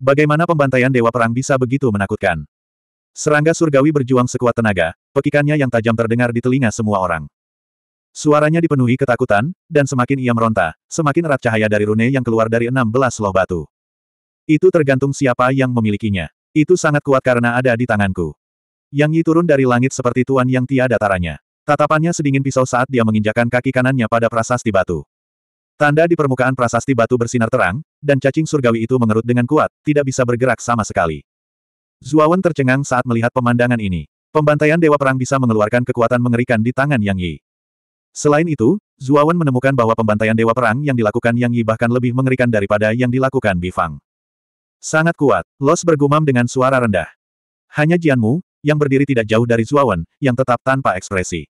Bagaimana pembantaian Dewa Perang bisa begitu menakutkan? Serangga surgawi berjuang sekuat tenaga, pekikannya yang tajam terdengar di telinga semua orang. Suaranya dipenuhi ketakutan, dan semakin ia meronta, semakin erat cahaya dari rune yang keluar dari enam belas loh batu. Itu tergantung siapa yang memilikinya. Itu sangat kuat karena ada di tanganku. Yang Yi turun dari langit seperti tuan yang tiada taranya. Tatapannya sedingin pisau saat dia menginjakan kaki kanannya pada prasasti batu. Tanda di permukaan prasasti batu bersinar terang, dan cacing surgawi itu mengerut dengan kuat, tidak bisa bergerak sama sekali. Zuawan tercengang saat melihat pemandangan ini. Pembantaian Dewa Perang bisa mengeluarkan kekuatan mengerikan di tangan Yang Yi. Selain itu, Zuawan menemukan bahwa pembantaian Dewa Perang yang dilakukan Yang Yi bahkan lebih mengerikan daripada yang dilakukan Bifang. Sangat kuat, Los bergumam dengan suara rendah. Hanya Jianmu, yang berdiri tidak jauh dari Zuawan, yang tetap tanpa ekspresi.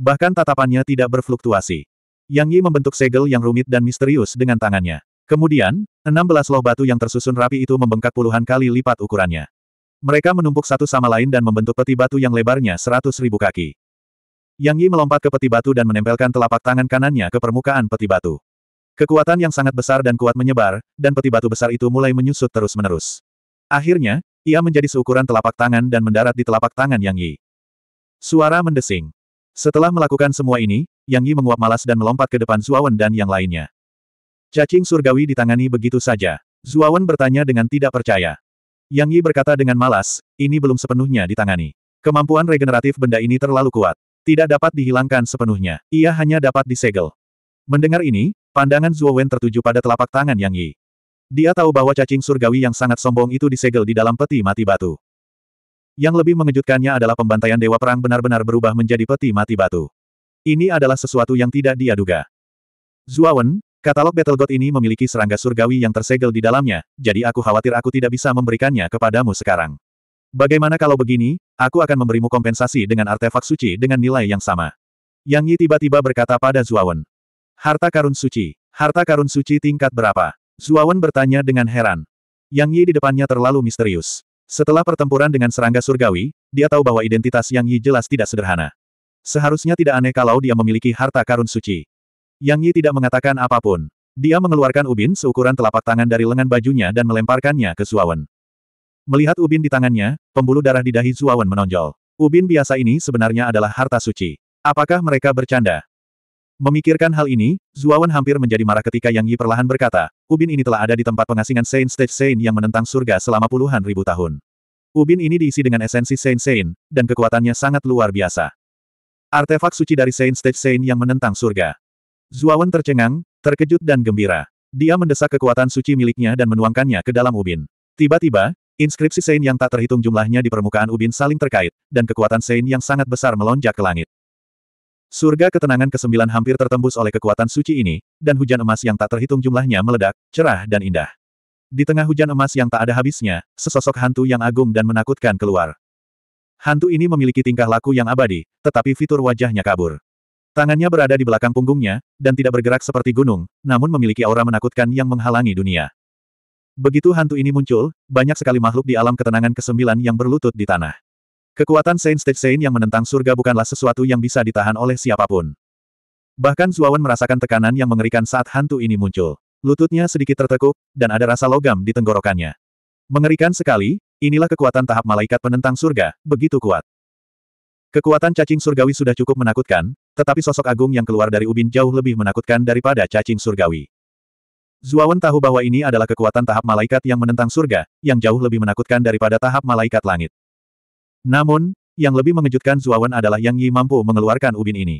Bahkan tatapannya tidak berfluktuasi. Yang Yi membentuk segel yang rumit dan misterius dengan tangannya. Kemudian, 16 loh batu yang tersusun rapi itu membengkak puluhan kali lipat ukurannya. Mereka menumpuk satu sama lain dan membentuk peti batu yang lebarnya seratus ribu kaki. Yang Yi melompat ke peti batu dan menempelkan telapak tangan kanannya ke permukaan peti batu. Kekuatan yang sangat besar dan kuat menyebar, dan peti batu besar itu mulai menyusut terus-menerus. Akhirnya, ia menjadi seukuran telapak tangan dan mendarat di telapak tangan Yang Yi. Suara mendesing. Setelah melakukan semua ini, yang Yi menguap malas dan melompat ke depan Zuawan dan yang lainnya. Cacing surgawi ditangani begitu saja. Zuawan bertanya dengan tidak percaya. Yang Yi berkata dengan malas, ini belum sepenuhnya ditangani. Kemampuan regeneratif benda ini terlalu kuat. Tidak dapat dihilangkan sepenuhnya. Ia hanya dapat disegel. Mendengar ini, pandangan Zuawan tertuju pada telapak tangan Yang Yi. Dia tahu bahwa cacing surgawi yang sangat sombong itu disegel di dalam peti mati batu. Yang lebih mengejutkannya adalah pembantaian Dewa Perang benar-benar berubah menjadi peti mati batu. Ini adalah sesuatu yang tidak dia duga. Zuawan, katalog Battle God ini memiliki serangga surgawi yang tersegel di dalamnya, jadi aku khawatir aku tidak bisa memberikannya kepadamu sekarang. Bagaimana kalau begini, aku akan memberimu kompensasi dengan artefak suci dengan nilai yang sama. Yang Yi tiba-tiba berkata pada Zuawan. Harta karun suci. Harta karun suci tingkat berapa? Zuawan bertanya dengan heran. Yang Yi di depannya terlalu misterius. Setelah pertempuran dengan serangga surgawi, dia tahu bahwa identitas Yang Yi jelas tidak sederhana. Seharusnya tidak aneh kalau dia memiliki harta karun suci. Yang Yi tidak mengatakan apapun. Dia mengeluarkan ubin seukuran telapak tangan dari lengan bajunya dan melemparkannya ke Zuawan. Melihat ubin di tangannya, pembuluh darah di dahi Zuawan menonjol. Ubin biasa ini sebenarnya adalah harta suci. Apakah mereka bercanda? Memikirkan hal ini, Zuawan hampir menjadi marah ketika Yang Yi perlahan berkata, Ubin ini telah ada di tempat pengasingan Saint Stage Saint yang menentang surga selama puluhan ribu tahun. Ubin ini diisi dengan esensi Saint Saint, dan kekuatannya sangat luar biasa. Artefak suci dari Saint Stage Saint yang menentang surga. Zuawan tercengang, terkejut dan gembira. Dia mendesak kekuatan suci miliknya dan menuangkannya ke dalam ubin. Tiba-tiba, inskripsi Saint yang tak terhitung jumlahnya di permukaan ubin saling terkait, dan kekuatan Saint yang sangat besar melonjak ke langit. Surga ketenangan ke kesembilan hampir tertembus oleh kekuatan suci ini, dan hujan emas yang tak terhitung jumlahnya meledak, cerah dan indah. Di tengah hujan emas yang tak ada habisnya, sesosok hantu yang agung dan menakutkan keluar. Hantu ini memiliki tingkah laku yang abadi, tetapi fitur wajahnya kabur. Tangannya berada di belakang punggungnya, dan tidak bergerak seperti gunung, namun memiliki aura menakutkan yang menghalangi dunia. Begitu hantu ini muncul, banyak sekali makhluk di alam ketenangan kesembilan yang berlutut di tanah. Kekuatan Saint State Saint yang menentang surga bukanlah sesuatu yang bisa ditahan oleh siapapun. Bahkan Zuawan merasakan tekanan yang mengerikan saat hantu ini muncul. Lututnya sedikit tertekuk, dan ada rasa logam di tenggorokannya. Mengerikan sekali, Inilah kekuatan tahap malaikat penentang surga, begitu kuat. Kekuatan cacing surgawi sudah cukup menakutkan, tetapi sosok agung yang keluar dari Ubin jauh lebih menakutkan daripada cacing surgawi. Zuawan tahu bahwa ini adalah kekuatan tahap malaikat yang menentang surga, yang jauh lebih menakutkan daripada tahap malaikat langit. Namun, yang lebih mengejutkan Zuawan adalah Yang Yi mampu mengeluarkan Ubin ini.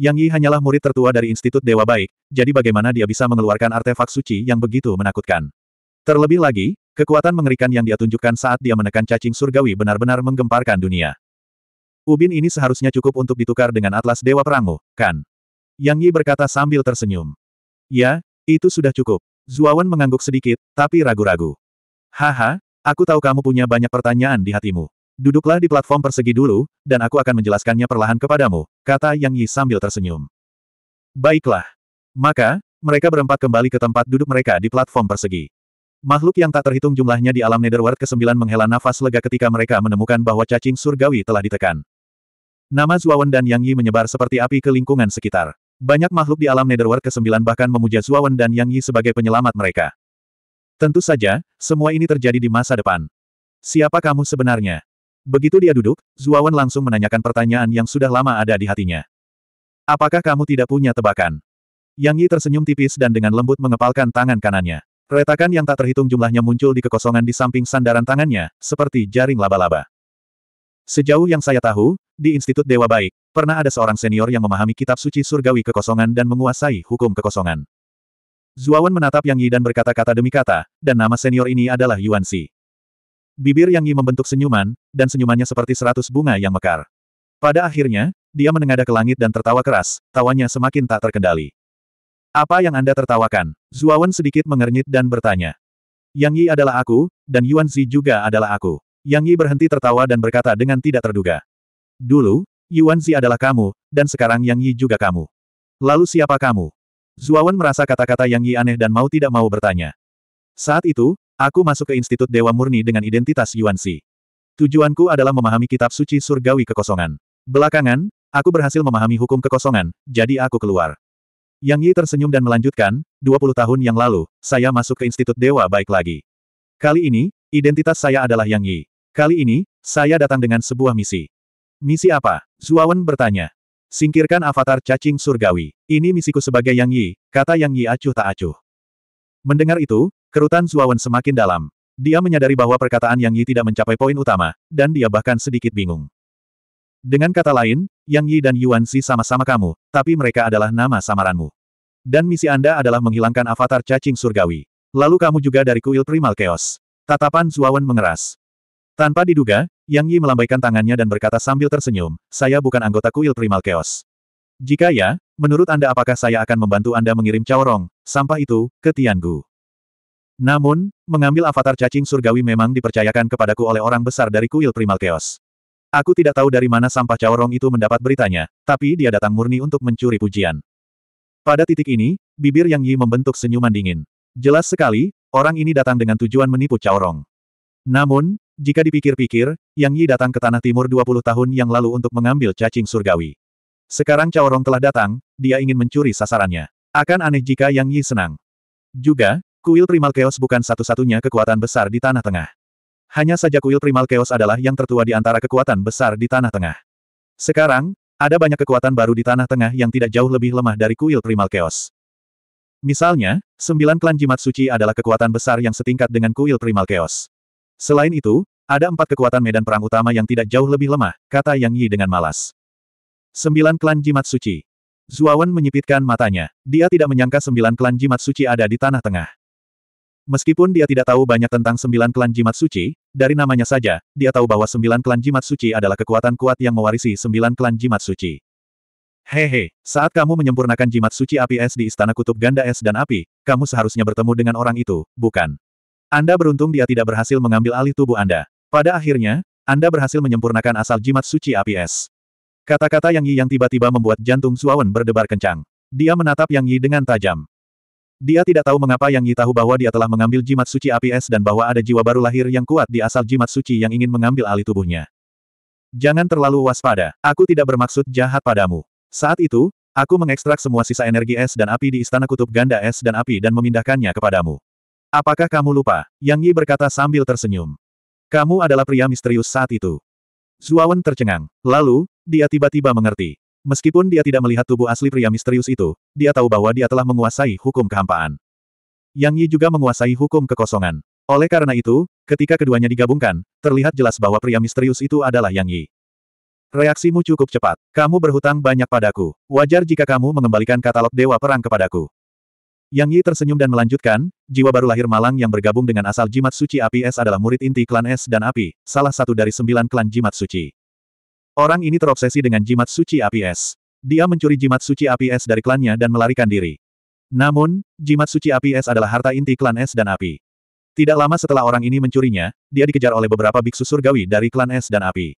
Yang Yi hanyalah murid tertua dari Institut Dewa Baik, jadi bagaimana dia bisa mengeluarkan artefak suci yang begitu menakutkan. Terlebih lagi, Kekuatan mengerikan yang dia tunjukkan saat dia menekan cacing surgawi benar-benar menggemparkan dunia. Ubin ini seharusnya cukup untuk ditukar dengan atlas Dewa Perangmu, kan? Yang Yi berkata sambil tersenyum. Ya, itu sudah cukup. Zuawan mengangguk sedikit, tapi ragu-ragu. Haha, aku tahu kamu punya banyak pertanyaan di hatimu. Duduklah di platform persegi dulu, dan aku akan menjelaskannya perlahan kepadamu, kata Yang Yi sambil tersenyum. Baiklah. Maka, mereka berempat kembali ke tempat duduk mereka di platform persegi. Makhluk yang tak terhitung jumlahnya di alam Netherworld ke-9 menghela nafas lega ketika mereka menemukan bahwa cacing surgawi telah ditekan. Nama Zuawan dan Yang Yi menyebar seperti api ke lingkungan sekitar. Banyak makhluk di alam Netherworld ke-9 bahkan memuja Zuawan dan Yang Yi sebagai penyelamat mereka. Tentu saja, semua ini terjadi di masa depan. Siapa kamu sebenarnya? Begitu dia duduk, Zuawan langsung menanyakan pertanyaan yang sudah lama ada di hatinya. Apakah kamu tidak punya tebakan? Yang Yi tersenyum tipis dan dengan lembut mengepalkan tangan kanannya. Retakan yang tak terhitung jumlahnya muncul di kekosongan di samping sandaran tangannya, seperti jaring laba-laba. Sejauh yang saya tahu, di Institut Dewa Baik, pernah ada seorang senior yang memahami kitab suci surgawi kekosongan dan menguasai hukum kekosongan. Zuawan menatap Yang Yi dan berkata-kata demi kata, dan nama senior ini adalah Yuan Si. Bibir Yang Yi membentuk senyuman, dan senyumannya seperti seratus bunga yang mekar. Pada akhirnya, dia menengadah ke langit dan tertawa keras, tawanya semakin tak terkendali. Apa yang Anda tertawakan? Zuawan sedikit mengernyit dan bertanya. Yang Yi adalah aku, dan Yuan Zi juga adalah aku. Yang Yi berhenti tertawa dan berkata dengan tidak terduga. Dulu, Yuan Zi adalah kamu, dan sekarang Yang Yi juga kamu. Lalu siapa kamu? Zuawan merasa kata-kata Yang Yi aneh dan mau tidak mau bertanya. Saat itu, aku masuk ke Institut Dewa Murni dengan identitas Yuan Zi. Tujuanku adalah memahami kitab suci surgawi kekosongan. Belakangan, aku berhasil memahami hukum kekosongan, jadi aku keluar. Yang Yi tersenyum dan melanjutkan, 20 tahun yang lalu, saya masuk ke Institut Dewa baik lagi. Kali ini, identitas saya adalah Yang Yi. Kali ini, saya datang dengan sebuah misi. Misi apa? Zuawan bertanya. Singkirkan avatar cacing surgawi. Ini misiku sebagai Yang Yi, kata Yang Yi acuh tak acuh. Mendengar itu, kerutan Zuawan semakin dalam. Dia menyadari bahwa perkataan Yang Yi tidak mencapai poin utama, dan dia bahkan sedikit bingung. Dengan kata lain, Yang Yi dan Yuan Xi sama-sama kamu, tapi mereka adalah nama samaranmu. Dan misi Anda adalah menghilangkan avatar cacing surgawi. Lalu kamu juga dari kuil primal chaos. Tatapan Zuawan mengeras. Tanpa diduga, Yang Yi melambaikan tangannya dan berkata sambil tersenyum, saya bukan anggota kuil primal chaos. Jika ya, menurut Anda apakah saya akan membantu Anda mengirim caorong, sampah itu, ke Tiangu? Namun, mengambil avatar cacing surgawi memang dipercayakan kepadaku oleh orang besar dari kuil primal chaos. Aku tidak tahu dari mana sampah caorong itu mendapat beritanya, tapi dia datang murni untuk mencuri pujian. Pada titik ini, bibir Yang Yi membentuk senyuman dingin. Jelas sekali, orang ini datang dengan tujuan menipu caorong. Namun, jika dipikir-pikir, Yang Yi datang ke Tanah Timur 20 tahun yang lalu untuk mengambil cacing surgawi. Sekarang caorong telah datang, dia ingin mencuri sasarannya. Akan aneh jika Yang Yi senang. Juga, kuil primal chaos bukan satu-satunya kekuatan besar di Tanah Tengah. Hanya saja kuil primal chaos adalah yang tertua di antara kekuatan besar di Tanah Tengah. Sekarang, ada banyak kekuatan baru di Tanah Tengah yang tidak jauh lebih lemah dari kuil primal chaos. Misalnya, sembilan klan jimat suci adalah kekuatan besar yang setingkat dengan kuil primal chaos. Selain itu, ada empat kekuatan medan perang utama yang tidak jauh lebih lemah, kata Yang Yi dengan malas. Sembilan klan jimat suci. Zuawan menyipitkan matanya. Dia tidak menyangka sembilan klan jimat suci ada di Tanah Tengah. Meskipun dia tidak tahu banyak tentang sembilan klan jimat suci, dari namanya saja, dia tahu bahwa sembilan klan jimat suci adalah kekuatan kuat yang mewarisi sembilan klan jimat suci. Hehe, saat kamu menyempurnakan jimat suci api es di Istana Kutub Ganda Es dan Api, kamu seharusnya bertemu dengan orang itu, bukan? Anda beruntung dia tidak berhasil mengambil alih tubuh Anda. Pada akhirnya, Anda berhasil menyempurnakan asal jimat suci api es. Kata-kata Yang Yi yang tiba-tiba membuat jantung Zuawan berdebar kencang. Dia menatap Yang Yi dengan tajam. Dia tidak tahu mengapa Yang Yi tahu bahwa dia telah mengambil jimat suci api es dan bahwa ada jiwa baru lahir yang kuat di asal jimat suci yang ingin mengambil alih tubuhnya. Jangan terlalu waspada, aku tidak bermaksud jahat padamu. Saat itu, aku mengekstrak semua sisa energi es dan api di istana kutub ganda es dan api dan memindahkannya kepadamu. Apakah kamu lupa? Yang Yi berkata sambil tersenyum. Kamu adalah pria misterius saat itu. Zuawan tercengang. Lalu, dia tiba-tiba mengerti. Meskipun dia tidak melihat tubuh asli pria misterius itu, dia tahu bahwa dia telah menguasai hukum kehampaan. Yang Yi juga menguasai hukum kekosongan. Oleh karena itu, ketika keduanya digabungkan, terlihat jelas bahwa pria misterius itu adalah Yang Yi. Reaksimu cukup cepat. Kamu berhutang banyak padaku. Wajar jika kamu mengembalikan katalog Dewa Perang kepadaku. Yang Yi tersenyum dan melanjutkan, jiwa baru lahir malang yang bergabung dengan asal jimat suci api es adalah murid inti klan es dan api, salah satu dari sembilan klan jimat suci. Orang ini terobsesi dengan jimat suci api es. Dia mencuri jimat suci api es dari klannya dan melarikan diri. Namun, jimat suci api es adalah harta inti klan es dan api. Tidak lama setelah orang ini mencurinya, dia dikejar oleh beberapa biksu surgawi dari klan es dan api.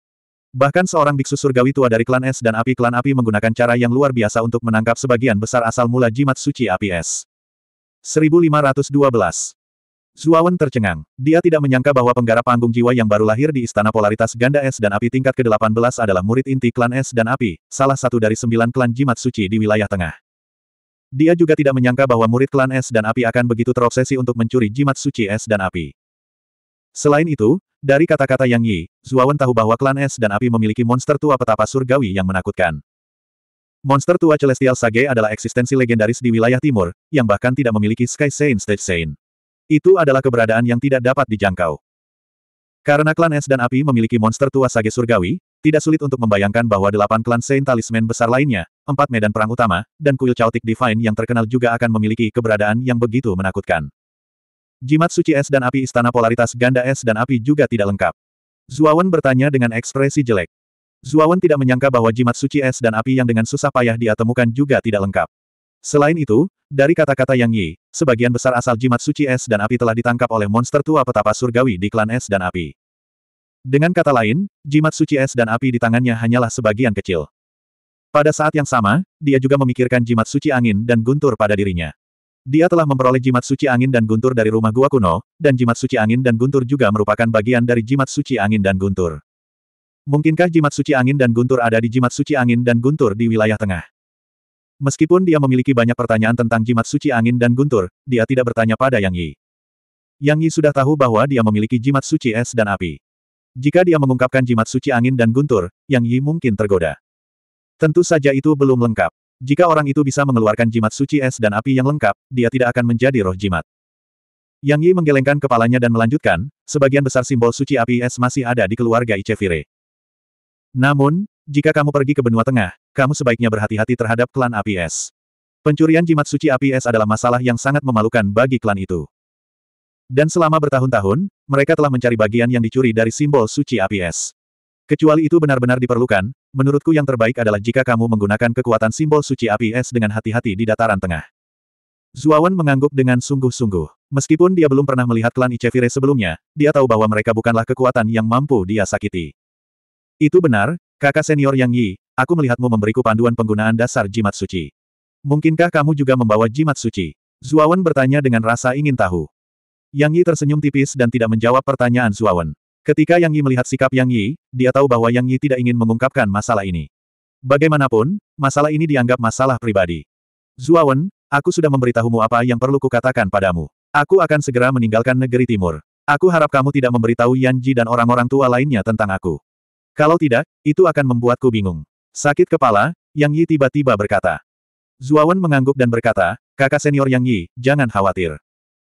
Bahkan seorang biksu surgawi tua dari klan es dan api klan api menggunakan cara yang luar biasa untuk menangkap sebagian besar asal mula jimat suci api es. 1512 Zuawan tercengang. Dia tidak menyangka bahwa penggarap panggung jiwa yang baru lahir di Istana Polaritas Ganda Es dan Api tingkat ke-18 adalah murid inti klan Es dan Api, salah satu dari sembilan klan jimat suci di wilayah tengah. Dia juga tidak menyangka bahwa murid klan Es dan Api akan begitu terobsesi untuk mencuri jimat suci Es dan Api. Selain itu, dari kata-kata Yang Yi, Zuawan tahu bahwa klan Es dan Api memiliki monster tua petapa surgawi yang menakutkan. Monster tua Celestial Sage adalah eksistensi legendaris di wilayah timur, yang bahkan tidak memiliki Sky Saint Stage Saint. Itu adalah keberadaan yang tidak dapat dijangkau. Karena klan es dan api memiliki monster tua sage surgawi, tidak sulit untuk membayangkan bahwa delapan klan Saint Talisman besar lainnya, empat medan perang utama, dan kuil Chaotic Divine yang terkenal juga akan memiliki keberadaan yang begitu menakutkan. Jimat suci es dan api istana polaritas ganda es dan api juga tidak lengkap. Zuawan bertanya dengan ekspresi jelek. Zuawan tidak menyangka bahwa jimat suci es dan api yang dengan susah payah dia temukan juga tidak lengkap. Selain itu, dari kata-kata Yang Yi, sebagian besar asal jimat suci es dan api telah ditangkap oleh monster tua petapa surgawi di klan es dan api. Dengan kata lain, jimat suci es dan api di tangannya hanyalah sebagian kecil. Pada saat yang sama, dia juga memikirkan jimat suci angin dan guntur pada dirinya. Dia telah memperoleh jimat suci angin dan guntur dari rumah gua kuno, dan jimat suci angin dan guntur juga merupakan bagian dari jimat suci angin dan guntur. Mungkinkah jimat suci angin dan guntur ada di jimat suci angin dan guntur di wilayah tengah? Meskipun dia memiliki banyak pertanyaan tentang jimat suci angin dan guntur, dia tidak bertanya pada Yang Yi. Yang Yi sudah tahu bahwa dia memiliki jimat suci es dan api. Jika dia mengungkapkan jimat suci angin dan guntur, Yang Yi mungkin tergoda. Tentu saja itu belum lengkap. Jika orang itu bisa mengeluarkan jimat suci es dan api yang lengkap, dia tidak akan menjadi roh jimat. Yang Yi menggelengkan kepalanya dan melanjutkan, sebagian besar simbol suci api es masih ada di keluarga Ichefire. Namun, jika kamu pergi ke benua tengah, kamu sebaiknya berhati-hati terhadap klan api es. Pencurian jimat suci api es adalah masalah yang sangat memalukan bagi klan itu. Dan selama bertahun-tahun, mereka telah mencari bagian yang dicuri dari simbol suci api es. Kecuali itu benar-benar diperlukan, menurutku yang terbaik adalah jika kamu menggunakan kekuatan simbol suci api es dengan hati-hati di dataran tengah. Zuawan mengangguk dengan sungguh-sungguh. Meskipun dia belum pernah melihat klan Icevire sebelumnya, dia tahu bahwa mereka bukanlah kekuatan yang mampu dia sakiti. Itu benar, Kakak senior Yang Yi, aku melihatmu memberiku panduan penggunaan dasar jimat suci. Mungkinkah kamu juga membawa jimat suci? Zuawan bertanya dengan rasa ingin tahu. Yang Yi tersenyum tipis dan tidak menjawab pertanyaan Zuawan. Ketika Yang Yi melihat sikap Yang Yi, dia tahu bahwa Yang Yi tidak ingin mengungkapkan masalah ini. Bagaimanapun, masalah ini dianggap masalah pribadi. Zuawan, aku sudah memberitahumu apa yang perlu kukatakan padamu. Aku akan segera meninggalkan negeri timur. Aku harap kamu tidak memberitahu Yanji dan orang-orang tua lainnya tentang aku. Kalau tidak, itu akan membuatku bingung. Sakit kepala, Yang Yi tiba-tiba berkata. Zuawan mengangguk dan berkata, kakak senior Yang Yi, jangan khawatir.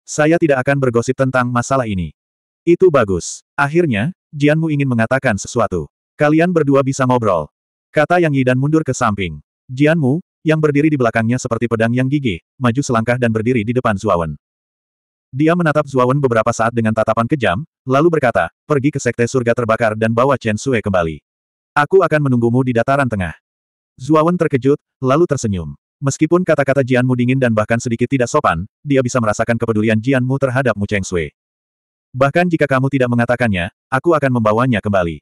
Saya tidak akan bergosip tentang masalah ini. Itu bagus. Akhirnya, Jianmu ingin mengatakan sesuatu. Kalian berdua bisa ngobrol. Kata Yang Yi dan mundur ke samping. Jianmu, yang berdiri di belakangnya seperti pedang yang gigih, maju selangkah dan berdiri di depan Zuawan. Dia menatap Zuawan beberapa saat dengan tatapan kejam, lalu berkata, pergi ke Sekte Surga Terbakar dan bawa Chen Sue kembali. Aku akan menunggumu di dataran tengah. Zuawan terkejut, lalu tersenyum. Meskipun kata-kata Jianmu dingin dan bahkan sedikit tidak sopan, dia bisa merasakan kepedulian Jianmu terhadap Mu Cheng Sui. Bahkan jika kamu tidak mengatakannya, aku akan membawanya kembali.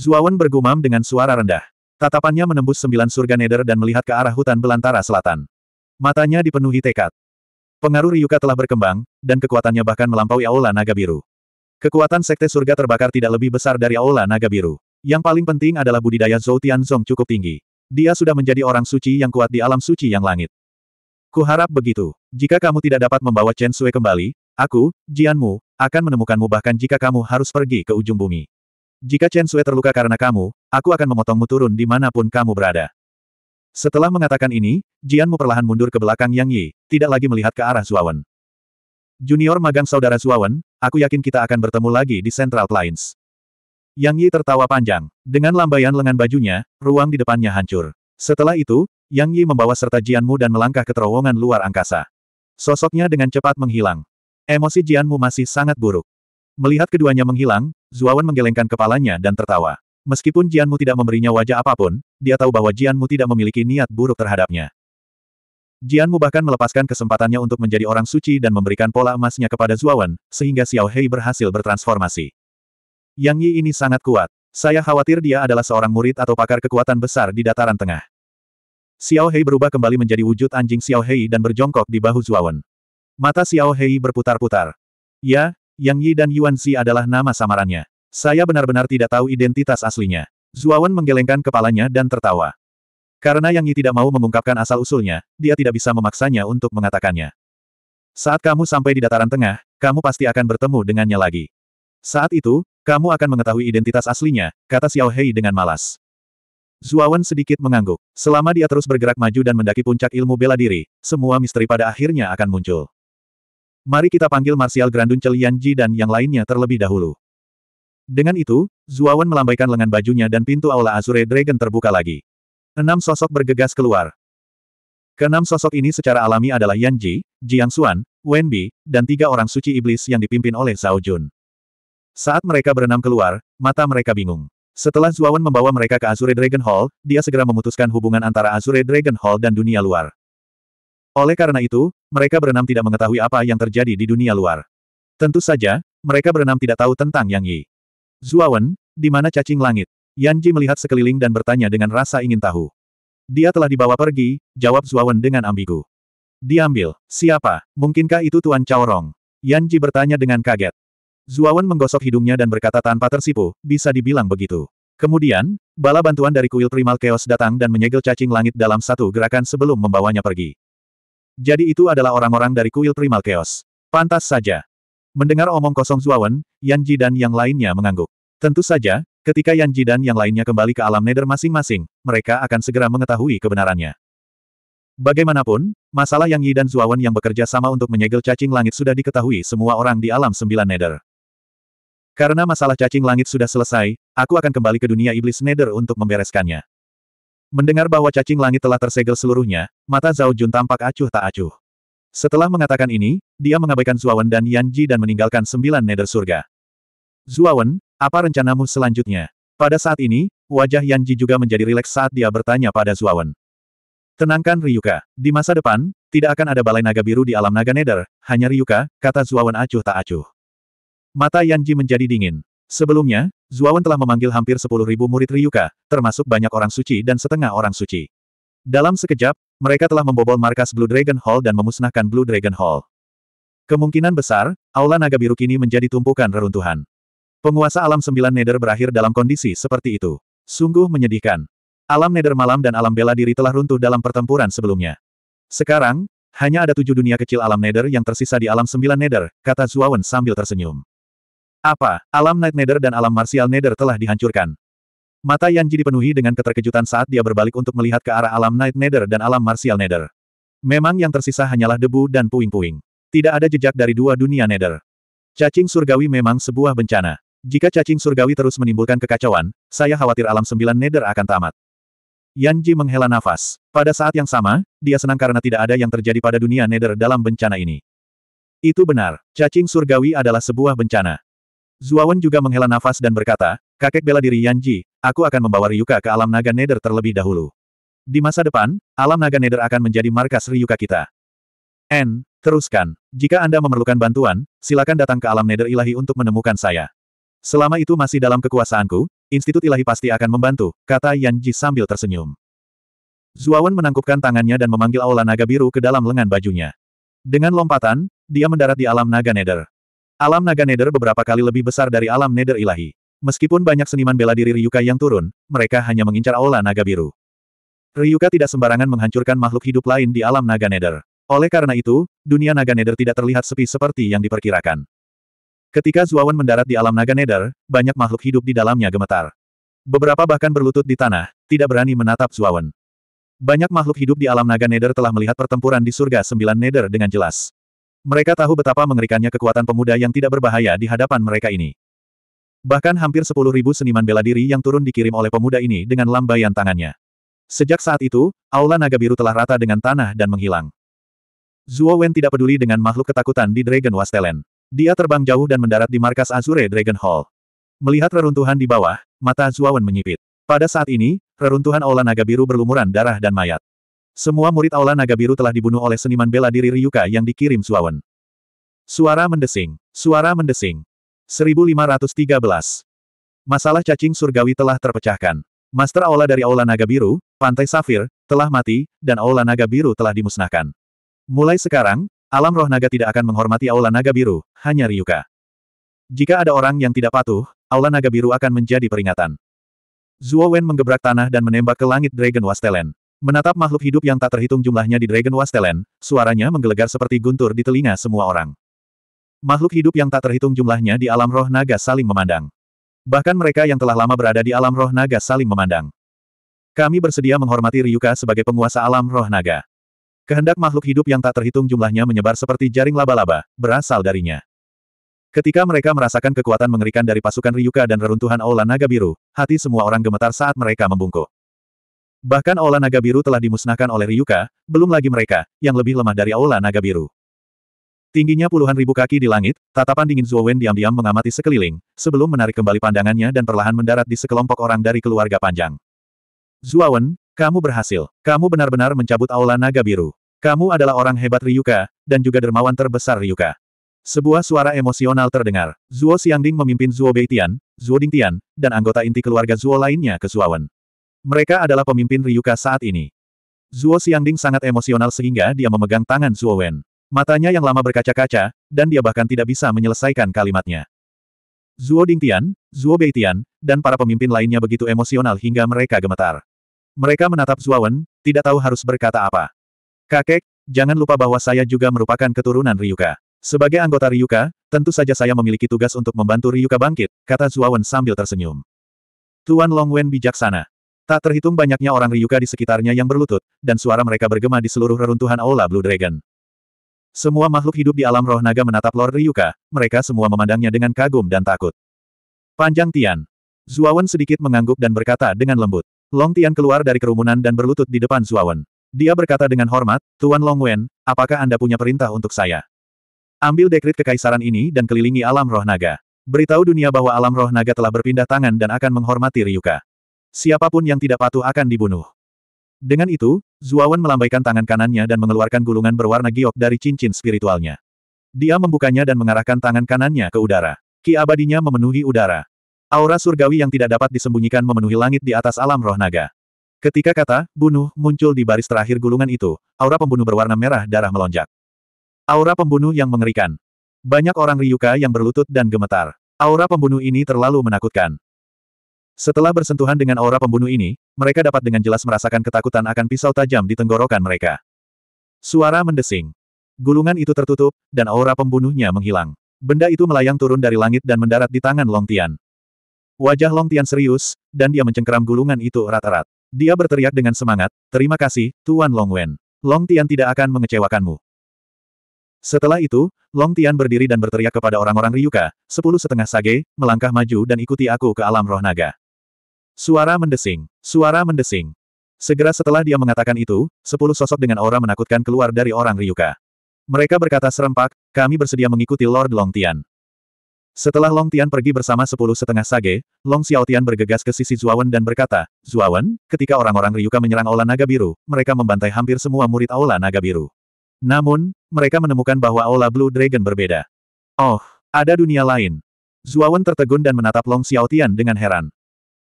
Zuawan bergumam dengan suara rendah. Tatapannya menembus sembilan surga neder dan melihat ke arah hutan belantara selatan. Matanya dipenuhi tekad. Pengaruh Ryuka telah berkembang, dan kekuatannya bahkan melampaui Aula Naga Biru. Kekuatan Sekte Surga Terbakar tidak lebih besar dari Aula Naga Biru. Yang paling penting adalah budidaya Zhou Tianzong cukup tinggi. Dia sudah menjadi orang suci yang kuat di alam suci yang langit. Kuharap begitu. Jika kamu tidak dapat membawa Chen Sui kembali, aku, Jianmu, akan menemukanmu bahkan jika kamu harus pergi ke ujung bumi. Jika Chen Sui terluka karena kamu, aku akan memotongmu turun di dimanapun kamu berada. Setelah mengatakan ini, Jian Mu perlahan mundur ke belakang Yang Yi, tidak lagi melihat ke arah Zuawan. Junior magang saudara Zuawan, aku yakin kita akan bertemu lagi di Central Plains. Yang Yi tertawa panjang. Dengan lambaian lengan bajunya, ruang di depannya hancur. Setelah itu, Yang Yi membawa serta Jian Mu dan melangkah ke terowongan luar angkasa. Sosoknya dengan cepat menghilang. Emosi Jian Mu masih sangat buruk. Melihat keduanya menghilang, Zuawan menggelengkan kepalanya dan tertawa. Meskipun Jianmu tidak memberinya wajah apapun, dia tahu bahwa Jianmu tidak memiliki niat buruk terhadapnya. Jianmu bahkan melepaskan kesempatannya untuk menjadi orang suci dan memberikan pola emasnya kepada Zuawan, sehingga Xiao Hei berhasil bertransformasi. Yang Yi ini sangat kuat. Saya khawatir dia adalah seorang murid atau pakar kekuatan besar di dataran tengah. Xiao Hei berubah kembali menjadi wujud anjing Xiao Hei dan berjongkok di bahu Zuawan. Mata Xiao Hei berputar-putar. Ya, Yang Yi dan Yuan Xi adalah nama samarannya. Saya benar-benar tidak tahu identitas aslinya. Zuawan menggelengkan kepalanya dan tertawa. Karena Yang Yi tidak mau mengungkapkan asal-usulnya, dia tidak bisa memaksanya untuk mengatakannya. Saat kamu sampai di dataran tengah, kamu pasti akan bertemu dengannya lagi. Saat itu, kamu akan mengetahui identitas aslinya, kata Xiao Hei dengan malas. Zuawan sedikit mengangguk. Selama dia terus bergerak maju dan mendaki puncak ilmu bela diri, semua misteri pada akhirnya akan muncul. Mari kita panggil Marsial Grandun Celianji dan yang lainnya terlebih dahulu. Dengan itu, Zuawan melambaikan lengan bajunya dan pintu aula Azure Dragon terbuka lagi. Enam sosok bergegas keluar. Keenam sosok ini secara alami adalah Yan Ji, Jiang Xuan, Wen Bi, dan tiga orang suci iblis yang dipimpin oleh Zhao Jun. Saat mereka berenam keluar, mata mereka bingung. Setelah Zuawan membawa mereka ke Azure Dragon Hall, dia segera memutuskan hubungan antara Azure Dragon Hall dan dunia luar. Oleh karena itu, mereka berenam tidak mengetahui apa yang terjadi di dunia luar. Tentu saja, mereka berenam tidak tahu tentang Yang Yi. Zuawan, di mana cacing langit? Yan Ji melihat sekeliling dan bertanya dengan rasa ingin tahu. Dia telah dibawa pergi, jawab Zuawan dengan ambigu. Diambil, siapa? Mungkinkah itu Tuan Chaorong? Yan Ji bertanya dengan kaget. Zuawan menggosok hidungnya dan berkata tanpa tersipu, bisa dibilang begitu. Kemudian, bala bantuan dari kuil primal chaos datang dan menyegel cacing langit dalam satu gerakan sebelum membawanya pergi. Jadi itu adalah orang-orang dari kuil primal chaos. Pantas saja, Mendengar omong kosong Zuawan, Yan Ji dan yang lainnya mengangguk. Tentu saja, ketika Yan Ji dan yang lainnya kembali ke alam nether masing-masing, mereka akan segera mengetahui kebenarannya. Bagaimanapun, masalah Yang Yi dan Zuawan yang bekerja sama untuk menyegel cacing langit sudah diketahui semua orang di alam sembilan nether. Karena masalah cacing langit sudah selesai, aku akan kembali ke dunia iblis nether untuk membereskannya. Mendengar bahwa cacing langit telah tersegel seluruhnya, mata Zhao Jun tampak acuh tak acuh. Setelah mengatakan ini, dia mengabaikan Zuawan dan Yanji dan meninggalkan sembilan nether surga. Zuawan, apa rencanamu selanjutnya? Pada saat ini, wajah Yanji juga menjadi rileks saat dia bertanya pada Zuawan. Tenangkan Ryuka. Di masa depan, tidak akan ada balai naga biru di alam naga nether, hanya Ryuka, kata Zuawan acuh tak acuh. Mata Yanji menjadi dingin. Sebelumnya, Zuawan telah memanggil hampir sepuluh ribu murid Ryuka, termasuk banyak orang suci dan setengah orang suci. Dalam sekejap, mereka telah membobol markas Blue Dragon Hall dan memusnahkan Blue Dragon Hall. Kemungkinan besar, Aula Naga Biru kini menjadi tumpukan reruntuhan. Penguasa alam sembilan Nether berakhir dalam kondisi seperti itu. Sungguh menyedihkan. Alam Nether malam dan alam bela diri telah runtuh dalam pertempuran sebelumnya. Sekarang, hanya ada tujuh dunia kecil alam Nether yang tersisa di alam sembilan Nether, kata Zuawan sambil tersenyum. Apa, alam Night Nether dan alam Martial Nether telah dihancurkan. Mata Yanji dipenuhi dengan keterkejutan saat dia berbalik untuk melihat ke arah alam Night Nether dan alam Martial Nether. Memang yang tersisa hanyalah debu dan puing-puing. Tidak ada jejak dari dua dunia Nether. Cacing surgawi memang sebuah bencana. Jika cacing surgawi terus menimbulkan kekacauan, saya khawatir alam sembilan Nether akan tamat. Yanji menghela nafas. Pada saat yang sama, dia senang karena tidak ada yang terjadi pada dunia Nether dalam bencana ini. Itu benar, cacing surgawi adalah sebuah bencana. Zuawan juga menghela nafas dan berkata, Kakek bela diri Yanji, aku akan membawa Ryuka ke alam naga nether terlebih dahulu. Di masa depan, alam naga nether akan menjadi markas Ryuka kita. N, teruskan. Jika Anda memerlukan bantuan, silakan datang ke alam nether ilahi untuk menemukan saya. Selama itu masih dalam kekuasaanku, Institut Ilahi pasti akan membantu, kata Yanji sambil tersenyum. Zuawan menangkupkan tangannya dan memanggil aula naga biru ke dalam lengan bajunya. Dengan lompatan, dia mendarat di alam naga nether. Alam naga nether beberapa kali lebih besar dari alam nether ilahi. Meskipun banyak seniman bela diri Ryuka yang turun, mereka hanya mengincar aula naga biru. Ryuka tidak sembarangan menghancurkan makhluk hidup lain di alam naga nether. Oleh karena itu, dunia naga nether tidak terlihat sepi seperti yang diperkirakan. Ketika Zuawan mendarat di alam naga nether, banyak makhluk hidup di dalamnya gemetar. Beberapa bahkan berlutut di tanah, tidak berani menatap Zuawan. Banyak makhluk hidup di alam naga nether telah melihat pertempuran di surga sembilan nether dengan jelas. Mereka tahu betapa mengerikannya kekuatan pemuda yang tidak berbahaya di hadapan mereka ini. Bahkan hampir sepuluh ribu seniman bela diri yang turun dikirim oleh pemuda ini dengan lambaian tangannya. Sejak saat itu, aula naga biru telah rata dengan tanah dan menghilang. Zuo Wen tidak peduli dengan makhluk ketakutan di Dragon Wastelen. Dia terbang jauh dan mendarat di markas Azure Dragon Hall. Melihat reruntuhan di bawah, mata Zuo Wen menyipit. Pada saat ini, reruntuhan aula naga biru berlumuran darah dan mayat. Semua murid aula naga biru telah dibunuh oleh seniman bela diri Ryuka yang dikirim Zuo Wen. Suara mendesing. Suara mendesing. 1513. Masalah cacing surgawi telah terpecahkan. Master Aula dari Aula Naga Biru, Pantai Safir, telah mati, dan Aula Naga Biru telah dimusnahkan. Mulai sekarang, alam roh naga tidak akan menghormati Aula Naga Biru, hanya Ryuka. Jika ada orang yang tidak patuh, Aula Naga Biru akan menjadi peringatan. Zuo Wen menggebrak tanah dan menembak ke langit Dragon Wastelen. Menatap makhluk hidup yang tak terhitung jumlahnya di Dragon Wastelen, suaranya menggelegar seperti guntur di telinga semua orang. Makhluk hidup yang tak terhitung jumlahnya di alam roh naga saling memandang. Bahkan mereka yang telah lama berada di alam roh naga saling memandang. Kami bersedia menghormati Ryuka sebagai penguasa alam roh naga. Kehendak makhluk hidup yang tak terhitung jumlahnya menyebar seperti jaring laba-laba, berasal darinya. Ketika mereka merasakan kekuatan mengerikan dari pasukan Ryuka dan reruntuhan Aula Naga Biru, hati semua orang gemetar saat mereka membungkuk. Bahkan Aula Naga Biru telah dimusnahkan oleh Ryuka, belum lagi mereka, yang lebih lemah dari Aula Naga Biru. Tingginya puluhan ribu kaki di langit, tatapan dingin Zuo Wen diam-diam mengamati sekeliling, sebelum menarik kembali pandangannya dan perlahan mendarat di sekelompok orang dari keluarga panjang. Zuo Wen, kamu berhasil. Kamu benar-benar mencabut aula naga biru. Kamu adalah orang hebat Ryuka, dan juga dermawan terbesar Ryuka. Sebuah suara emosional terdengar. Zhuo Xiangding memimpin Zhuo Beitian, Zhuo Dingtian, dan anggota inti keluarga Zhuo lainnya ke Zhuo Wen. Mereka adalah pemimpin Ryuka saat ini. Zhuo Xiangding sangat emosional sehingga dia memegang tangan Zhuo Wen. Matanya yang lama berkaca-kaca, dan dia bahkan tidak bisa menyelesaikan kalimatnya. Zuo Dingtian, Zuo Beitian, dan para pemimpin lainnya begitu emosional hingga mereka gemetar. Mereka menatap Zuo Wen, tidak tahu harus berkata apa. Kakek, jangan lupa bahwa saya juga merupakan keturunan Ryuka. Sebagai anggota Ryuka, tentu saja saya memiliki tugas untuk membantu Ryuka bangkit, kata Zuo Wen sambil tersenyum. Tuan Longwen bijaksana. Tak terhitung banyaknya orang Ryuka di sekitarnya yang berlutut, dan suara mereka bergema di seluruh reruntuhan Aula Blue Dragon. Semua makhluk hidup di alam roh naga menatap Lord Ryuka, mereka semua memandangnya dengan kagum dan takut. Panjang Tian. Zuawan sedikit mengangguk dan berkata dengan lembut. Long Tian keluar dari kerumunan dan berlutut di depan Zuawan. Dia berkata dengan hormat, Tuan Long Wen, apakah Anda punya perintah untuk saya? Ambil dekrit kekaisaran ini dan kelilingi alam roh naga. Beritahu dunia bahwa alam roh naga telah berpindah tangan dan akan menghormati Ryuka. Siapapun yang tidak patuh akan dibunuh. Dengan itu, Zuawan melambaikan tangan kanannya dan mengeluarkan gulungan berwarna giok dari cincin spiritualnya. Dia membukanya dan mengarahkan tangan kanannya ke udara. Ki abadinya memenuhi udara. Aura surgawi yang tidak dapat disembunyikan memenuhi langit di atas alam roh naga. Ketika kata, bunuh, muncul di baris terakhir gulungan itu, aura pembunuh berwarna merah darah melonjak. Aura pembunuh yang mengerikan. Banyak orang Ryuka yang berlutut dan gemetar. Aura pembunuh ini terlalu menakutkan. Setelah bersentuhan dengan aura pembunuh ini, mereka dapat dengan jelas merasakan ketakutan akan pisau tajam di tenggorokan mereka. Suara mendesing. Gulungan itu tertutup, dan aura pembunuhnya menghilang. Benda itu melayang turun dari langit dan mendarat di tangan Long Tian. Wajah Long Tian serius, dan dia mencengkeram gulungan itu erat-erat. Dia berteriak dengan semangat, terima kasih, Tuan Long Wen. Long Tian tidak akan mengecewakanmu. Setelah itu, Long Tian berdiri dan berteriak kepada orang-orang Ryuka, sepuluh setengah sage, melangkah maju dan ikuti aku ke alam roh naga. Suara mendesing. Suara mendesing. Segera setelah dia mengatakan itu, sepuluh sosok dengan aura menakutkan keluar dari orang Ryuka. Mereka berkata serempak, kami bersedia mengikuti Lord Long Tian. Setelah Long Tian pergi bersama sepuluh setengah sage, Long Xiaotian bergegas ke sisi Zuawan dan berkata, Zuawan, ketika orang-orang Ryuka menyerang Aula Naga Biru, mereka membantai hampir semua murid Aula Naga Biru. Namun, mereka menemukan bahwa Aula Blue Dragon berbeda. Oh, ada dunia lain. Zuawan tertegun dan menatap Long Xiaotian dengan heran.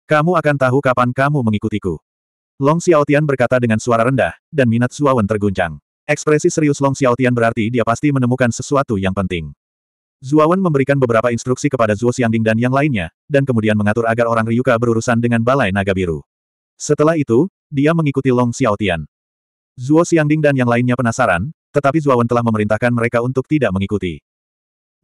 Kamu akan tahu kapan kamu mengikutiku. Long Xiaotian berkata dengan suara rendah, dan minat Zuawan terguncang. Ekspresi serius Long Xiaotian berarti dia pasti menemukan sesuatu yang penting. Zuawan memberikan beberapa instruksi kepada Zuo Xiangding dan yang lainnya, dan kemudian mengatur agar orang Ryuka berurusan dengan Balai Naga Biru. Setelah itu, dia mengikuti Long Xiaotian. Zuo Xiangding dan yang lainnya penasaran, tetapi Zuawan telah memerintahkan mereka untuk tidak mengikuti.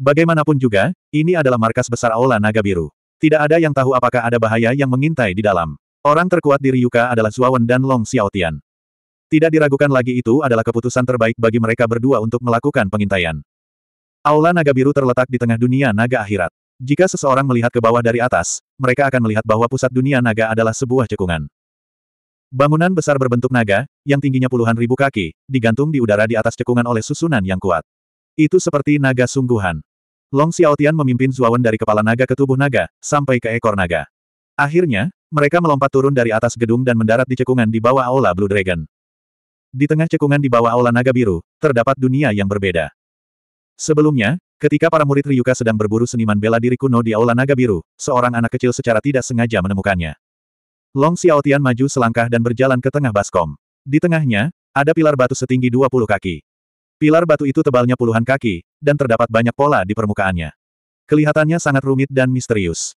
Bagaimanapun juga, ini adalah markas besar Aula Naga Biru. Tidak ada yang tahu apakah ada bahaya yang mengintai di dalam. Orang terkuat di Ryuka adalah Zuawan dan Long Xiaotian. Tidak diragukan lagi itu adalah keputusan terbaik bagi mereka berdua untuk melakukan pengintaian. Aula naga biru terletak di tengah dunia naga akhirat. Jika seseorang melihat ke bawah dari atas, mereka akan melihat bahwa pusat dunia naga adalah sebuah cekungan. Bangunan besar berbentuk naga, yang tingginya puluhan ribu kaki, digantung di udara di atas cekungan oleh susunan yang kuat. Itu seperti naga sungguhan. Long Xiaotian memimpin Zuawan dari kepala naga ke tubuh naga, sampai ke ekor naga. Akhirnya, mereka melompat turun dari atas gedung dan mendarat di cekungan di bawah Aula Blue Dragon. Di tengah cekungan di bawah Aula Naga Biru, terdapat dunia yang berbeda. Sebelumnya, ketika para murid Ryuka sedang berburu seniman bela diri kuno di Aula Naga Biru, seorang anak kecil secara tidak sengaja menemukannya. Long Xiaotian maju selangkah dan berjalan ke tengah baskom. Di tengahnya, ada pilar batu setinggi 20 kaki. Pilar batu itu tebalnya puluhan kaki, dan terdapat banyak pola di permukaannya. Kelihatannya sangat rumit dan misterius.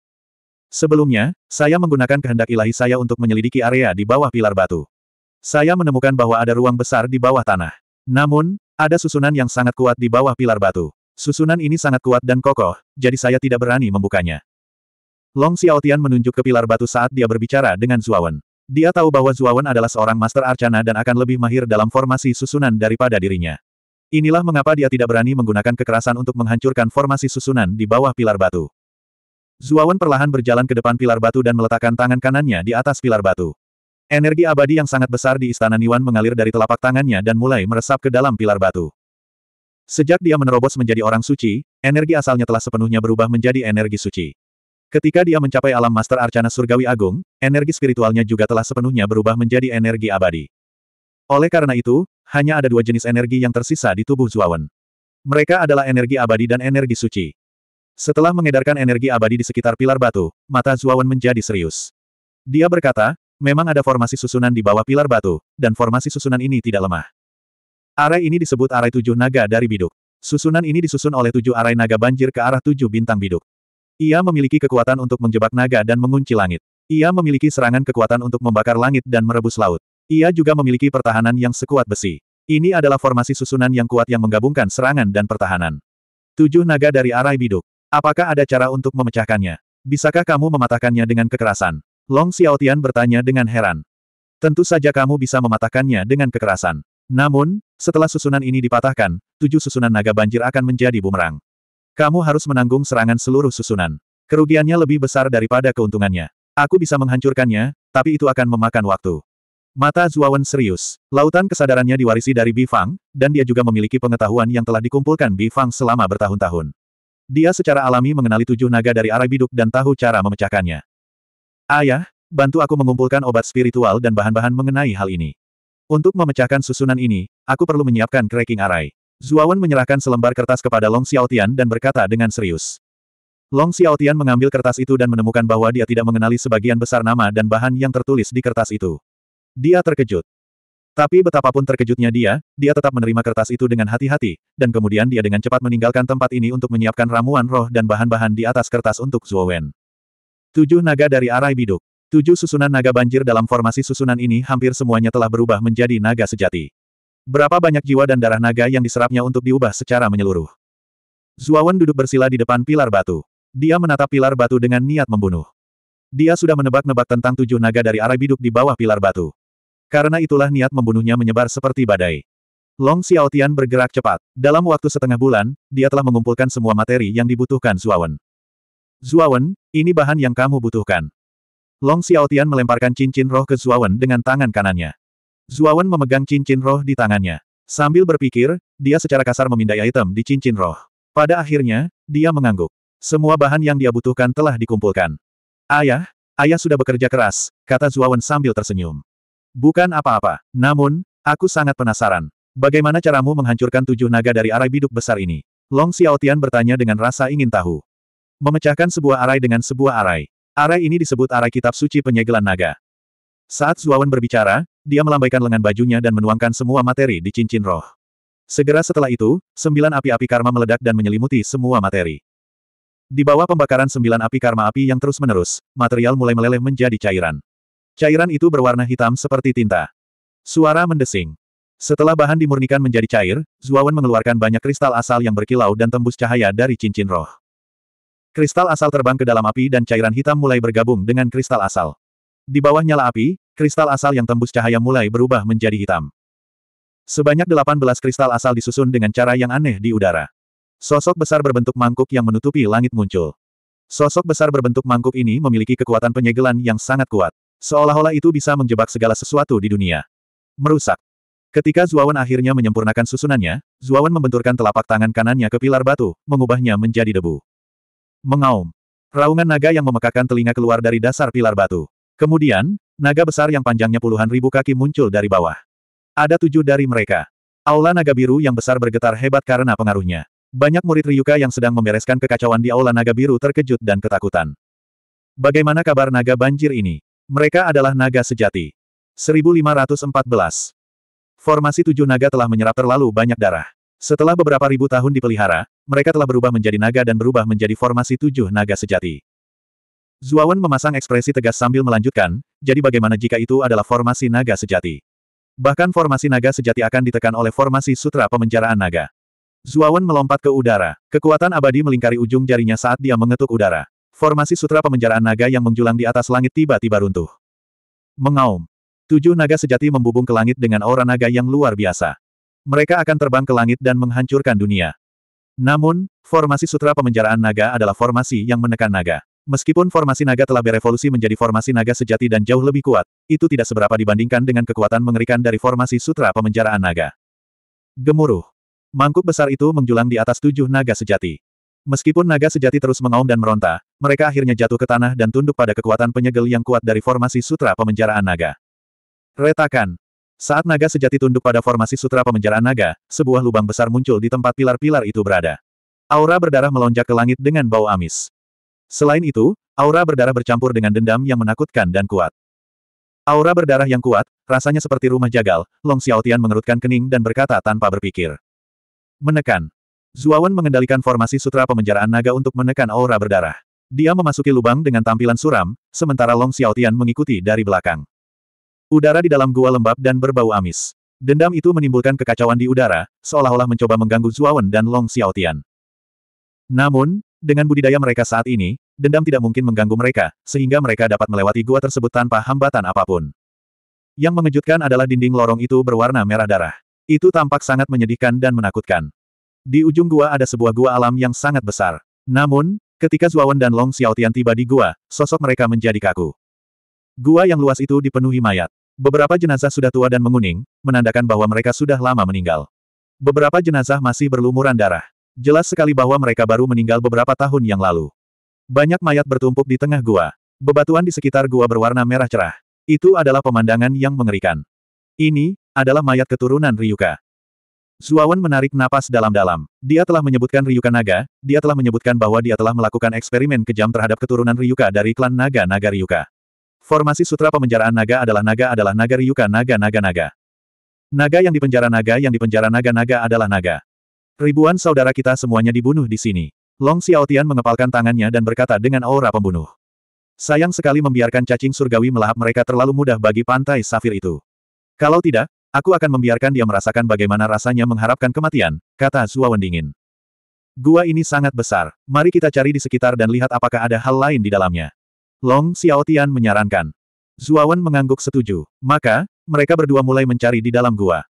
Sebelumnya, saya menggunakan kehendak ilahi saya untuk menyelidiki area di bawah pilar batu. Saya menemukan bahwa ada ruang besar di bawah tanah. Namun, ada susunan yang sangat kuat di bawah pilar batu. Susunan ini sangat kuat dan kokoh, jadi saya tidak berani membukanya. Long Xiaotian menunjuk ke pilar batu saat dia berbicara dengan Zuawan. Dia tahu bahwa Zuawan adalah seorang master arcana dan akan lebih mahir dalam formasi susunan daripada dirinya. Inilah mengapa dia tidak berani menggunakan kekerasan untuk menghancurkan formasi susunan di bawah pilar batu. Zuawan perlahan berjalan ke depan pilar batu dan meletakkan tangan kanannya di atas pilar batu. Energi abadi yang sangat besar di Istana Niwan mengalir dari telapak tangannya dan mulai meresap ke dalam pilar batu. Sejak dia menerobos menjadi orang suci, energi asalnya telah sepenuhnya berubah menjadi energi suci. Ketika dia mencapai alam Master Arcana Surgawi Agung, energi spiritualnya juga telah sepenuhnya berubah menjadi energi abadi. Oleh karena itu, hanya ada dua jenis energi yang tersisa di tubuh Zuawan. Mereka adalah energi abadi dan energi suci. Setelah mengedarkan energi abadi di sekitar pilar batu, mata Zuawan menjadi serius. Dia berkata, memang ada formasi susunan di bawah pilar batu, dan formasi susunan ini tidak lemah. Arai ini disebut arai tujuh naga dari biduk. Susunan ini disusun oleh tujuh arai naga banjir ke arah tujuh bintang biduk. Ia memiliki kekuatan untuk menjebak naga dan mengunci langit. Ia memiliki serangan kekuatan untuk membakar langit dan merebus laut. Ia juga memiliki pertahanan yang sekuat besi. Ini adalah formasi susunan yang kuat yang menggabungkan serangan dan pertahanan. Tujuh naga dari arai biduk. Apakah ada cara untuk memecahkannya? Bisakah kamu mematahkannya dengan kekerasan? Long Xiaotian bertanya dengan heran. Tentu saja kamu bisa mematahkannya dengan kekerasan. Namun, setelah susunan ini dipatahkan, tujuh susunan naga banjir akan menjadi bumerang. Kamu harus menanggung serangan seluruh susunan. Kerugiannya lebih besar daripada keuntungannya. Aku bisa menghancurkannya, tapi itu akan memakan waktu. Mata Zuawan serius. Lautan kesadarannya diwarisi dari Bifang, dan dia juga memiliki pengetahuan yang telah dikumpulkan Bifang selama bertahun-tahun. Dia secara alami mengenali tujuh naga dari arah biduk dan tahu cara memecahkannya. Ayah, bantu aku mengumpulkan obat spiritual dan bahan-bahan mengenai hal ini. Untuk memecahkan susunan ini, aku perlu menyiapkan cracking arai. Zuawan menyerahkan selembar kertas kepada Long Xiaotian dan berkata dengan serius. Long Xiaotian mengambil kertas itu dan menemukan bahwa dia tidak mengenali sebagian besar nama dan bahan yang tertulis di kertas itu. Dia terkejut. Tapi betapapun terkejutnya dia, dia tetap menerima kertas itu dengan hati-hati, dan kemudian dia dengan cepat meninggalkan tempat ini untuk menyiapkan ramuan roh dan bahan-bahan di atas kertas untuk Zhou Wen. Tujuh naga dari arai biduk. Tujuh susunan naga banjir dalam formasi susunan ini hampir semuanya telah berubah menjadi naga sejati. Berapa banyak jiwa dan darah naga yang diserapnya untuk diubah secara menyeluruh. Zuawan duduk bersila di depan pilar batu. Dia menatap pilar batu dengan niat membunuh. Dia sudah menebak-nebak tentang tujuh naga dari arai biduk di bawah pilar batu. Karena itulah niat membunuhnya menyebar seperti badai. Long Xiaotian bergerak cepat. Dalam waktu setengah bulan, dia telah mengumpulkan semua materi yang dibutuhkan Zuawan. Zuawan, ini bahan yang kamu butuhkan. Long Xiaotian melemparkan cincin roh ke Zuawan dengan tangan kanannya. Zuawan memegang cincin roh di tangannya. Sambil berpikir, dia secara kasar memindai item di cincin roh. Pada akhirnya, dia mengangguk. Semua bahan yang dia butuhkan telah dikumpulkan. Ayah, ayah sudah bekerja keras, kata Zuawan sambil tersenyum. Bukan apa-apa. Namun, aku sangat penasaran. Bagaimana caramu menghancurkan tujuh naga dari arai biduk besar ini? Long Xiaotian bertanya dengan rasa ingin tahu. Memecahkan sebuah arai dengan sebuah arai. Arai ini disebut arai kitab suci penyegelan naga. Saat Zuawan berbicara, dia melambaikan lengan bajunya dan menuangkan semua materi di cincin roh. Segera setelah itu, sembilan api-api karma meledak dan menyelimuti semua materi. Di bawah pembakaran sembilan api karma api yang terus-menerus, material mulai meleleh menjadi cairan. Cairan itu berwarna hitam seperti tinta. Suara mendesing. Setelah bahan dimurnikan menjadi cair, Zuawan mengeluarkan banyak kristal asal yang berkilau dan tembus cahaya dari cincin roh. Kristal asal terbang ke dalam api dan cairan hitam mulai bergabung dengan kristal asal. Di bawah nyala api, kristal asal yang tembus cahaya mulai berubah menjadi hitam. Sebanyak 18 kristal asal disusun dengan cara yang aneh di udara. Sosok besar berbentuk mangkuk yang menutupi langit muncul. Sosok besar berbentuk mangkuk ini memiliki kekuatan penyegelan yang sangat kuat. Seolah-olah itu bisa menjebak segala sesuatu di dunia. Merusak. Ketika Zuawan akhirnya menyempurnakan susunannya, Zuawan membenturkan telapak tangan kanannya ke pilar batu, mengubahnya menjadi debu. Mengaum. Raungan naga yang memekakan telinga keluar dari dasar pilar batu. Kemudian, naga besar yang panjangnya puluhan ribu kaki muncul dari bawah. Ada tujuh dari mereka. Aula naga biru yang besar bergetar hebat karena pengaruhnya. Banyak murid Ryuka yang sedang membereskan kekacauan di aula naga biru terkejut dan ketakutan. Bagaimana kabar naga banjir ini? Mereka adalah naga sejati. 1514. Formasi tujuh naga telah menyerap terlalu banyak darah. Setelah beberapa ribu tahun dipelihara, mereka telah berubah menjadi naga dan berubah menjadi formasi tujuh naga sejati. Zuawan memasang ekspresi tegas sambil melanjutkan, jadi bagaimana jika itu adalah formasi naga sejati? Bahkan formasi naga sejati akan ditekan oleh formasi sutra pemenjaraan naga. Zuawan melompat ke udara. Kekuatan abadi melingkari ujung jarinya saat dia mengetuk udara. Formasi sutra pemenjaraan naga yang menjulang di atas langit tiba-tiba runtuh. Mengaum. Tujuh naga sejati membubung ke langit dengan aura naga yang luar biasa. Mereka akan terbang ke langit dan menghancurkan dunia. Namun, formasi sutra pemenjaraan naga adalah formasi yang menekan naga. Meskipun formasi naga telah berevolusi menjadi formasi naga sejati dan jauh lebih kuat, itu tidak seberapa dibandingkan dengan kekuatan mengerikan dari formasi sutra pemenjaraan naga. Gemuruh. Mangkuk besar itu menjulang di atas tujuh naga sejati. Meskipun naga sejati terus mengaum dan meronta, mereka akhirnya jatuh ke tanah dan tunduk pada kekuatan penyegel yang kuat dari formasi sutra pemenjaraan naga. Retakan. Saat naga sejati tunduk pada formasi sutra pemenjaraan naga, sebuah lubang besar muncul di tempat pilar-pilar itu berada. Aura berdarah melonjak ke langit dengan bau amis. Selain itu, aura berdarah bercampur dengan dendam yang menakutkan dan kuat. Aura berdarah yang kuat, rasanya seperti rumah jagal, Long Xiaotian mengerutkan kening dan berkata tanpa berpikir. Menekan. Zuawan mengendalikan formasi sutra pemenjaraan naga untuk menekan aura berdarah. Dia memasuki lubang dengan tampilan suram, sementara Long Xiaotian mengikuti dari belakang. Udara di dalam gua lembab dan berbau amis. Dendam itu menimbulkan kekacauan di udara, seolah-olah mencoba mengganggu Zuawan dan Long Xiaotian. Namun, dengan budidaya mereka saat ini, dendam tidak mungkin mengganggu mereka, sehingga mereka dapat melewati gua tersebut tanpa hambatan apapun. Yang mengejutkan adalah dinding lorong itu berwarna merah darah. Itu tampak sangat menyedihkan dan menakutkan. Di ujung gua ada sebuah gua alam yang sangat besar. Namun, ketika Zuawan dan Long Xiaotian tiba di gua, sosok mereka menjadi kaku. Gua yang luas itu dipenuhi mayat. Beberapa jenazah sudah tua dan menguning, menandakan bahwa mereka sudah lama meninggal. Beberapa jenazah masih berlumuran darah. Jelas sekali bahwa mereka baru meninggal beberapa tahun yang lalu. Banyak mayat bertumpuk di tengah gua. Bebatuan di sekitar gua berwarna merah cerah. Itu adalah pemandangan yang mengerikan. Ini adalah mayat keturunan Ryuka. Zuawan menarik napas dalam-dalam. Dia telah menyebutkan Ryuka Naga, dia telah menyebutkan bahwa dia telah melakukan eksperimen kejam terhadap keturunan Ryuka dari klan Naga Naga Ryuka. Formasi sutra pemenjaraan naga adalah naga adalah naga Ryuka Naga Naga Naga. Naga yang dipenjara naga yang dipenjara naga naga adalah naga. Ribuan saudara kita semuanya dibunuh di sini. Long Xiaotian mengepalkan tangannya dan berkata dengan aura pembunuh. Sayang sekali membiarkan cacing surgawi melahap mereka terlalu mudah bagi pantai safir itu. Kalau tidak, Aku akan membiarkan dia merasakan bagaimana rasanya mengharapkan kematian, kata Zua dingin. Gua ini sangat besar, mari kita cari di sekitar dan lihat apakah ada hal lain di dalamnya. Long Xiaotian menyarankan. Zuawan mengangguk setuju, maka, mereka berdua mulai mencari di dalam gua.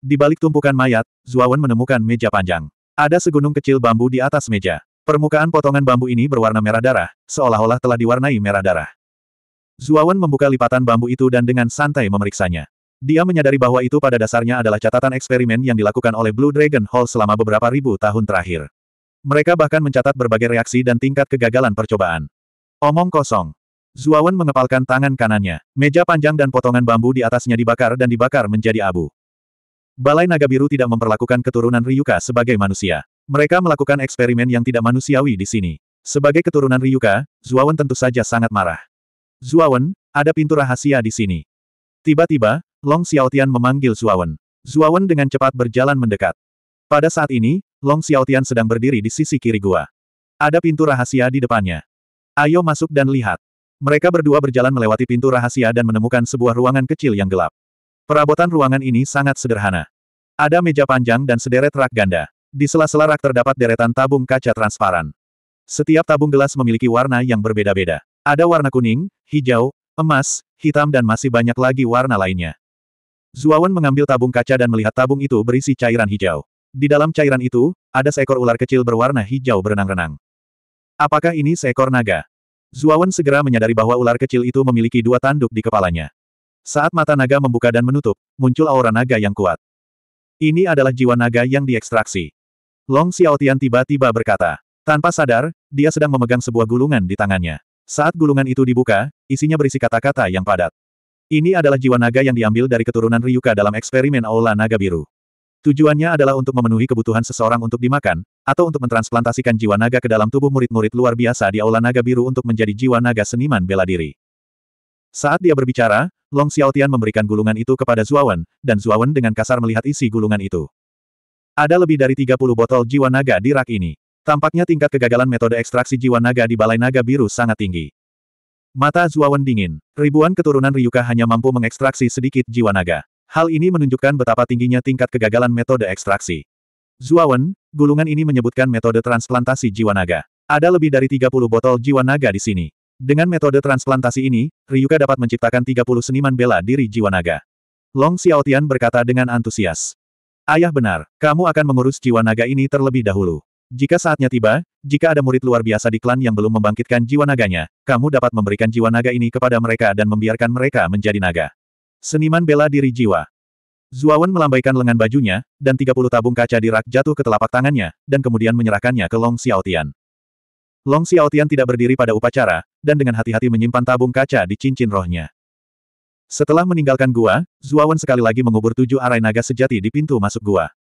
Di balik tumpukan mayat, Zuawan menemukan meja panjang. Ada segunung kecil bambu di atas meja. Permukaan potongan bambu ini berwarna merah darah, seolah-olah telah diwarnai merah darah. Zuawan membuka lipatan bambu itu dan dengan santai memeriksanya. Dia menyadari bahwa itu pada dasarnya adalah catatan eksperimen yang dilakukan oleh Blue Dragon Hall selama beberapa ribu tahun terakhir. Mereka bahkan mencatat berbagai reaksi dan tingkat kegagalan percobaan. Omong kosong. Zuawan mengepalkan tangan kanannya. Meja panjang dan potongan bambu di atasnya dibakar dan dibakar menjadi abu. Balai Naga Biru tidak memperlakukan keturunan Ryuka sebagai manusia. Mereka melakukan eksperimen yang tidak manusiawi di sini. Sebagai keturunan Ryuka, Zuawan tentu saja sangat marah. Zuawan, ada pintu rahasia di sini. Tiba-tiba, Long Xiaotian memanggil Zuawan. Zuawan dengan cepat berjalan mendekat. Pada saat ini, Long Xiaotian sedang berdiri di sisi kiri gua. Ada pintu rahasia di depannya. Ayo masuk dan lihat. Mereka berdua berjalan melewati pintu rahasia dan menemukan sebuah ruangan kecil yang gelap. Perabotan ruangan ini sangat sederhana. Ada meja panjang dan sederet rak ganda. Di sela-sela rak terdapat deretan tabung kaca transparan. Setiap tabung gelas memiliki warna yang berbeda-beda. Ada warna kuning, hijau, emas, hitam dan masih banyak lagi warna lainnya. Zuawan mengambil tabung kaca dan melihat tabung itu berisi cairan hijau. Di dalam cairan itu, ada seekor ular kecil berwarna hijau berenang-renang. Apakah ini seekor naga? Zuawan segera menyadari bahwa ular kecil itu memiliki dua tanduk di kepalanya. Saat mata naga membuka dan menutup, muncul aura naga yang kuat. Ini adalah jiwa naga yang diekstraksi. Long Xiaotian tiba-tiba berkata. Tanpa sadar, dia sedang memegang sebuah gulungan di tangannya. Saat gulungan itu dibuka, isinya berisi kata-kata yang padat. Ini adalah jiwa naga yang diambil dari keturunan Ryuka dalam eksperimen Aula Naga Biru. Tujuannya adalah untuk memenuhi kebutuhan seseorang untuk dimakan, atau untuk mentransplantasikan jiwa naga ke dalam tubuh murid-murid luar biasa di Aula Naga Biru untuk menjadi jiwa naga seniman bela diri. Saat dia berbicara, Long Xiaotian memberikan gulungan itu kepada Zuawan, dan Zuawan dengan kasar melihat isi gulungan itu. Ada lebih dari 30 botol jiwa naga di rak ini. Tampaknya tingkat kegagalan metode ekstraksi jiwa naga di Balai Naga Biru sangat tinggi. Mata Zuawan dingin. Ribuan keturunan Ryuka hanya mampu mengekstraksi sedikit jiwa naga. Hal ini menunjukkan betapa tingginya tingkat kegagalan metode ekstraksi. Zuawan, gulungan ini menyebutkan metode transplantasi jiwa naga. Ada lebih dari 30 botol jiwa naga di sini. Dengan metode transplantasi ini, Ryuka dapat menciptakan 30 seniman bela diri jiwa naga. Long Xiaotian berkata dengan antusias. Ayah benar, kamu akan mengurus jiwa naga ini terlebih dahulu. Jika saatnya tiba, jika ada murid luar biasa di klan yang belum membangkitkan jiwa naganya, kamu dapat memberikan jiwa naga ini kepada mereka dan membiarkan mereka menjadi naga. Seniman bela diri jiwa. Zuawan melambaikan lengan bajunya, dan 30 tabung kaca di rak jatuh ke telapak tangannya, dan kemudian menyerahkannya ke Long Xiaotian. Long Xiaotian tidak berdiri pada upacara, dan dengan hati-hati menyimpan tabung kaca di cincin rohnya. Setelah meninggalkan gua, Zuawan sekali lagi mengubur tujuh arai naga sejati di pintu masuk gua.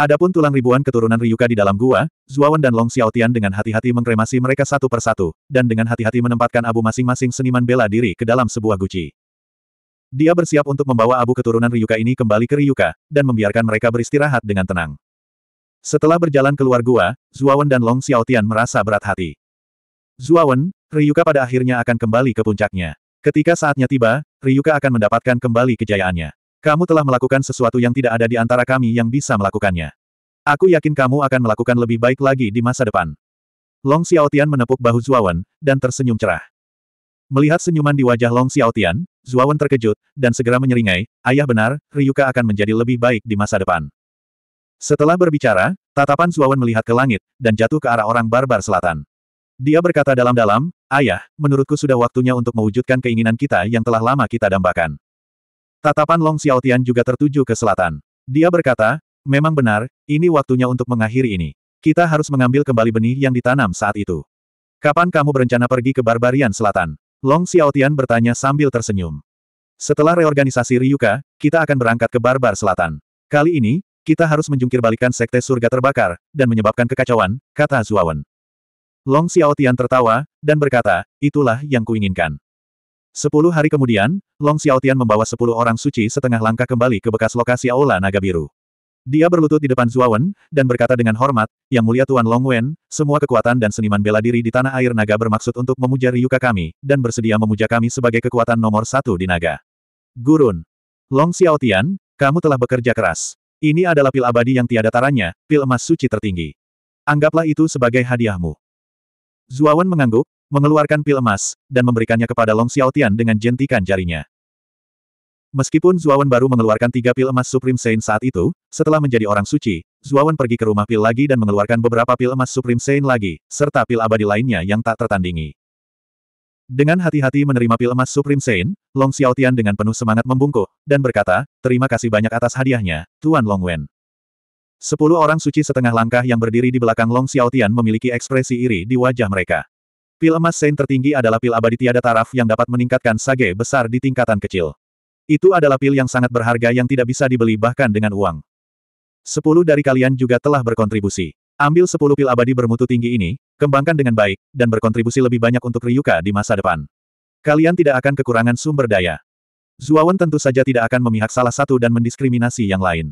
Adapun tulang ribuan keturunan Ryuka di dalam gua, Zuawan dan Long Xiaotian dengan hati-hati mengkremasi mereka satu persatu, dan dengan hati-hati menempatkan abu masing-masing seniman bela diri ke dalam sebuah guci. Dia bersiap untuk membawa abu keturunan Ryuka ini kembali ke Ryuka, dan membiarkan mereka beristirahat dengan tenang. Setelah berjalan keluar gua, Zuawan dan Long Xiaotian merasa berat hati. Zuawan, Ryuka pada akhirnya akan kembali ke puncaknya. Ketika saatnya tiba, Ryuka akan mendapatkan kembali kejayaannya. Kamu telah melakukan sesuatu yang tidak ada di antara kami yang bisa melakukannya. Aku yakin kamu akan melakukan lebih baik lagi di masa depan. Long Xiaotian menepuk bahu Zuawan, dan tersenyum cerah. Melihat senyuman di wajah Long Xiaotian, Zuawan terkejut, dan segera menyeringai, ayah benar, Ryuka akan menjadi lebih baik di masa depan. Setelah berbicara, tatapan Zuawan melihat ke langit, dan jatuh ke arah orang barbar selatan. Dia berkata dalam-dalam, ayah, menurutku sudah waktunya untuk mewujudkan keinginan kita yang telah lama kita dambakan. Tatapan Long Xiaotian juga tertuju ke selatan. Dia berkata, memang benar, ini waktunya untuk mengakhiri ini. Kita harus mengambil kembali benih yang ditanam saat itu. Kapan kamu berencana pergi ke Barbarian Selatan? Long Xiaotian bertanya sambil tersenyum. Setelah reorganisasi Ryuka, kita akan berangkat ke Barbar Selatan. Kali ini, kita harus menjungkirbalikkan Sekte Surga Terbakar, dan menyebabkan kekacauan, kata Zuawan. Long Xiaotian tertawa, dan berkata, itulah yang kuinginkan. Sepuluh hari kemudian, Long Xiaotian membawa sepuluh orang suci setengah langkah kembali ke bekas lokasi Aula Naga Biru. Dia berlutut di depan Zuawan, dan berkata dengan hormat, Yang mulia Tuan Long Wen, semua kekuatan dan seniman bela diri di tanah air naga bermaksud untuk memuja Ryuka kami, dan bersedia memuja kami sebagai kekuatan nomor satu di naga. Gurun. Long Xiaotian, kamu telah bekerja keras. Ini adalah pil abadi yang tiada taranya, pil emas suci tertinggi. Anggaplah itu sebagai hadiahmu. Zuawan mengangguk, mengeluarkan pil emas, dan memberikannya kepada Long Xiaotian dengan jentikan jarinya. Meskipun Zuawan baru mengeluarkan tiga pil emas Supreme Saint saat itu, setelah menjadi orang suci, Zuawan pergi ke rumah pil lagi dan mengeluarkan beberapa pil emas Supreme Saint lagi, serta pil abadi lainnya yang tak tertandingi. Dengan hati-hati menerima pil emas Supreme Saint, Long Xiaotian dengan penuh semangat membungkuk, dan berkata, terima kasih banyak atas hadiahnya, Tuan Long Wen. Sepuluh orang suci setengah langkah yang berdiri di belakang Long Xiaotian memiliki ekspresi iri di wajah mereka. Pil emas Sein tertinggi adalah pil abadi tiada taraf yang dapat meningkatkan sage besar di tingkatan kecil. Itu adalah pil yang sangat berharga yang tidak bisa dibeli bahkan dengan uang. Sepuluh dari kalian juga telah berkontribusi. Ambil sepuluh pil abadi bermutu tinggi ini, kembangkan dengan baik, dan berkontribusi lebih banyak untuk Ryuka di masa depan. Kalian tidak akan kekurangan sumber daya. Zuawan tentu saja tidak akan memihak salah satu dan mendiskriminasi yang lain.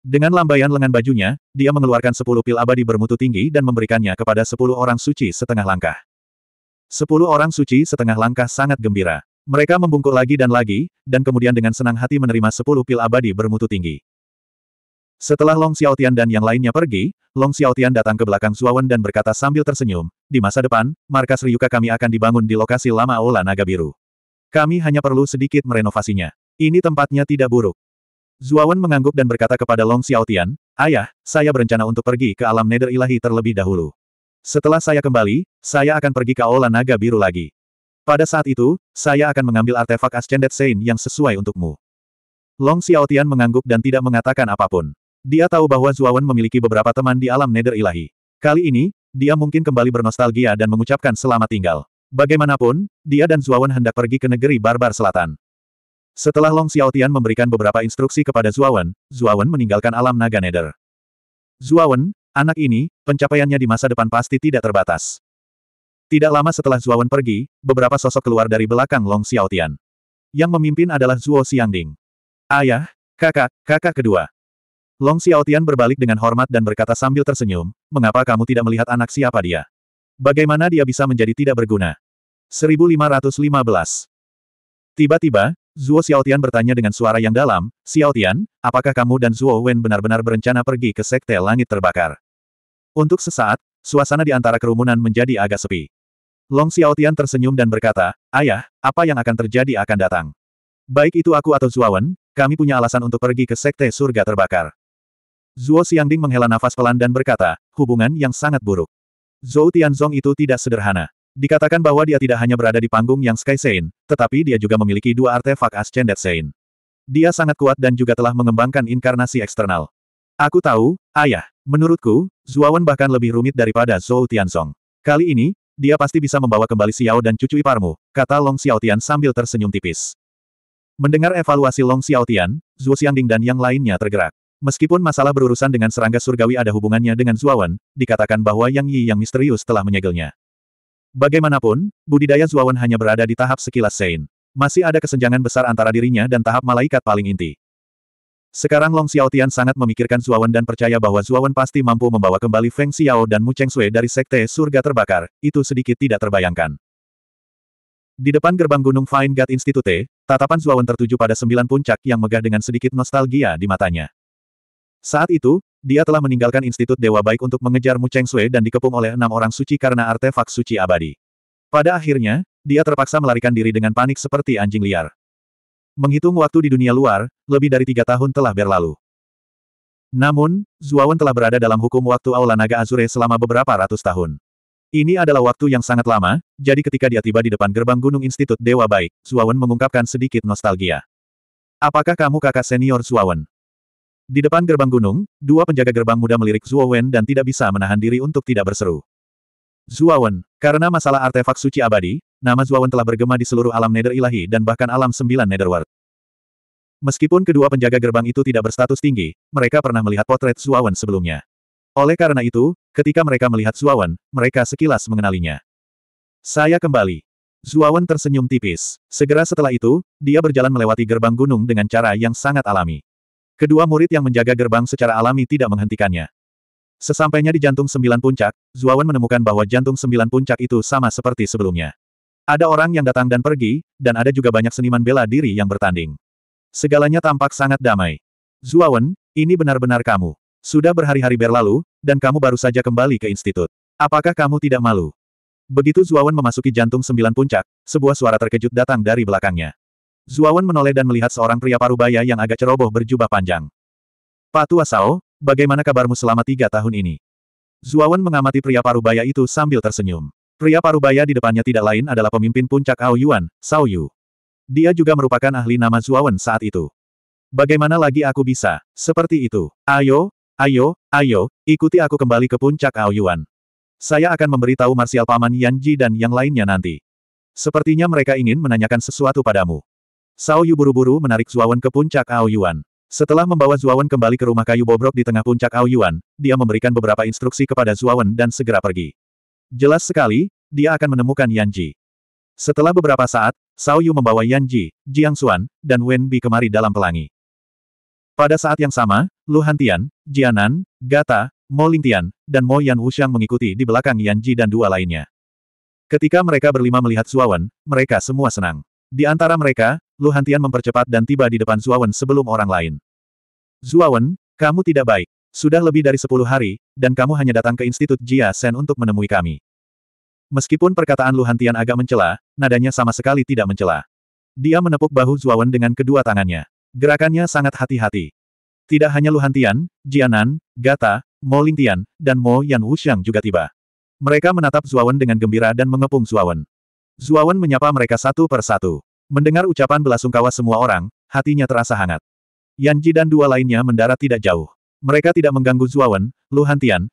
Dengan lambaian lengan bajunya, dia mengeluarkan sepuluh pil abadi bermutu tinggi dan memberikannya kepada sepuluh orang suci setengah langkah. Sepuluh orang suci setengah langkah sangat gembira. Mereka membungkuk lagi dan lagi, dan kemudian dengan senang hati menerima sepuluh pil abadi bermutu tinggi. Setelah Long Xiaotian dan yang lainnya pergi, Long Xiaotian datang ke belakang Zuawan dan berkata sambil tersenyum, di masa depan, markas Ryuka kami akan dibangun di lokasi lama Aula Naga Biru. Kami hanya perlu sedikit merenovasinya. Ini tempatnya tidak buruk. Zuawan mengangguk dan berkata kepada Long Xiaotian, Ayah, saya berencana untuk pergi ke alam neder ilahi terlebih dahulu. Setelah saya kembali, saya akan pergi ke Aula Naga Biru lagi. Pada saat itu, saya akan mengambil artefak Ascended Saint yang sesuai untukmu. Long Xiaotian mengangguk dan tidak mengatakan apapun. Dia tahu bahwa Zuawan memiliki beberapa teman di alam nether ilahi. Kali ini, dia mungkin kembali bernostalgia dan mengucapkan selamat tinggal. Bagaimanapun, dia dan Zuawan hendak pergi ke negeri barbar selatan. Setelah Long Xiaotian memberikan beberapa instruksi kepada Zuawan, Zuawan meninggalkan alam naga nether. Zuawan, Anak ini, pencapaiannya di masa depan pasti tidak terbatas. Tidak lama setelah Wen pergi, beberapa sosok keluar dari belakang Long Xiaotian. Yang memimpin adalah Zhuo Xiangding. Ayah, kakak, kakak kedua. Long Xiaotian berbalik dengan hormat dan berkata sambil tersenyum, mengapa kamu tidak melihat anak siapa dia? Bagaimana dia bisa menjadi tidak berguna? 1515 Tiba-tiba, Zhuo Xiaotian bertanya dengan suara yang dalam, Xiaotian, apakah kamu dan Zuo Wen benar-benar berencana pergi ke Sekte Langit Terbakar? Untuk sesaat, suasana di antara kerumunan menjadi agak sepi. Long Xiaotian tersenyum dan berkata, Ayah, apa yang akan terjadi akan datang. Baik itu aku atau Zuawan, kami punya alasan untuk pergi ke Sekte Surga Terbakar. Zuo Xiangding menghela nafas pelan dan berkata, hubungan yang sangat buruk. Zhou Tianzong itu tidak sederhana. Dikatakan bahwa dia tidak hanya berada di panggung yang Sky Sein, tetapi dia juga memiliki dua artefak Ascended Sein. Dia sangat kuat dan juga telah mengembangkan inkarnasi eksternal. Aku tahu, ayah. Menurutku, Zuawan bahkan lebih rumit daripada Zhou Tianzong. Kali ini, dia pasti bisa membawa kembali Xiao dan cucu iparmu, kata Long Xiaotian sambil tersenyum tipis. Mendengar evaluasi Long Xiaotian, Zhu Xiangding dan yang lainnya tergerak. Meskipun masalah berurusan dengan serangga surgawi ada hubungannya dengan Zuawan, dikatakan bahwa Yang Yi yang misterius telah menyegelnya. Bagaimanapun, budidaya Zuawan hanya berada di tahap sekilas Sein. Masih ada kesenjangan besar antara dirinya dan tahap malaikat paling inti. Sekarang Long Xiaotian sangat memikirkan Zuawan dan percaya bahwa Zuawan pasti mampu membawa kembali Feng Xiao dan Mu Cheng Sui dari Sekte Surga Terbakar, itu sedikit tidak terbayangkan. Di depan gerbang Gunung Fine God Institute, tatapan Zuawan tertuju pada sembilan puncak yang megah dengan sedikit nostalgia di matanya. Saat itu, dia telah meninggalkan Institut Dewa Baik untuk mengejar Mu Cheng Sui dan dikepung oleh enam orang suci karena artefak suci abadi. Pada akhirnya, dia terpaksa melarikan diri dengan panik seperti anjing liar. Menghitung waktu di dunia luar, lebih dari tiga tahun telah berlalu. Namun, Zuawan telah berada dalam hukum waktu Aula Naga Azure selama beberapa ratus tahun. Ini adalah waktu yang sangat lama, jadi ketika dia tiba di depan gerbang Gunung Institut Dewa Baik, Zuawan mengungkapkan sedikit nostalgia. Apakah kamu kakak senior Zuawan? Di depan gerbang gunung, dua penjaga gerbang muda melirik Zuowen dan tidak bisa menahan diri untuk tidak berseru. Zuawan, karena masalah artefak suci abadi, nama Zuawan telah bergema di seluruh alam nether ilahi dan bahkan alam sembilan netherworld. Meskipun kedua penjaga gerbang itu tidak berstatus tinggi, mereka pernah melihat potret Suawan sebelumnya. Oleh karena itu, ketika mereka melihat Suawan, mereka sekilas mengenalinya. Saya kembali. Zuawan tersenyum tipis. Segera setelah itu, dia berjalan melewati gerbang gunung dengan cara yang sangat alami. Kedua murid yang menjaga gerbang secara alami tidak menghentikannya. Sesampainya di jantung sembilan puncak, Zuawan menemukan bahwa jantung sembilan puncak itu sama seperti sebelumnya. Ada orang yang datang dan pergi, dan ada juga banyak seniman bela diri yang bertanding. Segalanya tampak sangat damai. Zuawan, ini benar-benar kamu. Sudah berhari-hari berlalu, dan kamu baru saja kembali ke institut. Apakah kamu tidak malu? Begitu Zuawan memasuki jantung sembilan puncak, sebuah suara terkejut datang dari belakangnya. Zuawan menoleh dan melihat seorang pria parubaya yang agak ceroboh berjubah panjang. Pak Tua Sao, bagaimana kabarmu selama tiga tahun ini? Zuawan mengamati pria parubaya itu sambil tersenyum. Pria parubaya di depannya tidak lain adalah pemimpin puncak Ao Yuan, Sao Yu. Dia juga merupakan ahli nama Zuawan saat itu. Bagaimana lagi aku bisa, seperti itu. Ayo, ayo, ayo, ikuti aku kembali ke puncak Aoyuan. Saya akan memberitahu Marsial Paman Yanji dan yang lainnya nanti. Sepertinya mereka ingin menanyakan sesuatu padamu. Sao Yu buru-buru menarik Zuawan ke puncak Aoyuan. Setelah membawa Zuawan kembali ke rumah kayu bobrok di tengah puncak Aoyuan, dia memberikan beberapa instruksi kepada Zuawan dan segera pergi. Jelas sekali, dia akan menemukan Yanji. Setelah beberapa saat, Sao Yu membawa Yan Ji, Jiang Xuan, dan Wen Bi kemari dalam pelangi. Pada saat yang sama, Lu Hantian, Jianan, Gata, Mo Lingtian, dan Mo Yan Wuxiang mengikuti di belakang Yan Ji dan dua lainnya. Ketika mereka berlima melihat Suawan, mereka semua senang. Di antara mereka, Lu Hantian mempercepat dan tiba di depan Suawan sebelum orang lain. Zuawan, kamu tidak baik. Sudah lebih dari sepuluh hari, dan kamu hanya datang ke Institut Jia Sen untuk menemui kami. Meskipun perkataan Lu Hantian agak mencela, nadanya sama sekali tidak mencela. Dia menepuk bahu Zuawan dengan kedua tangannya. Gerakannya sangat hati-hati. Tidak hanya Lu Hantian, Jianan, Gata, Mo Lingtian, dan Mo Yan Wuxiang juga tiba. Mereka menatap Zuawan dengan gembira dan mengepung Zuawan. Zuawan menyapa mereka satu per satu. Mendengar ucapan belasungkawa semua orang, hatinya terasa hangat. Yan Ji dan dua lainnya mendarat tidak jauh. Mereka tidak mengganggu Zuawan, Lu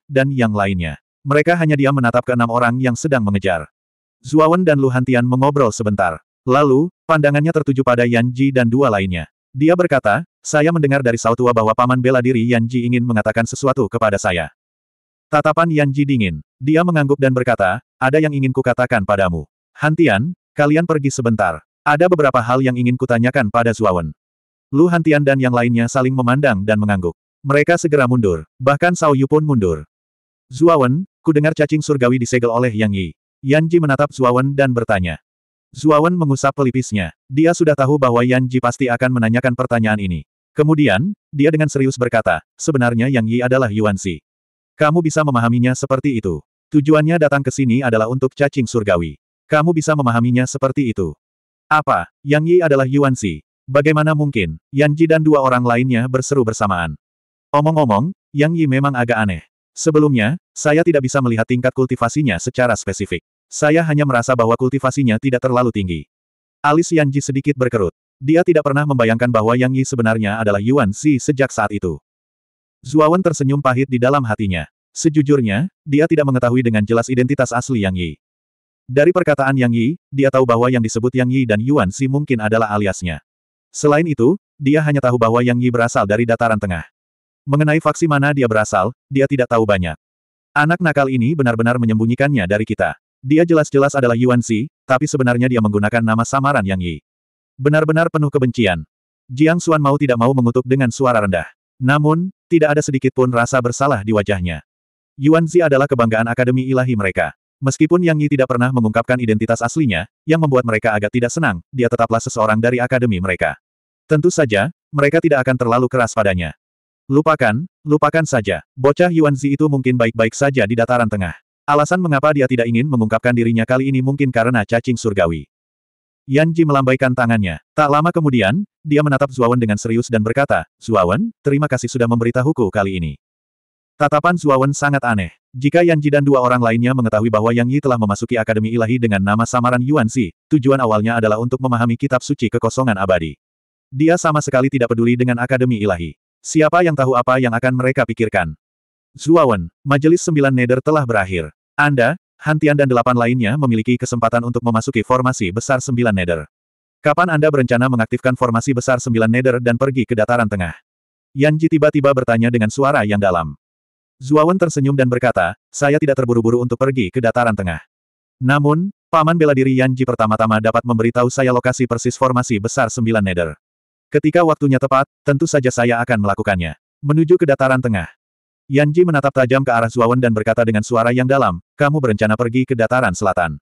dan yang lainnya. Mereka hanya diam menatap enam orang yang sedang mengejar. Zuawan dan Lu Hantian mengobrol sebentar. Lalu, pandangannya tertuju pada Yan Ji dan dua lainnya. Dia berkata, saya mendengar dari tua bahwa paman bela diri Yan Ji ingin mengatakan sesuatu kepada saya. Tatapan Yan Ji dingin. Dia mengangguk dan berkata, ada yang ingin kukatakan padamu. Hantian, kalian pergi sebentar. Ada beberapa hal yang ingin kutanyakan pada Zuawan. Lu Hantian dan yang lainnya saling memandang dan mengangguk. Mereka segera mundur. Bahkan Sao Yu pun mundur. Zuawan, ku dengar cacing surgawi disegel oleh Yang Yi. Yanji menatap Zuawan dan bertanya. Zuawan mengusap pelipisnya. Dia sudah tahu bahwa Yanji pasti akan menanyakan pertanyaan ini. Kemudian, dia dengan serius berkata, sebenarnya Yang Yi adalah Yuan Xi. Kamu bisa memahaminya seperti itu. Tujuannya datang ke sini adalah untuk cacing surgawi. Kamu bisa memahaminya seperti itu. Apa, Yang Yi adalah Yuan Xi? Bagaimana mungkin, Yanji dan dua orang lainnya berseru bersamaan. Omong-omong, Yang Yi memang agak aneh. Sebelumnya, saya tidak bisa melihat tingkat kultivasinya secara spesifik. Saya hanya merasa bahwa kultivasinya tidak terlalu tinggi. Alis Yan Ji sedikit berkerut. Dia tidak pernah membayangkan bahwa Yang Yi sebenarnya adalah Yuan Xi sejak saat itu. Zuawan tersenyum pahit di dalam hatinya. Sejujurnya, dia tidak mengetahui dengan jelas identitas asli Yang Yi. Dari perkataan Yang Yi, dia tahu bahwa yang disebut Yang Yi dan Yuan Xi mungkin adalah aliasnya. Selain itu, dia hanya tahu bahwa Yang Yi berasal dari dataran tengah. Mengenai faksi mana dia berasal, dia tidak tahu banyak. Anak nakal ini benar-benar menyembunyikannya dari kita. Dia jelas-jelas adalah Yuan Xi, tapi sebenarnya dia menggunakan nama samaran Yang Yi. Benar-benar penuh kebencian. Jiang Xuan mau tidak mau mengutuk dengan suara rendah. Namun, tidak ada sedikit pun rasa bersalah di wajahnya. Yuan Xi adalah kebanggaan Akademi Ilahi mereka. Meskipun Yang Yi tidak pernah mengungkapkan identitas aslinya, yang membuat mereka agak tidak senang, dia tetaplah seseorang dari Akademi mereka. Tentu saja, mereka tidak akan terlalu keras padanya. Lupakan, lupakan saja. Bocah Yuan Zi itu mungkin baik-baik saja di dataran tengah. Alasan mengapa dia tidak ingin mengungkapkan dirinya kali ini mungkin karena cacing surgawi. Yan Ji melambaikan tangannya. Tak lama kemudian, dia menatap Zuawan dengan serius dan berkata, Zuawan, terima kasih sudah memberitahuku kali ini. Tatapan Zuawan sangat aneh. Jika Yan Ji dan dua orang lainnya mengetahui bahwa Yang Yi telah memasuki Akademi Ilahi dengan nama samaran Yuan Si, tujuan awalnya adalah untuk memahami kitab suci kekosongan abadi. Dia sama sekali tidak peduli dengan Akademi Ilahi. Siapa yang tahu apa yang akan mereka pikirkan? Zuawan, Majelis Sembilan Neder telah berakhir. Anda, Hantian dan delapan lainnya memiliki kesempatan untuk memasuki formasi besar Sembilan Neder. Kapan Anda berencana mengaktifkan formasi besar Sembilan Neder dan pergi ke dataran tengah? Yanji tiba-tiba bertanya dengan suara yang dalam. Zuawan tersenyum dan berkata, saya tidak terburu-buru untuk pergi ke dataran tengah. Namun, Paman bela diri Yanji pertama-tama dapat memberitahu saya lokasi persis formasi besar Sembilan Neder. Ketika waktunya tepat, tentu saja saya akan melakukannya. Menuju ke dataran tengah. Yanji menatap tajam ke arah Zuawan dan berkata dengan suara yang dalam, kamu berencana pergi ke dataran selatan.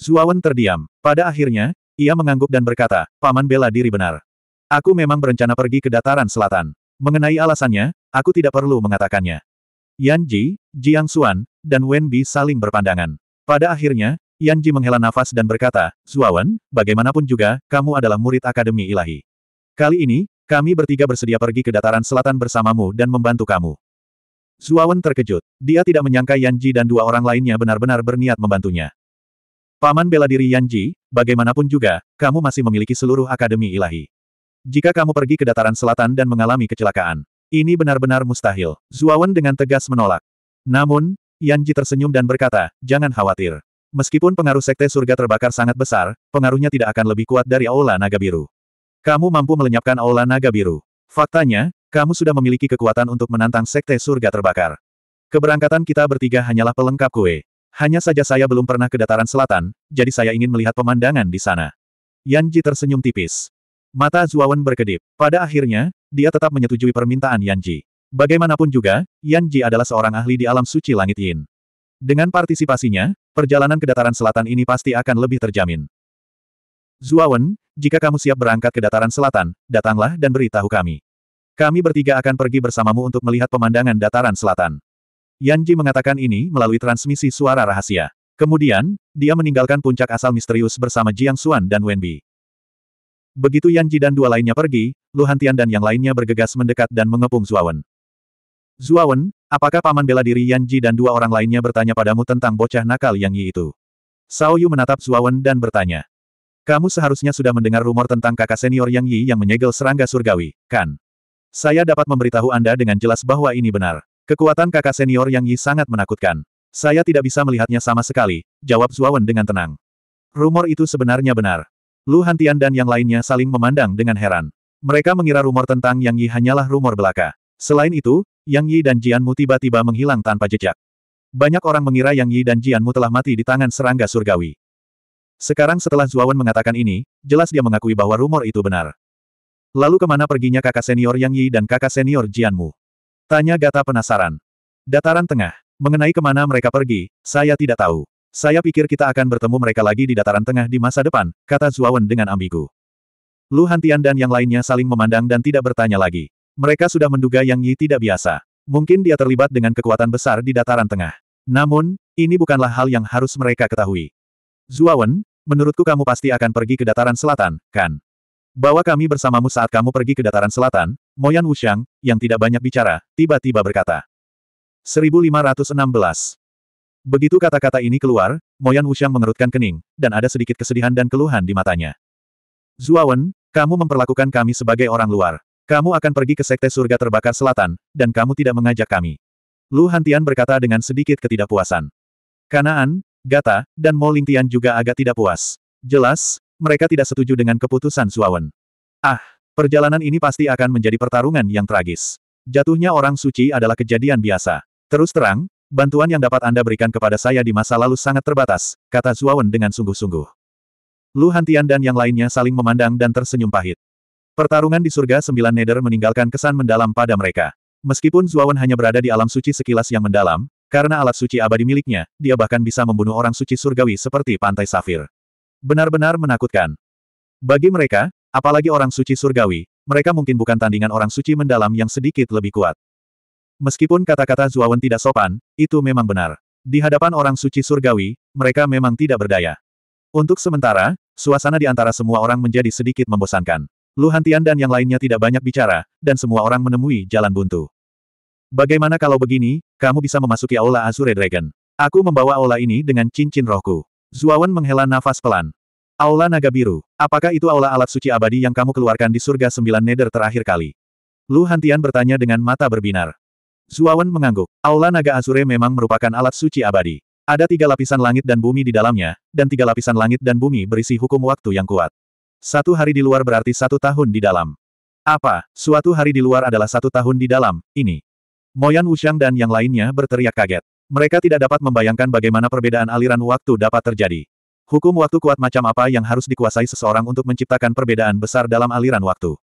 Zuawan terdiam. Pada akhirnya, ia mengangguk dan berkata, paman bela diri benar. Aku memang berencana pergi ke dataran selatan. Mengenai alasannya, aku tidak perlu mengatakannya. Yanji, Jiang Xuan, dan Wen Bi saling berpandangan. Pada akhirnya, Yanji menghela nafas dan berkata, Zuawan, bagaimanapun juga, kamu adalah murid Akademi Ilahi. Kali ini, kami bertiga bersedia pergi ke dataran selatan bersamamu dan membantu kamu. Zuawan terkejut. Dia tidak menyangka Yanji dan dua orang lainnya benar-benar berniat membantunya. Paman bela diri Yanji, bagaimanapun juga, kamu masih memiliki seluruh akademi ilahi. Jika kamu pergi ke dataran selatan dan mengalami kecelakaan, ini benar-benar mustahil. Zuawan dengan tegas menolak. Namun, Yanji tersenyum dan berkata, jangan khawatir. Meskipun pengaruh sekte surga terbakar sangat besar, pengaruhnya tidak akan lebih kuat dari Aula Naga Biru. Kamu mampu melenyapkan Aula Naga Biru. Faktanya, kamu sudah memiliki kekuatan untuk menantang Sekte Surga Terbakar. Keberangkatan kita bertiga hanyalah pelengkap kue. Hanya saja saya belum pernah ke dataran selatan, jadi saya ingin melihat pemandangan di sana. Yanji tersenyum tipis. Mata Zuawan berkedip. Pada akhirnya, dia tetap menyetujui permintaan Yanji. Bagaimanapun juga, Yanji adalah seorang ahli di alam suci langit Yin. Dengan partisipasinya, perjalanan ke dataran selatan ini pasti akan lebih terjamin. Zuawan, jika kamu siap berangkat ke dataran selatan, datanglah dan beritahu kami. Kami bertiga akan pergi bersamamu untuk melihat pemandangan dataran selatan. Yanji mengatakan ini melalui transmisi suara rahasia. Kemudian, dia meninggalkan puncak asal misterius bersama Jiang Xuan dan Wen Bi. Begitu Yanji dan dua lainnya pergi, Lu Hantian dan yang lainnya bergegas mendekat dan mengepung Zuawan. Zuawan, apakah paman bela diri Yanji dan dua orang lainnya bertanya padamu tentang bocah nakal Yang Yi itu? Sao Yu menatap Zuawan dan bertanya. Kamu seharusnya sudah mendengar rumor tentang kakak senior Yang Yi yang menyegel serangga surgawi, kan? Saya dapat memberitahu Anda dengan jelas bahwa ini benar. Kekuatan kakak senior Yang Yi sangat menakutkan. Saya tidak bisa melihatnya sama sekali, jawab Zuawan dengan tenang. Rumor itu sebenarnya benar. Lu Hantian dan yang lainnya saling memandang dengan heran. Mereka mengira rumor tentang Yang Yi hanyalah rumor belaka. Selain itu, Yang Yi dan Jianmu tiba-tiba menghilang tanpa jejak. Banyak orang mengira Yang Yi dan Jianmu telah mati di tangan serangga surgawi. Sekarang setelah Zuawan mengatakan ini, jelas dia mengakui bahwa rumor itu benar. Lalu kemana perginya kakak senior Yang Yi dan kakak senior Jianmu? Tanya Gata penasaran. Dataran tengah. Mengenai kemana mereka pergi, saya tidak tahu. Saya pikir kita akan bertemu mereka lagi di dataran tengah di masa depan, kata Zuawan dengan ambigu. Lu Hantian dan yang lainnya saling memandang dan tidak bertanya lagi. Mereka sudah menduga Yang Yi tidak biasa. Mungkin dia terlibat dengan kekuatan besar di dataran tengah. Namun, ini bukanlah hal yang harus mereka ketahui. Zuawan, menurutku kamu pasti akan pergi ke dataran selatan, kan? Bawa kami bersamamu saat kamu pergi ke dataran selatan, Moyan Wushang, yang tidak banyak bicara, tiba-tiba berkata. 1516. Begitu kata-kata ini keluar, Moyan Wushang mengerutkan kening, dan ada sedikit kesedihan dan keluhan di matanya. Zuawan, kamu memperlakukan kami sebagai orang luar. Kamu akan pergi ke Sekte Surga Terbakar Selatan, dan kamu tidak mengajak kami. Lu Hantian berkata dengan sedikit ketidakpuasan. Kanaan, Gata, dan Mo Lingtian juga agak tidak puas. Jelas, mereka tidak setuju dengan keputusan Suawen. Ah, perjalanan ini pasti akan menjadi pertarungan yang tragis. Jatuhnya orang suci adalah kejadian biasa. Terus terang, bantuan yang dapat Anda berikan kepada saya di masa lalu sangat terbatas, kata Suawen dengan sungguh-sungguh. Lu Hantian dan yang lainnya saling memandang dan tersenyum pahit. Pertarungan di surga sembilan Nether meninggalkan kesan mendalam pada mereka. Meskipun Zuawan hanya berada di alam suci sekilas yang mendalam, karena alat suci abadi miliknya, dia bahkan bisa membunuh orang suci surgawi seperti Pantai Safir. Benar-benar menakutkan. Bagi mereka, apalagi orang suci surgawi, mereka mungkin bukan tandingan orang suci mendalam yang sedikit lebih kuat. Meskipun kata-kata Zuawan tidak sopan, itu memang benar. Di hadapan orang suci surgawi, mereka memang tidak berdaya. Untuk sementara, suasana di antara semua orang menjadi sedikit membosankan. Lu Hantian dan yang lainnya tidak banyak bicara, dan semua orang menemui jalan buntu. Bagaimana kalau begini, kamu bisa memasuki Aula Azure Dragon? Aku membawa aula ini dengan cincin rohku. Zuawan menghela nafas pelan. Aula Naga Biru. Apakah itu aula alat suci abadi yang kamu keluarkan di surga sembilan nether terakhir kali? Lu Hantian bertanya dengan mata berbinar. Zuawan mengangguk. Aula Naga Azure memang merupakan alat suci abadi. Ada tiga lapisan langit dan bumi di dalamnya, dan tiga lapisan langit dan bumi berisi hukum waktu yang kuat. Satu hari di luar berarti satu tahun di dalam. Apa, suatu hari di luar adalah satu tahun di dalam, ini. Moyan Wushang dan yang lainnya berteriak kaget. Mereka tidak dapat membayangkan bagaimana perbedaan aliran waktu dapat terjadi. Hukum waktu kuat macam apa yang harus dikuasai seseorang untuk menciptakan perbedaan besar dalam aliran waktu.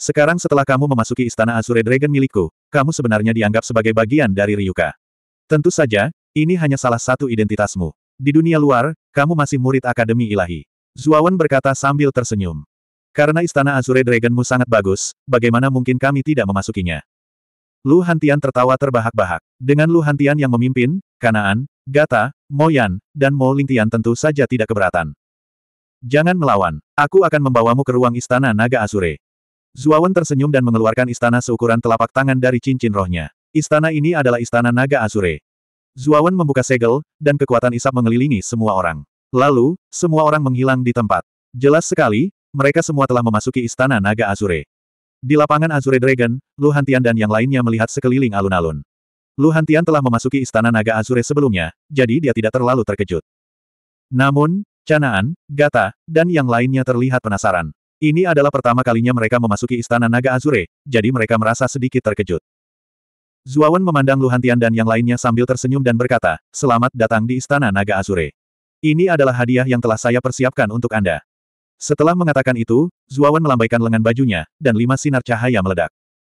Sekarang setelah kamu memasuki istana Azure Dragon milikku, kamu sebenarnya dianggap sebagai bagian dari Ryuka. Tentu saja, ini hanya salah satu identitasmu. Di dunia luar, kamu masih murid Akademi Ilahi. Zuawan berkata sambil tersenyum. Karena istana Azure Dragonmu sangat bagus, bagaimana mungkin kami tidak memasukinya? Lu Hantian tertawa terbahak-bahak. Dengan Lu Hantian yang memimpin, Kanaan, Gata, Mo Yan, dan Mo Lingtian tentu saja tidak keberatan. Jangan melawan, aku akan membawamu ke ruang istana naga Asure. Zuawan tersenyum dan mengeluarkan istana seukuran telapak tangan dari cincin rohnya. Istana ini adalah istana naga Asure. Zuawan membuka segel, dan kekuatan isap mengelilingi semua orang. Lalu, semua orang menghilang di tempat. Jelas sekali, mereka semua telah memasuki istana naga Azure. Di lapangan Azure Dragon, Luhantian dan yang lainnya melihat sekeliling alun-alun. Lu Hantian telah memasuki istana naga Azure sebelumnya, jadi dia tidak terlalu terkejut. Namun, Canaan, Gata, dan yang lainnya terlihat penasaran. Ini adalah pertama kalinya mereka memasuki istana naga Azure, jadi mereka merasa sedikit terkejut. Zuawan memandang Lu Hantian dan yang lainnya sambil tersenyum dan berkata, Selamat datang di istana naga Azure. Ini adalah hadiah yang telah saya persiapkan untuk Anda. Setelah mengatakan itu, Zuawan melambaikan lengan bajunya, dan lima sinar cahaya meledak.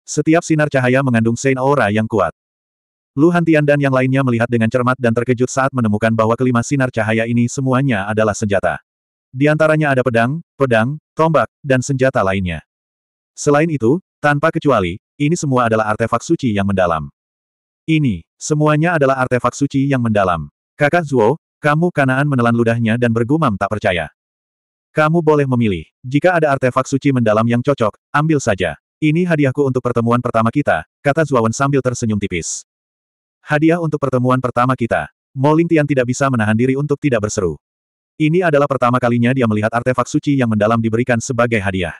Setiap sinar cahaya mengandung Sein Aura yang kuat. Lu Hantian dan yang lainnya melihat dengan cermat dan terkejut saat menemukan bahwa kelima sinar cahaya ini semuanya adalah senjata. Di antaranya ada pedang, pedang, tombak, dan senjata lainnya. Selain itu, tanpa kecuali, ini semua adalah artefak suci yang mendalam. Ini, semuanya adalah artefak suci yang mendalam. Kakak Zuo, kamu kanaan menelan ludahnya dan bergumam tak percaya. Kamu boleh memilih. Jika ada artefak suci mendalam yang cocok, ambil saja. Ini hadiahku untuk pertemuan pertama kita, kata Zuawan sambil tersenyum tipis. Hadiah untuk pertemuan pertama kita. Mo Tian tidak bisa menahan diri untuk tidak berseru. Ini adalah pertama kalinya dia melihat artefak suci yang mendalam diberikan sebagai hadiah.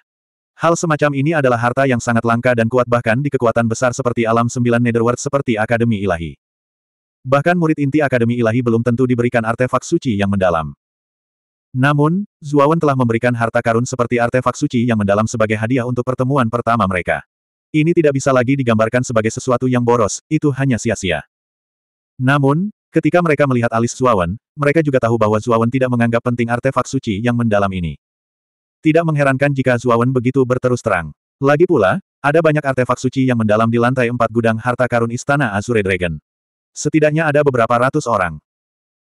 Hal semacam ini adalah harta yang sangat langka dan kuat bahkan di kekuatan besar seperti alam sembilan netherworld seperti Akademi Ilahi. Bahkan murid inti Akademi Ilahi belum tentu diberikan artefak suci yang mendalam. Namun, Zuawan telah memberikan harta karun seperti artefak suci yang mendalam sebagai hadiah untuk pertemuan pertama mereka. Ini tidak bisa lagi digambarkan sebagai sesuatu yang boros, itu hanya sia-sia. Namun, ketika mereka melihat alis Zuawan, mereka juga tahu bahwa Zuawan tidak menganggap penting artefak suci yang mendalam ini. Tidak mengherankan jika Zuawan begitu berterus terang. Lagi pula, ada banyak artefak suci yang mendalam di lantai empat gudang harta karun Istana Azure Dragon. Setidaknya ada beberapa ratus orang.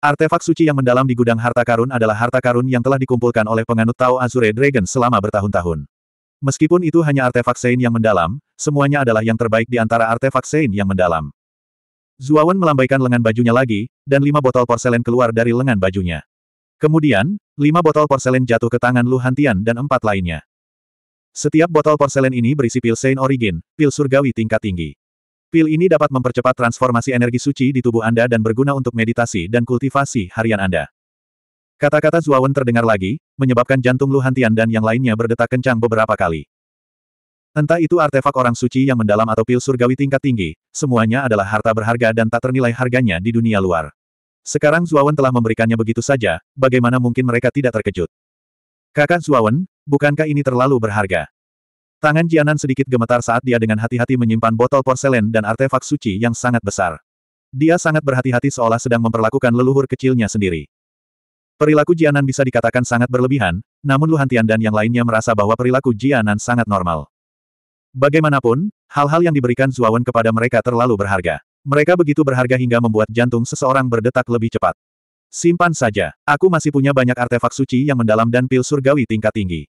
Artefak suci yang mendalam di gudang harta karun adalah harta karun yang telah dikumpulkan oleh penganut Tao Azure Dragon selama bertahun-tahun. Meskipun itu hanya artefak Sein yang mendalam, semuanya adalah yang terbaik di antara artefak Sein yang mendalam. Zuawan melambaikan lengan bajunya lagi, dan lima botol porselen keluar dari lengan bajunya. Kemudian, lima botol porselen jatuh ke tangan Lu Hantian dan empat lainnya. Setiap botol porselen ini berisi pil Saint Origin, pil surgawi tingkat tinggi. Pil ini dapat mempercepat transformasi energi suci di tubuh Anda dan berguna untuk meditasi dan kultivasi harian Anda. Kata-kata Zuawan terdengar lagi, menyebabkan jantung Lu Hantian dan yang lainnya berdetak kencang beberapa kali. Entah itu artefak orang suci yang mendalam atau pil surgawi tingkat tinggi, semuanya adalah harta berharga dan tak ternilai harganya di dunia luar. Sekarang Zuawan telah memberikannya begitu saja, bagaimana mungkin mereka tidak terkejut? Kakak Zuawan, bukankah ini terlalu berharga? Tangan Jianan sedikit gemetar saat dia dengan hati-hati menyimpan botol porselen dan artefak suci yang sangat besar. Dia sangat berhati-hati seolah sedang memperlakukan leluhur kecilnya sendiri. Perilaku Jianan bisa dikatakan sangat berlebihan, namun Luhantian dan yang lainnya merasa bahwa perilaku Jianan sangat normal. Bagaimanapun, hal-hal yang diberikan Zuawan kepada mereka terlalu berharga. Mereka begitu berharga hingga membuat jantung seseorang berdetak lebih cepat. Simpan saja, aku masih punya banyak artefak suci yang mendalam dan pil surgawi tingkat tinggi.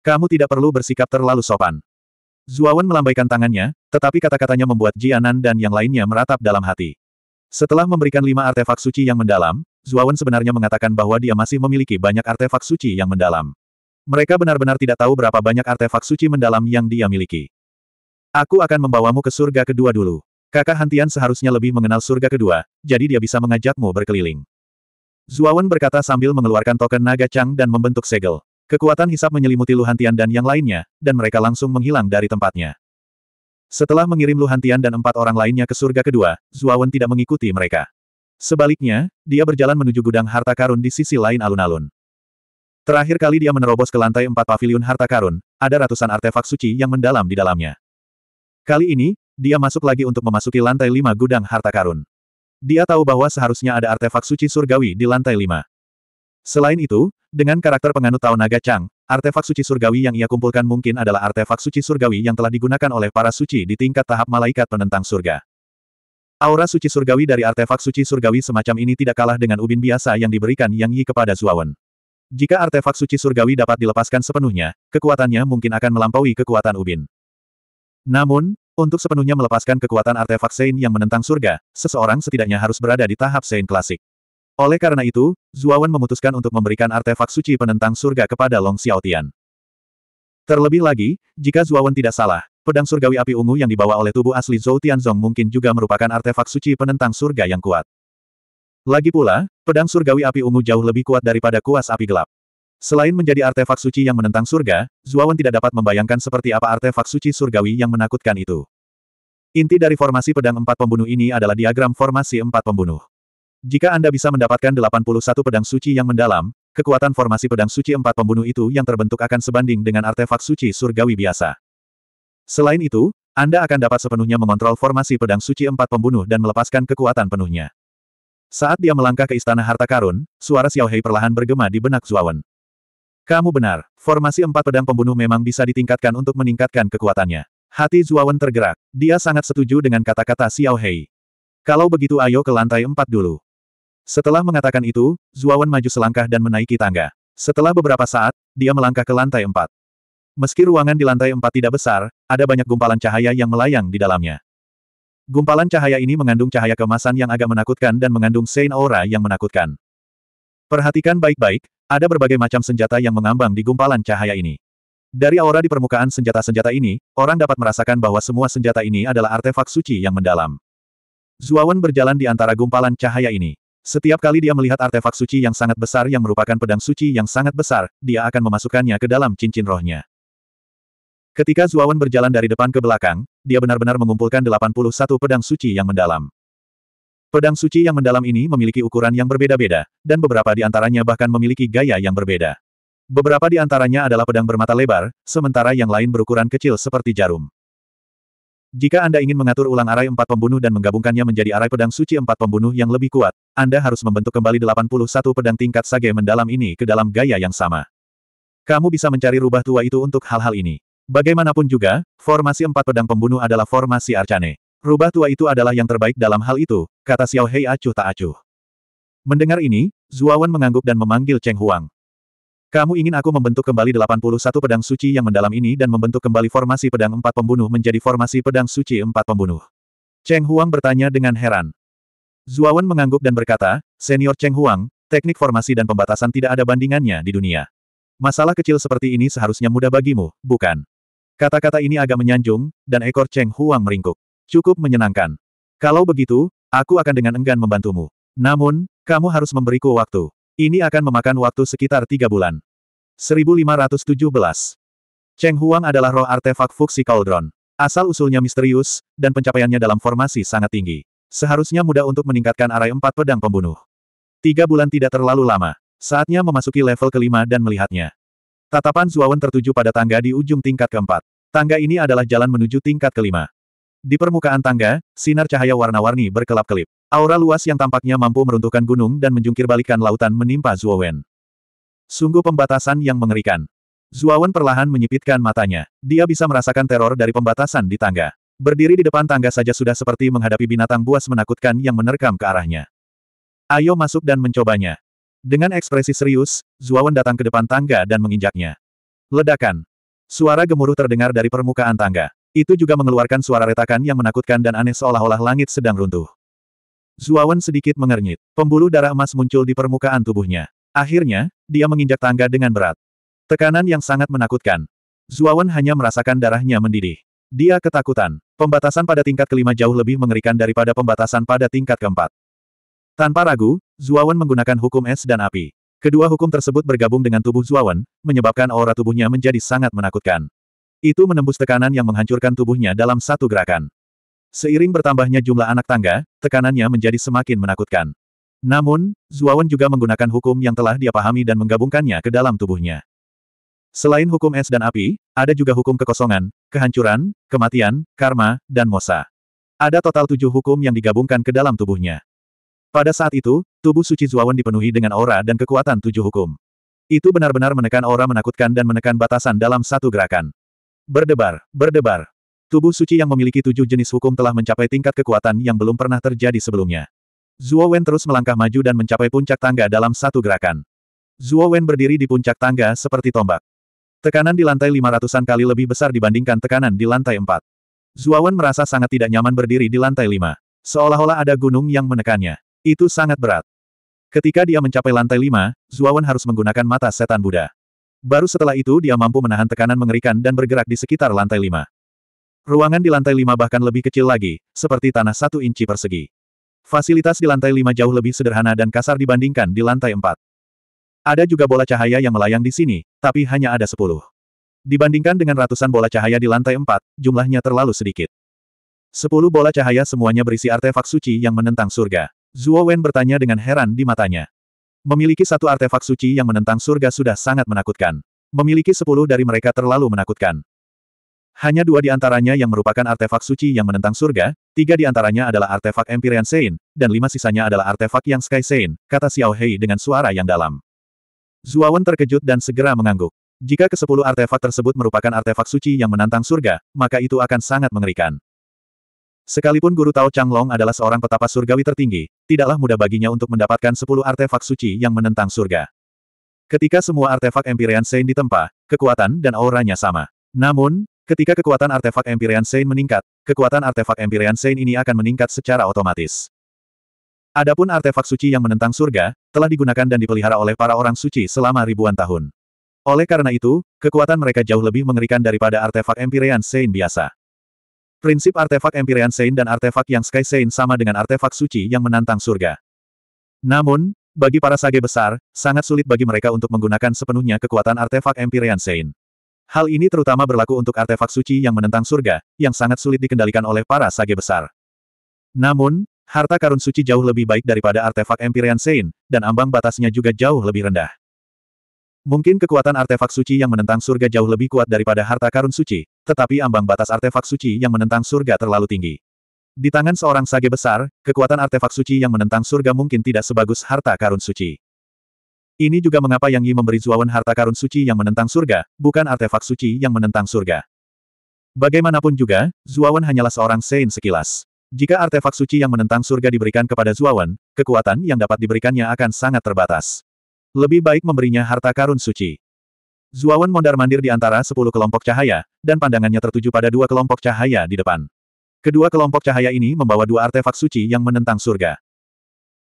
Kamu tidak perlu bersikap terlalu sopan. Zuawan melambaikan tangannya, tetapi kata-katanya membuat Jianan dan yang lainnya meratap dalam hati. Setelah memberikan lima artefak suci yang mendalam, Zuawan sebenarnya mengatakan bahwa dia masih memiliki banyak artefak suci yang mendalam. Mereka benar-benar tidak tahu berapa banyak artefak suci mendalam yang dia miliki. Aku akan membawamu ke surga kedua dulu. Kakak Hantian seharusnya lebih mengenal surga kedua, jadi dia bisa mengajakmu berkeliling. Zuawan berkata sambil mengeluarkan token naga Chang dan membentuk segel. Kekuatan hisap menyelimuti Luhantian dan yang lainnya, dan mereka langsung menghilang dari tempatnya. Setelah mengirim Luhantian dan empat orang lainnya ke surga kedua, Zuawan tidak mengikuti mereka. Sebaliknya, dia berjalan menuju gudang harta karun di sisi lain alun-alun. Terakhir kali dia menerobos ke lantai empat paviliun harta karun, ada ratusan artefak suci yang mendalam di dalamnya. Kali ini, dia masuk lagi untuk memasuki lantai lima gudang harta karun. Dia tahu bahwa seharusnya ada artefak suci surgawi di lantai lima. Selain itu, dengan karakter penganut Tao Naga Chang, artefak suci surgawi yang ia kumpulkan mungkin adalah artefak suci surgawi yang telah digunakan oleh para suci di tingkat tahap malaikat penentang surga. Aura suci surgawi dari artefak suci surgawi semacam ini tidak kalah dengan ubin biasa yang diberikan Yang Yi kepada Zuawan. Jika artefak suci surgawi dapat dilepaskan sepenuhnya, kekuatannya mungkin akan melampaui kekuatan ubin. Namun, untuk sepenuhnya melepaskan kekuatan artefak Sein yang menentang surga, seseorang setidaknya harus berada di tahap Sein klasik. Oleh karena itu, Zuawan memutuskan untuk memberikan artefak suci penentang surga kepada Long Xiaotian. Terlebih lagi, jika Zuawan tidak salah, pedang surgawi api ungu yang dibawa oleh tubuh asli Zhou Tianzong mungkin juga merupakan artefak suci penentang surga yang kuat. Lagi pula, pedang surgawi api ungu jauh lebih kuat daripada kuas api gelap. Selain menjadi artefak suci yang menentang surga, Zuawan tidak dapat membayangkan seperti apa artefak suci surgawi yang menakutkan itu. Inti dari formasi pedang empat pembunuh ini adalah diagram formasi empat pembunuh. Jika Anda bisa mendapatkan 81 pedang suci yang mendalam, kekuatan formasi pedang suci empat pembunuh itu yang terbentuk akan sebanding dengan artefak suci surgawi biasa. Selain itu, Anda akan dapat sepenuhnya mengontrol formasi pedang suci empat pembunuh dan melepaskan kekuatan penuhnya. Saat dia melangkah ke Istana Harta Karun, suara Xiaohei perlahan bergema di benak Zuawan. Kamu benar, formasi empat pedang pembunuh memang bisa ditingkatkan untuk meningkatkan kekuatannya. Hati Zuawan tergerak, dia sangat setuju dengan kata-kata Xiao Hei. Kalau begitu ayo ke lantai empat dulu. Setelah mengatakan itu, Zuawan maju selangkah dan menaiki tangga. Setelah beberapa saat, dia melangkah ke lantai empat. Meski ruangan di lantai empat tidak besar, ada banyak gumpalan cahaya yang melayang di dalamnya. Gumpalan cahaya ini mengandung cahaya kemasan yang agak menakutkan dan mengandung Sein Aura yang menakutkan. Perhatikan baik-baik, ada berbagai macam senjata yang mengambang di gumpalan cahaya ini. Dari aura di permukaan senjata-senjata ini, orang dapat merasakan bahwa semua senjata ini adalah artefak suci yang mendalam. Zuawan berjalan di antara gumpalan cahaya ini. Setiap kali dia melihat artefak suci yang sangat besar yang merupakan pedang suci yang sangat besar, dia akan memasukkannya ke dalam cincin rohnya. Ketika Zuawan berjalan dari depan ke belakang, dia benar-benar mengumpulkan 81 pedang suci yang mendalam. Pedang suci yang mendalam ini memiliki ukuran yang berbeda-beda, dan beberapa di antaranya bahkan memiliki gaya yang berbeda. Beberapa di antaranya adalah pedang bermata lebar, sementara yang lain berukuran kecil seperti jarum. Jika Anda ingin mengatur ulang arai empat pembunuh dan menggabungkannya menjadi arai pedang suci empat pembunuh yang lebih kuat, Anda harus membentuk kembali 81 pedang tingkat sage mendalam ini ke dalam gaya yang sama. Kamu bisa mencari rubah tua itu untuk hal-hal ini. Bagaimanapun juga, formasi empat pedang pembunuh adalah formasi Arcane. Rubah tua itu adalah yang terbaik dalam hal itu, kata Xiao Hei acuh tak acuh. Mendengar ini, Zuawan mengangguk dan memanggil Cheng Huang. Kamu ingin aku membentuk kembali 81 pedang suci yang mendalam ini dan membentuk kembali formasi pedang empat pembunuh menjadi formasi pedang suci empat pembunuh. Cheng Huang bertanya dengan heran. Zuawan mengangguk dan berkata, Senior Cheng Huang, teknik formasi dan pembatasan tidak ada bandingannya di dunia. Masalah kecil seperti ini seharusnya mudah bagimu, bukan? Kata-kata ini agak menyanjung, dan ekor Cheng Huang meringkuk. Cukup menyenangkan. Kalau begitu, aku akan dengan enggan membantumu. Namun, kamu harus memberiku waktu. Ini akan memakan waktu sekitar tiga bulan. 1517. Cheng Huang adalah roh artefak Fuxi Cauldron. Asal-usulnya misterius, dan pencapaiannya dalam formasi sangat tinggi. Seharusnya mudah untuk meningkatkan arai empat pedang pembunuh. Tiga bulan tidak terlalu lama. Saatnya memasuki level kelima dan melihatnya. Tatapan Zuawan tertuju pada tangga di ujung tingkat keempat. Tangga ini adalah jalan menuju tingkat kelima. Di permukaan tangga, sinar cahaya warna-warni berkelap-kelip. Aura luas yang tampaknya mampu meruntuhkan gunung dan menjungkirbalikkan lautan menimpa Zuowen. Sungguh pembatasan yang mengerikan. Zuowen perlahan menyipitkan matanya. Dia bisa merasakan teror dari pembatasan di tangga. Berdiri di depan tangga saja sudah seperti menghadapi binatang buas menakutkan yang menerkam ke arahnya. Ayo masuk dan mencobanya. Dengan ekspresi serius, Zuowen datang ke depan tangga dan menginjaknya. Ledakan. Suara gemuruh terdengar dari permukaan tangga. Itu juga mengeluarkan suara retakan yang menakutkan dan aneh seolah-olah langit sedang runtuh. Zuawan sedikit mengernyit. Pembuluh darah emas muncul di permukaan tubuhnya. Akhirnya, dia menginjak tangga dengan berat. Tekanan yang sangat menakutkan. Zuawan hanya merasakan darahnya mendidih. Dia ketakutan. Pembatasan pada tingkat kelima jauh lebih mengerikan daripada pembatasan pada tingkat keempat. Tanpa ragu, Zuawan menggunakan hukum es dan api. Kedua hukum tersebut bergabung dengan tubuh Zuawan, menyebabkan aura tubuhnya menjadi sangat menakutkan. Itu menembus tekanan yang menghancurkan tubuhnya dalam satu gerakan. Seiring bertambahnya jumlah anak tangga, tekanannya menjadi semakin menakutkan. Namun, Zuawan juga menggunakan hukum yang telah dia pahami dan menggabungkannya ke dalam tubuhnya. Selain hukum es dan api, ada juga hukum kekosongan, kehancuran, kematian, karma, dan mosa. Ada total tujuh hukum yang digabungkan ke dalam tubuhnya. Pada saat itu, tubuh suci Zuawan dipenuhi dengan aura dan kekuatan tujuh hukum. Itu benar-benar menekan aura menakutkan dan menekan batasan dalam satu gerakan. Berdebar, berdebar. Tubuh suci yang memiliki tujuh jenis hukum telah mencapai tingkat kekuatan yang belum pernah terjadi sebelumnya. Zuo Wen terus melangkah maju dan mencapai puncak tangga dalam satu gerakan. Zuo Wen berdiri di puncak tangga seperti tombak. Tekanan di lantai lima ratusan kali lebih besar dibandingkan tekanan di lantai empat. Zuo Wen merasa sangat tidak nyaman berdiri di lantai lima, Seolah-olah ada gunung yang menekannya. Itu sangat berat. Ketika dia mencapai lantai lima, Zuo Wen harus menggunakan mata setan Buddha. Baru setelah itu dia mampu menahan tekanan mengerikan dan bergerak di sekitar lantai lima. Ruangan di lantai lima bahkan lebih kecil lagi, seperti tanah satu inci persegi. Fasilitas di lantai lima jauh lebih sederhana dan kasar dibandingkan di lantai empat. Ada juga bola cahaya yang melayang di sini, tapi hanya ada sepuluh. Dibandingkan dengan ratusan bola cahaya di lantai empat, jumlahnya terlalu sedikit. Sepuluh bola cahaya semuanya berisi artefak suci yang menentang surga. Zuo Wen bertanya dengan heran di matanya. Memiliki satu artefak suci yang menentang surga sudah sangat menakutkan. Memiliki sepuluh dari mereka terlalu menakutkan. Hanya dua di antaranya yang merupakan artefak suci yang menentang surga, tiga di antaranya adalah artefak Empyrean Sein, dan lima sisanya adalah artefak yang Sky Sein, kata Xiao Hei dengan suara yang dalam. Zuawan terkejut dan segera mengangguk. Jika kesepuluh artefak tersebut merupakan artefak suci yang menantang surga, maka itu akan sangat mengerikan. Sekalipun Guru Tao Changlong adalah seorang petapa surgawi tertinggi, tidaklah mudah baginya untuk mendapatkan sepuluh artefak suci yang menentang surga. Ketika semua artefak Empyrean Sein ditempa, kekuatan dan auranya sama. Namun, ketika kekuatan artefak Empyrean Sein meningkat, kekuatan artefak Empyrean Sein ini akan meningkat secara otomatis. Adapun artefak suci yang menentang surga, telah digunakan dan dipelihara oleh para orang suci selama ribuan tahun. Oleh karena itu, kekuatan mereka jauh lebih mengerikan daripada artefak Empyrean Sein biasa. Prinsip artefak Empyrean Saint dan artefak yang Sky Saint sama dengan artefak suci yang menantang surga. Namun, bagi para sage besar, sangat sulit bagi mereka untuk menggunakan sepenuhnya kekuatan artefak Empyrean Saint. Hal ini terutama berlaku untuk artefak suci yang menentang surga, yang sangat sulit dikendalikan oleh para sage besar. Namun, harta karun suci jauh lebih baik daripada artefak Empyrean Saint, dan ambang batasnya juga jauh lebih rendah. Mungkin kekuatan artefak suci yang menentang surga jauh lebih kuat daripada harta karun suci, tetapi ambang batas artefak suci yang menentang surga terlalu tinggi. Di tangan seorang sage besar, kekuatan artefak suci yang menentang surga mungkin tidak sebagus harta karun suci. Ini juga mengapa Yang Yi memberi Zuawan harta karun suci yang menentang surga, bukan artefak suci yang menentang surga. Bagaimanapun juga, Zuawan hanyalah seorang Sein sekilas. Jika artefak suci yang menentang surga diberikan kepada Zuawan, kekuatan yang dapat diberikannya akan sangat terbatas. Lebih baik memberinya harta karun suci. Zuawan mondar-mandir di antara sepuluh kelompok cahaya, dan pandangannya tertuju pada dua kelompok cahaya di depan. Kedua kelompok cahaya ini membawa dua artefak suci yang menentang surga.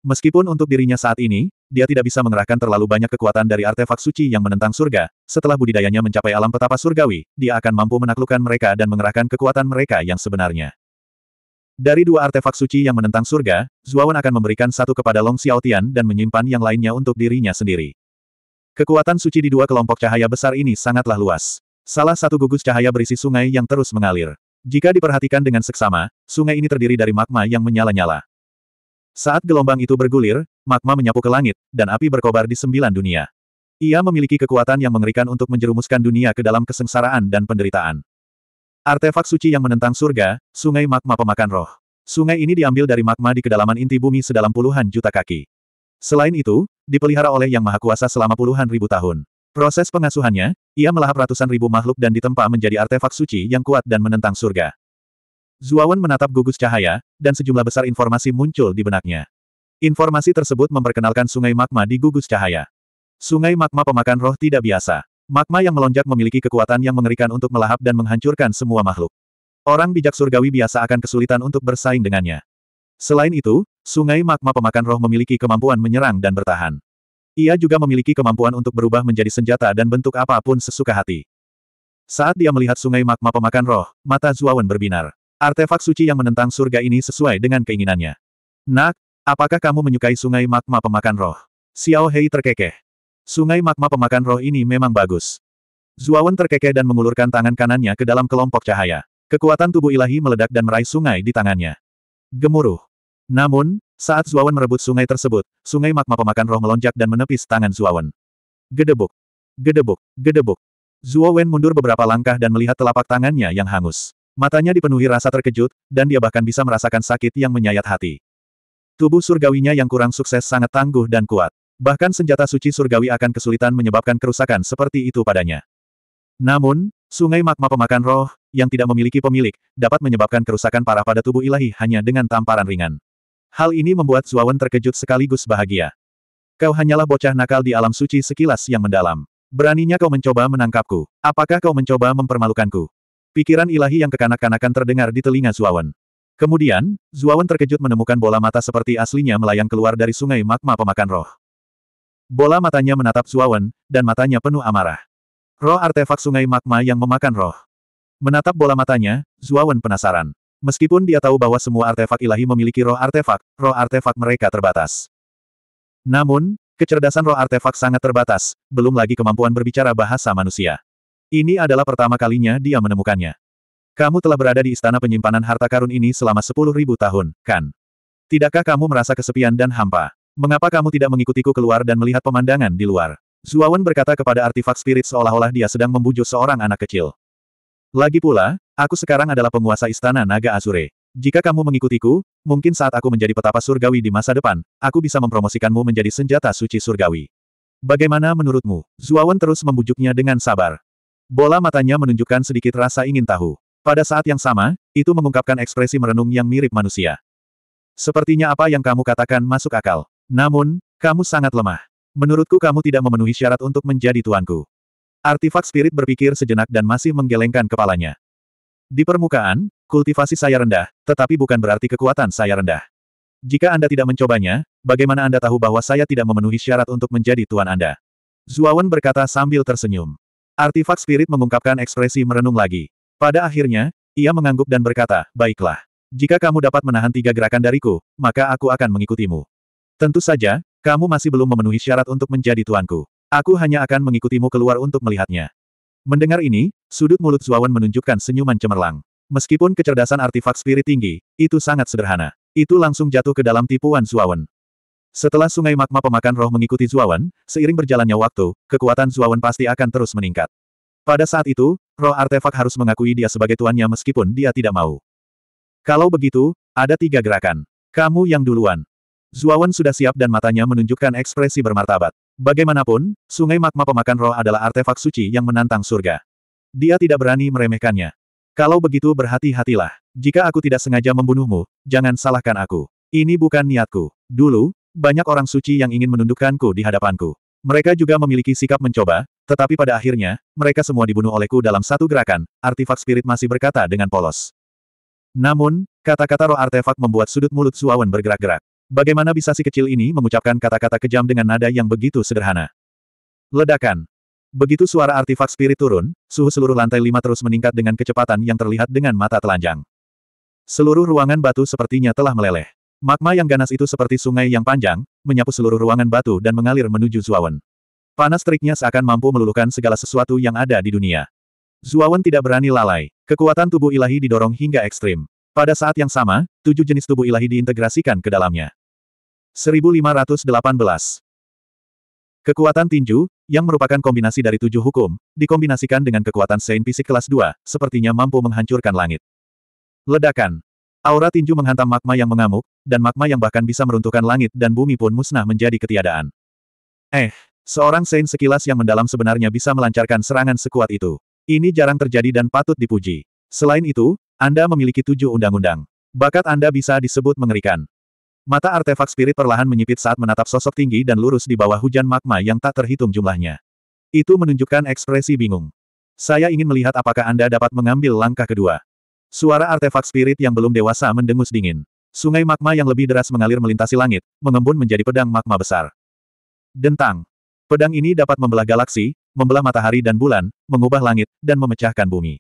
Meskipun untuk dirinya saat ini, dia tidak bisa mengerahkan terlalu banyak kekuatan dari artefak suci yang menentang surga, setelah budidayanya mencapai alam petapa surgawi, dia akan mampu menaklukkan mereka dan mengerahkan kekuatan mereka yang sebenarnya. Dari dua artefak suci yang menentang surga, Zuawan akan memberikan satu kepada Long Xiaotian dan menyimpan yang lainnya untuk dirinya sendiri. Kekuatan suci di dua kelompok cahaya besar ini sangatlah luas. Salah satu gugus cahaya berisi sungai yang terus mengalir. Jika diperhatikan dengan seksama, sungai ini terdiri dari magma yang menyala-nyala. Saat gelombang itu bergulir, magma menyapu ke langit, dan api berkobar di sembilan dunia. Ia memiliki kekuatan yang mengerikan untuk menjerumuskan dunia ke dalam kesengsaraan dan penderitaan. Artefak suci yang menentang surga, sungai magma pemakan roh. Sungai ini diambil dari magma di kedalaman inti bumi sedalam puluhan juta kaki. Selain itu, dipelihara oleh Yang Maha Kuasa selama puluhan ribu tahun. Proses pengasuhannya, ia melahap ratusan ribu makhluk dan ditempa menjadi artefak suci yang kuat dan menentang surga. Zuawan menatap gugus cahaya, dan sejumlah besar informasi muncul di benaknya. Informasi tersebut memperkenalkan sungai magma di gugus cahaya. Sungai magma pemakan roh tidak biasa. Magma yang melonjak memiliki kekuatan yang mengerikan untuk melahap dan menghancurkan semua makhluk. Orang bijak surgawi biasa akan kesulitan untuk bersaing dengannya. Selain itu, sungai magma pemakan roh memiliki kemampuan menyerang dan bertahan. Ia juga memiliki kemampuan untuk berubah menjadi senjata dan bentuk apapun sesuka hati. Saat dia melihat sungai magma pemakan roh, mata Zuawan berbinar. Artefak suci yang menentang surga ini sesuai dengan keinginannya. Nak, apakah kamu menyukai sungai magma pemakan roh? Xiao Hei terkekeh. Sungai magma pemakan roh ini memang bagus. Zuawan terkekeh dan mengulurkan tangan kanannya ke dalam kelompok cahaya. Kekuatan tubuh ilahi meledak dan meraih sungai di tangannya. Gemuruh. Namun, saat Zuawan merebut sungai tersebut, sungai magma pemakan roh melonjak dan menepis tangan Zuawan. Gedebuk. Gedebuk. Gedebuk. Zuawan mundur beberapa langkah dan melihat telapak tangannya yang hangus. Matanya dipenuhi rasa terkejut, dan dia bahkan bisa merasakan sakit yang menyayat hati. Tubuh surgawinya yang kurang sukses sangat tangguh dan kuat. Bahkan senjata suci surgawi akan kesulitan menyebabkan kerusakan seperti itu padanya. Namun, sungai magma pemakan roh, yang tidak memiliki pemilik, dapat menyebabkan kerusakan parah pada tubuh ilahi hanya dengan tamparan ringan. Hal ini membuat Zuawan terkejut sekaligus bahagia. Kau hanyalah bocah nakal di alam suci sekilas yang mendalam. Beraninya kau mencoba menangkapku. Apakah kau mencoba mempermalukanku? Pikiran ilahi yang kekanak-kanakan terdengar di telinga Zuawan. Kemudian, Zuawan terkejut menemukan bola mata seperti aslinya melayang keluar dari sungai magma pemakan roh. Bola matanya menatap Zuawan, dan matanya penuh amarah. Roh artefak sungai magma yang memakan roh. Menatap bola matanya, Zuawan penasaran. Meskipun dia tahu bahwa semua artefak ilahi memiliki roh artefak, roh artefak mereka terbatas. Namun, kecerdasan roh artefak sangat terbatas, belum lagi kemampuan berbicara bahasa manusia. Ini adalah pertama kalinya dia menemukannya. Kamu telah berada di istana penyimpanan harta karun ini selama 10.000 tahun, kan? Tidakkah kamu merasa kesepian dan hampa? Mengapa kamu tidak mengikutiku keluar dan melihat pemandangan di luar? Zuawan berkata kepada artefak spirit seolah-olah dia sedang membujuk seorang anak kecil. Lagi pula, aku sekarang adalah penguasa istana naga Azure. Jika kamu mengikutiku, mungkin saat aku menjadi petapa surgawi di masa depan, aku bisa mempromosikanmu menjadi senjata suci surgawi. Bagaimana menurutmu? Zuawan terus membujuknya dengan sabar. Bola matanya menunjukkan sedikit rasa ingin tahu. Pada saat yang sama, itu mengungkapkan ekspresi merenung yang mirip manusia. Sepertinya apa yang kamu katakan masuk akal. Namun, kamu sangat lemah. Menurutku kamu tidak memenuhi syarat untuk menjadi tuanku. Artifak spirit berpikir sejenak dan masih menggelengkan kepalanya. Di permukaan, kultivasi saya rendah, tetapi bukan berarti kekuatan saya rendah. Jika Anda tidak mencobanya, bagaimana Anda tahu bahwa saya tidak memenuhi syarat untuk menjadi tuan Anda? Zuawan berkata sambil tersenyum. Artifak spirit mengungkapkan ekspresi merenung lagi. Pada akhirnya, ia mengangguk dan berkata, Baiklah. Jika kamu dapat menahan tiga gerakan dariku, maka aku akan mengikutimu. Tentu saja, kamu masih belum memenuhi syarat untuk menjadi tuanku. Aku hanya akan mengikutimu keluar untuk melihatnya. Mendengar ini, sudut mulut Zuawan menunjukkan senyuman cemerlang. Meskipun kecerdasan artefak spirit tinggi, itu sangat sederhana. Itu langsung jatuh ke dalam tipuan Zuawan. Setelah sungai magma pemakan roh mengikuti Zuawan, seiring berjalannya waktu, kekuatan Zuawan pasti akan terus meningkat. Pada saat itu, roh artefak harus mengakui dia sebagai tuannya meskipun dia tidak mau. Kalau begitu, ada tiga gerakan. Kamu yang duluan. Zuawan sudah siap dan matanya menunjukkan ekspresi bermartabat. Bagaimanapun, sungai magma pemakan roh adalah artefak suci yang menantang surga. Dia tidak berani meremehkannya. Kalau begitu berhati-hatilah. Jika aku tidak sengaja membunuhmu, jangan salahkan aku. Ini bukan niatku. Dulu, banyak orang suci yang ingin menundukkanku di hadapanku. Mereka juga memiliki sikap mencoba, tetapi pada akhirnya, mereka semua dibunuh olehku dalam satu gerakan, artefak spirit masih berkata dengan polos. Namun, kata-kata roh artefak membuat sudut mulut Zuawan bergerak-gerak. Bagaimana bisa si kecil ini mengucapkan kata-kata kejam dengan nada yang begitu sederhana? Ledakan. Begitu suara artifak spirit turun, suhu seluruh lantai lima terus meningkat dengan kecepatan yang terlihat dengan mata telanjang. Seluruh ruangan batu sepertinya telah meleleh. Magma yang ganas itu seperti sungai yang panjang, menyapu seluruh ruangan batu dan mengalir menuju Zuawan. Panas teriknya seakan mampu meluluhkan segala sesuatu yang ada di dunia. Zuawan tidak berani lalai. Kekuatan tubuh ilahi didorong hingga ekstrim. Pada saat yang sama, tujuh jenis tubuh ilahi diintegrasikan ke dalamnya. 1518 Kekuatan tinju, yang merupakan kombinasi dari tujuh hukum, dikombinasikan dengan kekuatan Saint Fisik kelas 2, sepertinya mampu menghancurkan langit. Ledakan. Aura tinju menghantam magma yang mengamuk, dan magma yang bahkan bisa meruntuhkan langit dan bumi pun musnah menjadi ketiadaan. Eh, seorang Saint sekilas yang mendalam sebenarnya bisa melancarkan serangan sekuat itu. Ini jarang terjadi dan patut dipuji. Selain itu, anda memiliki tujuh undang-undang. Bakat Anda bisa disebut mengerikan. Mata artefak spirit perlahan menyipit saat menatap sosok tinggi dan lurus di bawah hujan magma yang tak terhitung jumlahnya. Itu menunjukkan ekspresi bingung. Saya ingin melihat apakah Anda dapat mengambil langkah kedua. Suara artefak spirit yang belum dewasa mendengus dingin. Sungai magma yang lebih deras mengalir melintasi langit, mengembun menjadi pedang magma besar. Dentang. Pedang ini dapat membelah galaksi, membelah matahari dan bulan, mengubah langit, dan memecahkan bumi.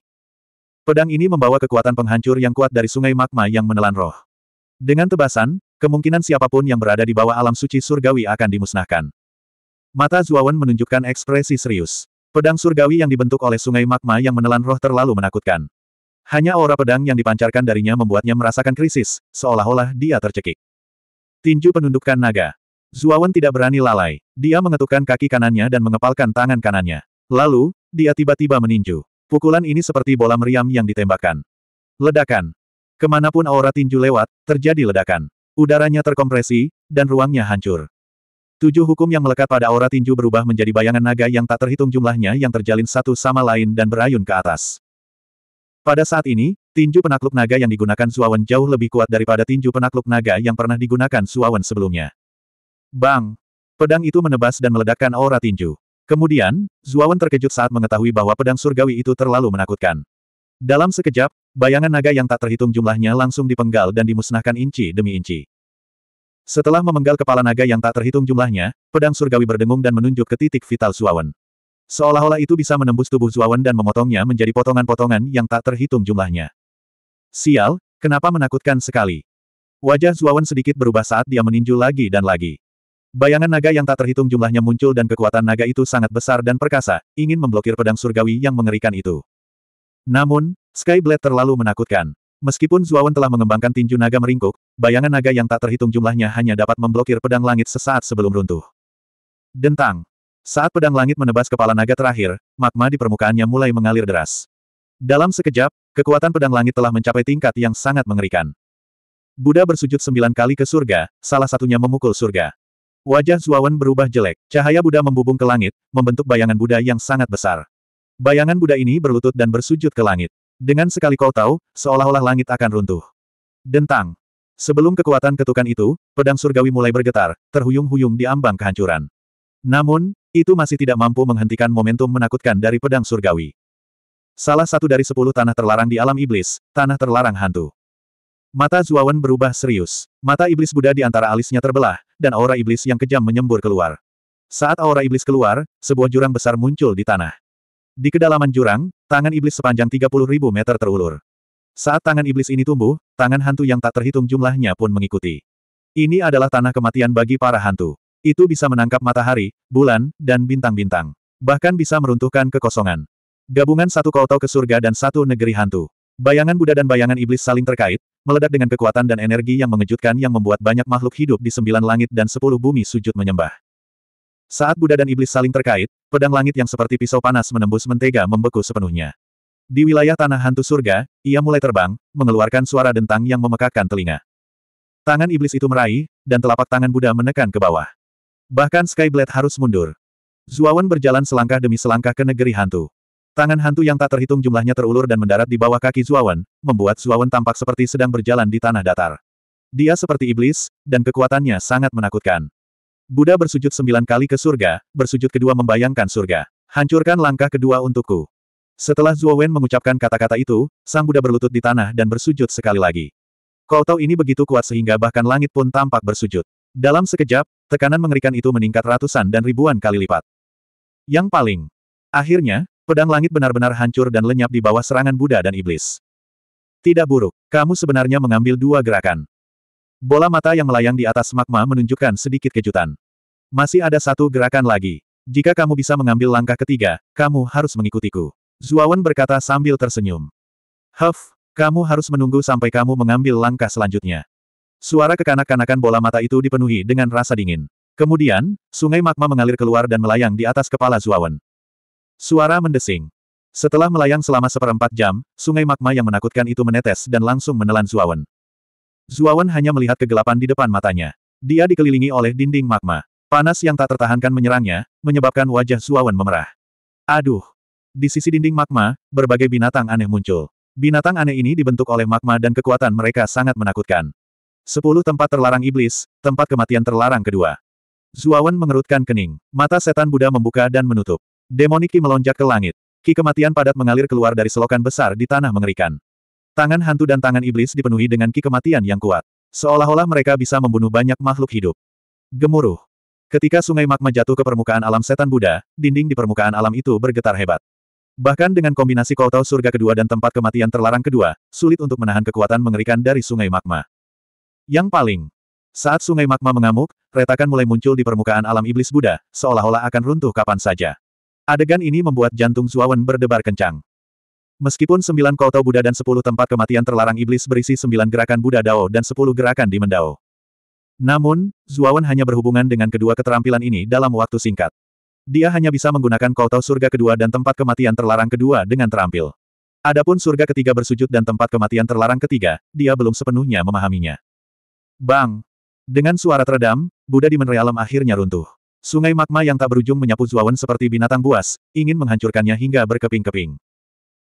Pedang ini membawa kekuatan penghancur yang kuat dari sungai magma yang menelan roh. Dengan tebasan, kemungkinan siapapun yang berada di bawah alam suci surgawi akan dimusnahkan. Mata Zuawan menunjukkan ekspresi serius. Pedang surgawi yang dibentuk oleh sungai magma yang menelan roh terlalu menakutkan. Hanya aura pedang yang dipancarkan darinya membuatnya merasakan krisis, seolah-olah dia tercekik. Tinju penundukan naga. Zuawan tidak berani lalai. Dia mengetukkan kaki kanannya dan mengepalkan tangan kanannya. Lalu, dia tiba-tiba meninju. Pukulan ini seperti bola meriam yang ditembakkan. Ledakan. Kemanapun aura tinju lewat, terjadi ledakan. Udaranya terkompresi, dan ruangnya hancur. Tujuh hukum yang melekat pada aura tinju berubah menjadi bayangan naga yang tak terhitung jumlahnya yang terjalin satu sama lain dan berayun ke atas. Pada saat ini, tinju penakluk naga yang digunakan Suawan jauh lebih kuat daripada tinju penakluk naga yang pernah digunakan Suawan sebelumnya. Bang! Pedang itu menebas dan meledakkan aura tinju. Kemudian, Zuawan terkejut saat mengetahui bahwa pedang surgawi itu terlalu menakutkan. Dalam sekejap, bayangan naga yang tak terhitung jumlahnya langsung dipenggal dan dimusnahkan inci demi inci. Setelah memenggal kepala naga yang tak terhitung jumlahnya, pedang surgawi berdengung dan menunjuk ke titik vital Zuawan. Seolah-olah itu bisa menembus tubuh Zuawan dan memotongnya menjadi potongan-potongan yang tak terhitung jumlahnya. Sial, kenapa menakutkan sekali? Wajah Zuawan sedikit berubah saat dia meninju lagi dan lagi. Bayangan naga yang tak terhitung jumlahnya muncul dan kekuatan naga itu sangat besar dan perkasa, ingin memblokir pedang surgawi yang mengerikan itu. Namun, Skyblade terlalu menakutkan. Meskipun Zuawan telah mengembangkan tinju naga meringkuk, bayangan naga yang tak terhitung jumlahnya hanya dapat memblokir pedang langit sesaat sebelum runtuh. Dentang. Saat pedang langit menebas kepala naga terakhir, magma di permukaannya mulai mengalir deras. Dalam sekejap, kekuatan pedang langit telah mencapai tingkat yang sangat mengerikan. Buddha bersujud sembilan kali ke surga, salah satunya memukul surga. Wajah Zuawan berubah jelek, cahaya Buddha membubung ke langit, membentuk bayangan Buddha yang sangat besar. Bayangan Buddha ini berlutut dan bersujud ke langit. Dengan sekali kau tahu, seolah-olah langit akan runtuh. Dentang. Sebelum kekuatan ketukan itu, pedang surgawi mulai bergetar, terhuyung-huyung di ambang kehancuran. Namun, itu masih tidak mampu menghentikan momentum menakutkan dari pedang surgawi. Salah satu dari sepuluh tanah terlarang di alam iblis, tanah terlarang hantu. Mata Zuawan berubah serius. Mata iblis Buddha di antara alisnya terbelah, dan aura iblis yang kejam menyembur keluar. Saat aura iblis keluar, sebuah jurang besar muncul di tanah. Di kedalaman jurang, tangan iblis sepanjang 30 ribu meter terulur. Saat tangan iblis ini tumbuh, tangan hantu yang tak terhitung jumlahnya pun mengikuti. Ini adalah tanah kematian bagi para hantu. Itu bisa menangkap matahari, bulan, dan bintang-bintang. Bahkan bisa meruntuhkan kekosongan. Gabungan satu kau tahu ke surga dan satu negeri hantu. Bayangan Buddha dan bayangan iblis saling terkait, meledak dengan kekuatan dan energi yang mengejutkan yang membuat banyak makhluk hidup di sembilan langit dan sepuluh bumi sujud menyembah. Saat Buddha dan Iblis saling terkait, pedang langit yang seperti pisau panas menembus mentega membeku sepenuhnya. Di wilayah tanah hantu surga, ia mulai terbang, mengeluarkan suara dentang yang memekakkan telinga. Tangan iblis itu meraih, dan telapak tangan Buddha menekan ke bawah. Bahkan Skyblade harus mundur. Zuawan berjalan selangkah demi selangkah ke negeri hantu. Tangan hantu yang tak terhitung jumlahnya terulur dan mendarat di bawah kaki Zuawan, membuat Zuawan tampak seperti sedang berjalan di tanah datar. Dia seperti iblis, dan kekuatannya sangat menakutkan. Buddha bersujud sembilan kali ke surga, bersujud kedua membayangkan surga. Hancurkan langkah kedua untukku. Setelah Zuawan mengucapkan kata-kata itu, sang Buddha berlutut di tanah dan bersujud sekali lagi. Kau tahu ini begitu kuat sehingga bahkan langit pun tampak bersujud. Dalam sekejap, tekanan mengerikan itu meningkat ratusan dan ribuan kali lipat. Yang paling Akhirnya, Pedang langit benar-benar hancur dan lenyap di bawah serangan Buddha dan Iblis. Tidak buruk, kamu sebenarnya mengambil dua gerakan. Bola mata yang melayang di atas magma menunjukkan sedikit kejutan. Masih ada satu gerakan lagi. Jika kamu bisa mengambil langkah ketiga, kamu harus mengikutiku. Zuawan berkata sambil tersenyum. Huff, kamu harus menunggu sampai kamu mengambil langkah selanjutnya. Suara kekanak-kanakan bola mata itu dipenuhi dengan rasa dingin. Kemudian, sungai magma mengalir keluar dan melayang di atas kepala Zuawan. Suara mendesing. Setelah melayang selama seperempat jam, sungai magma yang menakutkan itu menetes dan langsung menelan Zuawan. Zuawan hanya melihat kegelapan di depan matanya. Dia dikelilingi oleh dinding magma. Panas yang tak tertahankan menyerangnya, menyebabkan wajah Zuawan memerah. Aduh! Di sisi dinding magma, berbagai binatang aneh muncul. Binatang aneh ini dibentuk oleh magma dan kekuatan mereka sangat menakutkan. Sepuluh tempat terlarang iblis, tempat kematian terlarang kedua. Zuawan mengerutkan kening. Mata setan Buddha membuka dan menutup. Demonik melonjak ke langit. Ki kematian padat mengalir keluar dari selokan besar di tanah mengerikan. Tangan hantu dan tangan iblis dipenuhi dengan ki kematian yang kuat. Seolah-olah mereka bisa membunuh banyak makhluk hidup. Gemuruh. Ketika sungai magma jatuh ke permukaan alam setan Buddha, dinding di permukaan alam itu bergetar hebat. Bahkan dengan kombinasi koltau surga kedua dan tempat kematian terlarang kedua, sulit untuk menahan kekuatan mengerikan dari sungai magma. Yang paling, saat sungai magma mengamuk, retakan mulai muncul di permukaan alam iblis Buddha, seolah-olah akan runtuh kapan saja. Adegan ini membuat jantung Zuawan berdebar kencang. Meskipun sembilan koto Buddha dan sepuluh tempat kematian terlarang iblis berisi sembilan gerakan Buddha Dao dan sepuluh gerakan di Mendao. Namun, Zuawan hanya berhubungan dengan kedua keterampilan ini dalam waktu singkat. Dia hanya bisa menggunakan koto surga kedua dan tempat kematian terlarang kedua dengan terampil. Adapun surga ketiga bersujud dan tempat kematian terlarang ketiga, dia belum sepenuhnya memahaminya. Bang! Dengan suara teredam, Buddha di Menrealem akhirnya runtuh. Sungai magma yang tak berujung menyapu Zuawan seperti binatang buas, ingin menghancurkannya hingga berkeping-keping.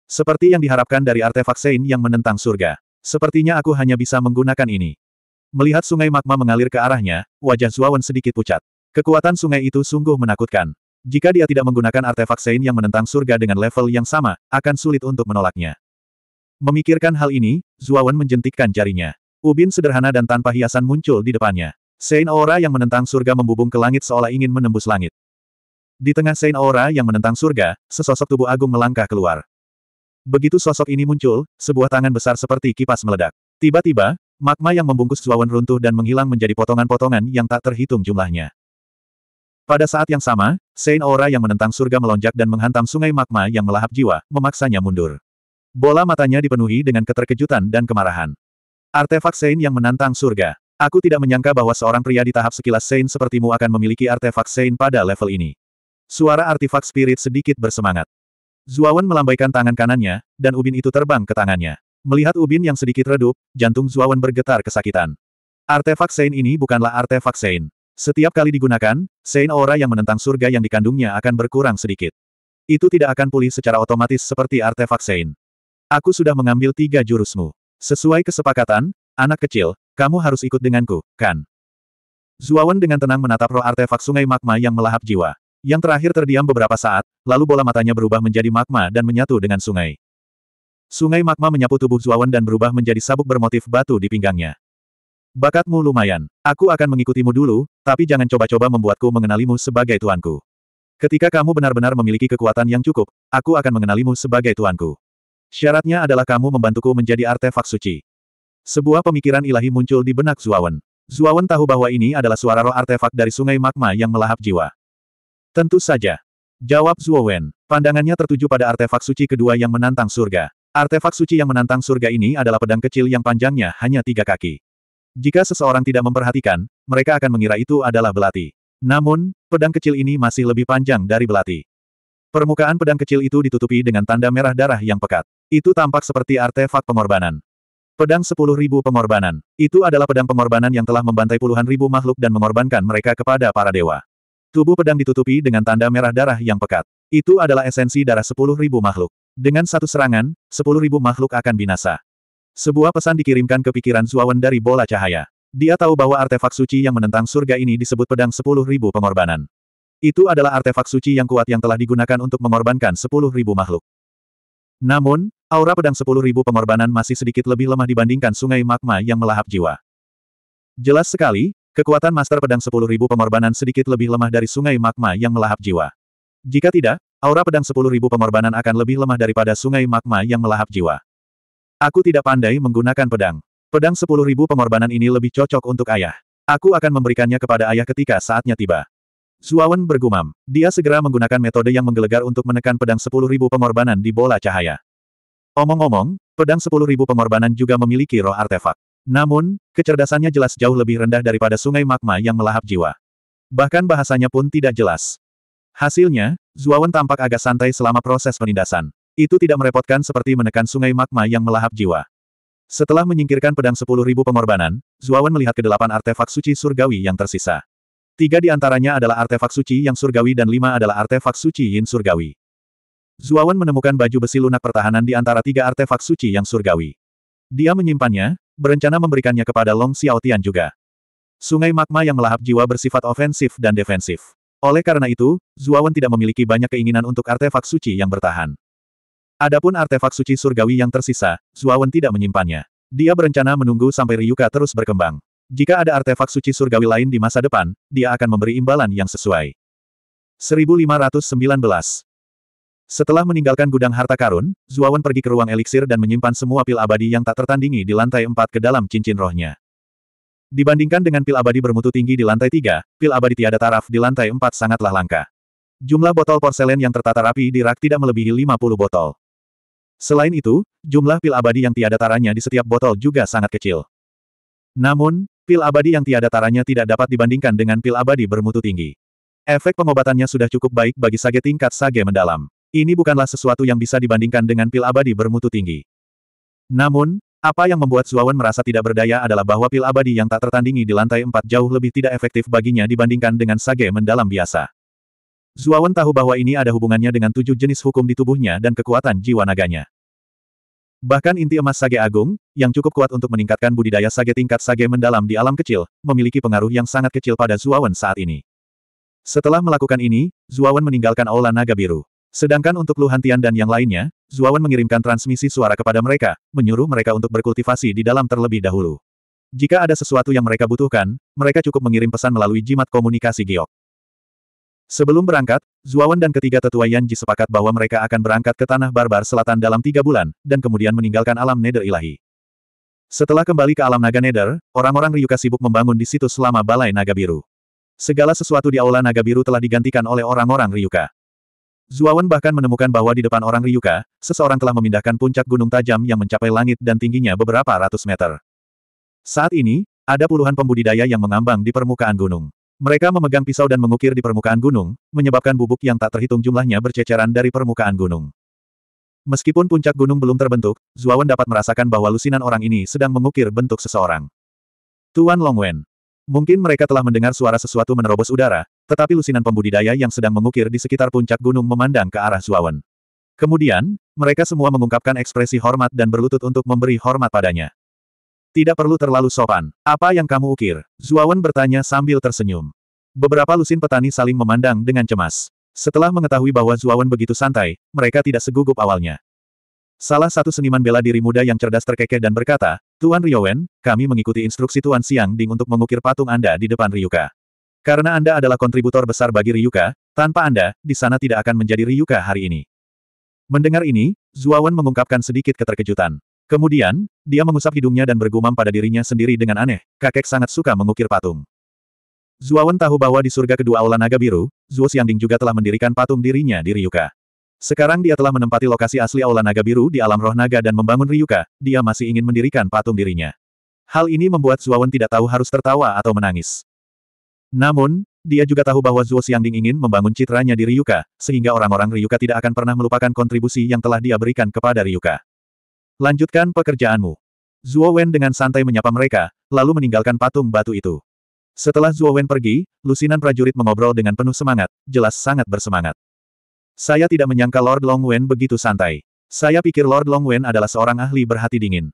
Seperti yang diharapkan dari artefak Sein yang menentang surga. Sepertinya aku hanya bisa menggunakan ini. Melihat sungai magma mengalir ke arahnya, wajah Zuawan sedikit pucat. Kekuatan sungai itu sungguh menakutkan. Jika dia tidak menggunakan artefak Sein yang menentang surga dengan level yang sama, akan sulit untuk menolaknya. Memikirkan hal ini, Zuawan menjentikkan jarinya. Ubin sederhana dan tanpa hiasan muncul di depannya. Sein Aura yang menentang surga membubung ke langit seolah ingin menembus langit. Di tengah Sein Aura yang menentang surga, sesosok tubuh agung melangkah keluar. Begitu sosok ini muncul, sebuah tangan besar seperti kipas meledak. Tiba-tiba, magma yang membungkus Zuawan runtuh dan menghilang menjadi potongan-potongan yang tak terhitung jumlahnya. Pada saat yang sama, Sein Aura yang menentang surga melonjak dan menghantam sungai magma yang melahap jiwa, memaksanya mundur. Bola matanya dipenuhi dengan keterkejutan dan kemarahan. Artefak Sein yang menantang surga. Aku tidak menyangka bahwa seorang pria di tahap sekilas Sein sepertimu akan memiliki artefak Sein pada level ini. Suara artefak spirit sedikit bersemangat. Zuawan melambaikan tangan kanannya, dan ubin itu terbang ke tangannya. Melihat ubin yang sedikit redup, jantung Zuawan bergetar kesakitan. Artefak Sein ini bukanlah artefak Sein. Setiap kali digunakan, Sein aura yang menentang surga yang dikandungnya akan berkurang sedikit. Itu tidak akan pulih secara otomatis seperti artefak Sein. Aku sudah mengambil tiga jurusmu. Sesuai kesepakatan, anak kecil, kamu harus ikut denganku, kan? Zuawan dengan tenang menatap roh artefak sungai magma yang melahap jiwa. Yang terakhir terdiam beberapa saat, lalu bola matanya berubah menjadi magma dan menyatu dengan sungai. Sungai magma menyapu tubuh Zuawan dan berubah menjadi sabuk bermotif batu di pinggangnya. Bakatmu lumayan. Aku akan mengikutimu dulu, tapi jangan coba-coba membuatku mengenalimu sebagai tuanku. Ketika kamu benar-benar memiliki kekuatan yang cukup, aku akan mengenalimu sebagai tuanku. Syaratnya adalah kamu membantuku menjadi artefak suci. Sebuah pemikiran ilahi muncul di benak Zuawan. Zuawan tahu bahwa ini adalah suara roh artefak dari sungai magma yang melahap jiwa. Tentu saja. Jawab Zuawan. Pandangannya tertuju pada artefak suci kedua yang menantang surga. Artefak suci yang menantang surga ini adalah pedang kecil yang panjangnya hanya tiga kaki. Jika seseorang tidak memperhatikan, mereka akan mengira itu adalah belati. Namun, pedang kecil ini masih lebih panjang dari belati. Permukaan pedang kecil itu ditutupi dengan tanda merah darah yang pekat. Itu tampak seperti artefak pengorbanan. Pedang sepuluh ribu pengorbanan. Itu adalah pedang pengorbanan yang telah membantai puluhan ribu makhluk dan mengorbankan mereka kepada para dewa. Tubuh pedang ditutupi dengan tanda merah darah yang pekat. Itu adalah esensi darah sepuluh ribu makhluk. Dengan satu serangan, sepuluh ribu makhluk akan binasa. Sebuah pesan dikirimkan ke pikiran Zuawan dari bola cahaya. Dia tahu bahwa artefak suci yang menentang surga ini disebut pedang sepuluh ribu pengorbanan. Itu adalah artefak suci yang kuat yang telah digunakan untuk mengorbankan sepuluh ribu makhluk. Namun, Aura pedang sepuluh ribu pengorbanan masih sedikit lebih lemah dibandingkan sungai magma yang melahap jiwa. Jelas sekali, kekuatan master pedang sepuluh ribu pengorbanan sedikit lebih lemah dari sungai magma yang melahap jiwa. Jika tidak, aura pedang sepuluh ribu pengorbanan akan lebih lemah daripada sungai magma yang melahap jiwa. Aku tidak pandai menggunakan pedang. Pedang sepuluh ribu pengorbanan ini lebih cocok untuk ayah. Aku akan memberikannya kepada ayah ketika saatnya tiba. Zuawan bergumam. Dia segera menggunakan metode yang menggelegar untuk menekan pedang sepuluh ribu pengorbanan di bola cahaya. Omong-omong, pedang sepuluh ribu pengorbanan juga memiliki roh artefak. Namun, kecerdasannya jelas jauh lebih rendah daripada sungai magma yang melahap jiwa. Bahkan bahasanya pun tidak jelas. Hasilnya, Zuawan tampak agak santai selama proses penindasan. Itu tidak merepotkan seperti menekan sungai magma yang melahap jiwa. Setelah menyingkirkan pedang sepuluh ribu pengorbanan, Zuawan melihat kedelapan artefak suci surgawi yang tersisa. Tiga di antaranya adalah artefak suci yang surgawi dan lima adalah artefak suci yin surgawi. Zuawan menemukan baju besi lunak pertahanan di antara tiga artefak suci yang surgawi. Dia menyimpannya, berencana memberikannya kepada Long Xiaotian juga. Sungai magma yang melahap jiwa bersifat ofensif dan defensif. Oleh karena itu, Zuawan tidak memiliki banyak keinginan untuk artefak suci yang bertahan. Adapun artefak suci surgawi yang tersisa, Zuawan tidak menyimpannya. Dia berencana menunggu sampai Ryuka terus berkembang. Jika ada artefak suci surgawi lain di masa depan, dia akan memberi imbalan yang sesuai. 1519 setelah meninggalkan gudang harta karun, Zuawan pergi ke ruang eliksir dan menyimpan semua pil abadi yang tak tertandingi di lantai empat ke dalam cincin rohnya. Dibandingkan dengan pil abadi bermutu tinggi di lantai tiga, pil abadi tiada taraf di lantai empat sangatlah langka. Jumlah botol porselen yang tertata rapi di rak tidak melebihi 50 botol. Selain itu, jumlah pil abadi yang tiada taranya di setiap botol juga sangat kecil. Namun, pil abadi yang tiada taranya tidak dapat dibandingkan dengan pil abadi bermutu tinggi. Efek pengobatannya sudah cukup baik bagi sage tingkat sage mendalam. Ini bukanlah sesuatu yang bisa dibandingkan dengan pil abadi bermutu tinggi. Namun, apa yang membuat Zuawan merasa tidak berdaya adalah bahwa pil abadi yang tak tertandingi di lantai empat jauh lebih tidak efektif baginya dibandingkan dengan sage mendalam biasa. Zuawan tahu bahwa ini ada hubungannya dengan tujuh jenis hukum di tubuhnya dan kekuatan jiwa naganya. Bahkan inti emas sage agung, yang cukup kuat untuk meningkatkan budidaya sage tingkat sage mendalam di alam kecil, memiliki pengaruh yang sangat kecil pada Zuawan saat ini. Setelah melakukan ini, Zuawan meninggalkan aula naga biru. Sedangkan untuk Lu Hantian dan yang lainnya, Zuawan mengirimkan transmisi suara kepada mereka, menyuruh mereka untuk berkultivasi di dalam terlebih dahulu. Jika ada sesuatu yang mereka butuhkan, mereka cukup mengirim pesan melalui jimat komunikasi giok. Sebelum berangkat, Zuawan dan ketiga tetua Yanji sepakat bahwa mereka akan berangkat ke tanah barbar selatan dalam tiga bulan, dan kemudian meninggalkan alam nether ilahi. Setelah kembali ke alam naga nether, orang-orang Ryuka sibuk membangun di situs selama Balai Naga Biru. Segala sesuatu di Aula Naga Biru telah digantikan oleh orang-orang Ryuka. Zuawan bahkan menemukan bahwa di depan orang Ryuka, seseorang telah memindahkan puncak gunung tajam yang mencapai langit dan tingginya beberapa ratus meter. Saat ini, ada puluhan pembudidaya yang mengambang di permukaan gunung. Mereka memegang pisau dan mengukir di permukaan gunung, menyebabkan bubuk yang tak terhitung jumlahnya berceceran dari permukaan gunung. Meskipun puncak gunung belum terbentuk, Zuawan dapat merasakan bahwa lusinan orang ini sedang mengukir bentuk seseorang. Tuan Longwen, Mungkin mereka telah mendengar suara sesuatu menerobos udara, tetapi lusinan pembudidaya yang sedang mengukir di sekitar puncak gunung memandang ke arah Zuawan. Kemudian, mereka semua mengungkapkan ekspresi hormat dan berlutut untuk memberi hormat padanya. Tidak perlu terlalu sopan. Apa yang kamu ukir? Zuawan bertanya sambil tersenyum. Beberapa lusin petani saling memandang dengan cemas. Setelah mengetahui bahwa Zuawan begitu santai, mereka tidak segugup awalnya. Salah satu seniman bela diri muda yang cerdas terkekeh dan berkata, Tuan Ryowen, kami mengikuti instruksi Tuan Siang Ding untuk mengukir patung Anda di depan Ryuka. Karena Anda adalah kontributor besar bagi Ryuka, tanpa Anda, di sana tidak akan menjadi Ryuka hari ini. Mendengar ini, Zuawan mengungkapkan sedikit keterkejutan. Kemudian, dia mengusap hidungnya dan bergumam pada dirinya sendiri dengan aneh, kakek sangat suka mengukir patung. Zuawan tahu bahwa di surga kedua aula naga biru, Zuo Xiangding juga telah mendirikan patung dirinya di Ryuka. Sekarang dia telah menempati lokasi asli Aula Naga Biru di alam roh naga dan membangun Ryuka, dia masih ingin mendirikan patung dirinya. Hal ini membuat Zuowen tidak tahu harus tertawa atau menangis. Namun, dia juga tahu bahwa Zuo Xiangding ingin membangun citranya di Ryuka, sehingga orang-orang Ryuka tidak akan pernah melupakan kontribusi yang telah dia berikan kepada Ryuka. Lanjutkan pekerjaanmu. Zuo Wen dengan santai menyapa mereka, lalu meninggalkan patung batu itu. Setelah Zuo Wen pergi, lusinan prajurit mengobrol dengan penuh semangat, jelas sangat bersemangat. Saya tidak menyangka Lord Long Wen begitu santai. Saya pikir Lord Long Wen adalah seorang ahli berhati dingin.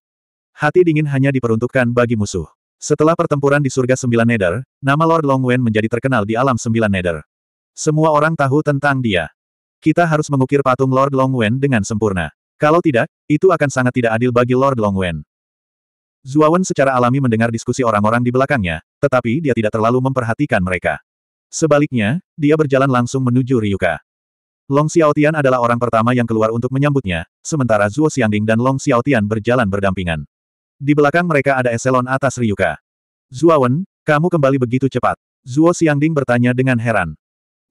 Hati dingin hanya diperuntukkan bagi musuh. Setelah pertempuran di surga sembilan nether, nama Lord Long Wen menjadi terkenal di alam sembilan nether. Semua orang tahu tentang dia. Kita harus mengukir patung Lord Long Wen dengan sempurna. Kalau tidak, itu akan sangat tidak adil bagi Lord Long Wen. Zuawan secara alami mendengar diskusi orang-orang di belakangnya, tetapi dia tidak terlalu memperhatikan mereka. Sebaliknya, dia berjalan langsung menuju Ryuka. Long Xiaotian adalah orang pertama yang keluar untuk menyambutnya, sementara Zhuo Xiangding dan Long Xiaotian berjalan berdampingan. Di belakang mereka ada eselon atas Ryuka. Zhuawan, kamu kembali begitu cepat. Zhuo Xiangding bertanya dengan heran.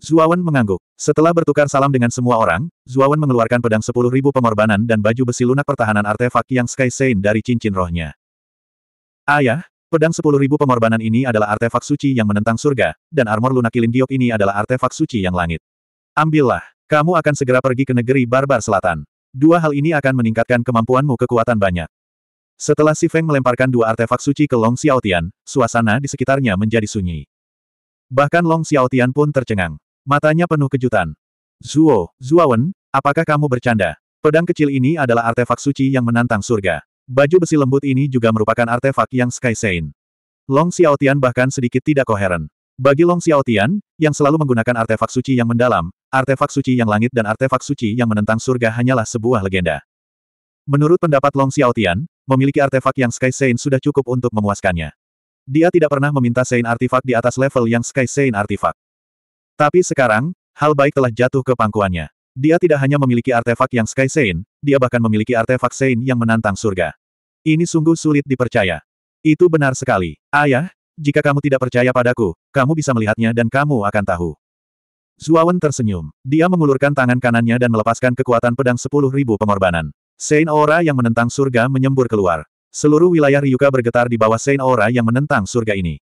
Zhuawan mengangguk. Setelah bertukar salam dengan semua orang, Zhuawan mengeluarkan pedang sepuluh ribu pengorbanan dan baju besi lunak pertahanan artefak yang Sky Saint dari cincin rohnya. Ayah, Pedang sepuluh ribu pengorbanan ini adalah artefak suci yang menentang surga, dan armor lunak kilin giok ini adalah artefak suci yang langit. Ambillah. Kamu akan segera pergi ke negeri barbar selatan. Dua hal ini akan meningkatkan kemampuanmu kekuatan banyak. Setelah Si Feng melemparkan dua artefak suci ke Long Xiaotian, suasana di sekitarnya menjadi sunyi. Bahkan Long Xiaotian pun tercengang. Matanya penuh kejutan. Zuo, Zuawan, apakah kamu bercanda? Pedang kecil ini adalah artefak suci yang menantang surga. Baju besi lembut ini juga merupakan artefak yang Sky Sein. Long Xiaotian bahkan sedikit tidak koheren. Bagi Long Xiaotian, yang selalu menggunakan artefak suci yang mendalam, artefak suci yang langit dan artefak suci yang menentang surga hanyalah sebuah legenda. Menurut pendapat Long Xiaotian, memiliki artefak yang Sky Saint sudah cukup untuk memuaskannya. Dia tidak pernah meminta Saint artefak di atas level yang Sky Saint artefak. Tapi sekarang, hal baik telah jatuh ke pangkuannya. Dia tidak hanya memiliki artefak yang Sky Saint, dia bahkan memiliki artefak Saint yang menantang surga. Ini sungguh sulit dipercaya. Itu benar sekali. Ayah, jika kamu tidak percaya padaku, kamu bisa melihatnya dan kamu akan tahu. Zuawan tersenyum. Dia mengulurkan tangan kanannya dan melepaskan kekuatan pedang sepuluh ribu pengorbanan. Sein Aura yang menentang surga menyembur keluar. Seluruh wilayah Ryuka bergetar di bawah Sein Aura yang menentang surga ini.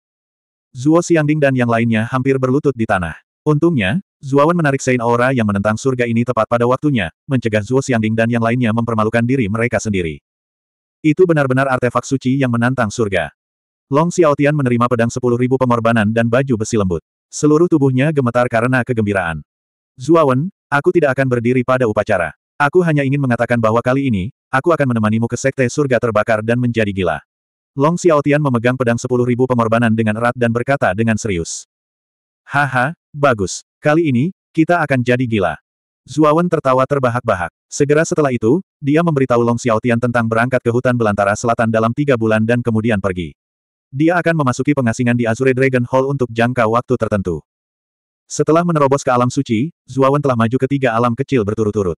Zuo Xiangding dan yang lainnya hampir berlutut di tanah. Untungnya, Zuawan menarik Sein Aura yang menentang surga ini tepat pada waktunya, mencegah Zuo Xiangding dan yang lainnya mempermalukan diri mereka sendiri. Itu benar-benar artefak suci yang menantang surga. Long Xiaotian menerima pedang sepuluh ribu pengorbanan dan baju besi lembut. Seluruh tubuhnya gemetar karena kegembiraan. Zuawan, aku tidak akan berdiri pada upacara. Aku hanya ingin mengatakan bahwa kali ini, aku akan menemanimu ke sekte surga terbakar dan menjadi gila. Long Xiaotian memegang pedang sepuluh ribu pengorbanan dengan erat dan berkata dengan serius. Haha, bagus. Kali ini, kita akan jadi gila. Zuawan tertawa terbahak-bahak. Segera setelah itu, dia memberitahu Long Xiaotian tentang berangkat ke hutan belantara selatan dalam tiga bulan dan kemudian pergi. Dia akan memasuki pengasingan di Azure Dragon Hall untuk jangka waktu tertentu. Setelah menerobos ke alam suci, Zuawan telah maju ke tiga alam kecil berturut-turut.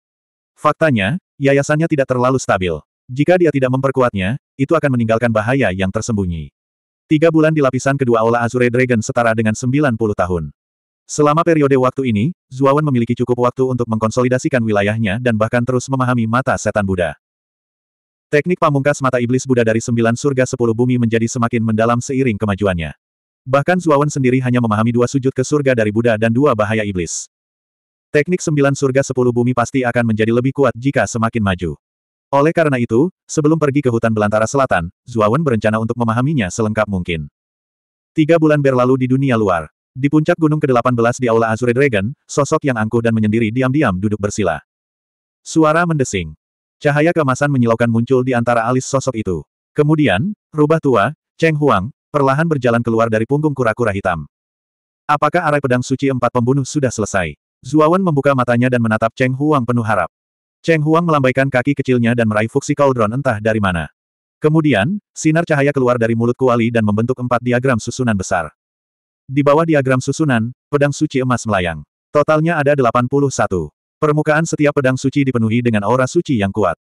Faktanya, yayasannya tidak terlalu stabil. Jika dia tidak memperkuatnya, itu akan meninggalkan bahaya yang tersembunyi. Tiga bulan di lapisan kedua Aula Azure Dragon setara dengan 90 tahun. Selama periode waktu ini, Zuawan memiliki cukup waktu untuk mengkonsolidasikan wilayahnya dan bahkan terus memahami mata setan Buddha. Teknik pamungkas mata iblis Buddha dari sembilan surga sepuluh bumi menjadi semakin mendalam seiring kemajuannya. Bahkan Zuawan sendiri hanya memahami dua sujud ke surga dari Buddha dan dua bahaya iblis. Teknik sembilan surga sepuluh bumi pasti akan menjadi lebih kuat jika semakin maju. Oleh karena itu, sebelum pergi ke hutan belantara selatan, Zuawan berencana untuk memahaminya selengkap mungkin. Tiga bulan berlalu di dunia luar. Di puncak gunung ke-18 di Aula Azure Dragon, sosok yang angkuh dan menyendiri diam-diam duduk bersila. Suara mendesing. Cahaya kemasan menyilaukan muncul di antara alis sosok itu. Kemudian, rubah tua, Cheng Huang, perlahan berjalan keluar dari punggung kura-kura hitam. Apakah arai pedang suci empat pembunuh sudah selesai? Zuawan membuka matanya dan menatap Cheng Huang penuh harap. Cheng Huang melambaikan kaki kecilnya dan meraih fuksi cauldron entah dari mana. Kemudian, sinar cahaya keluar dari mulut kuali dan membentuk empat diagram susunan besar. Di bawah diagram susunan, pedang suci emas melayang. Totalnya ada 81. Permukaan setiap pedang suci dipenuhi dengan aura suci yang kuat.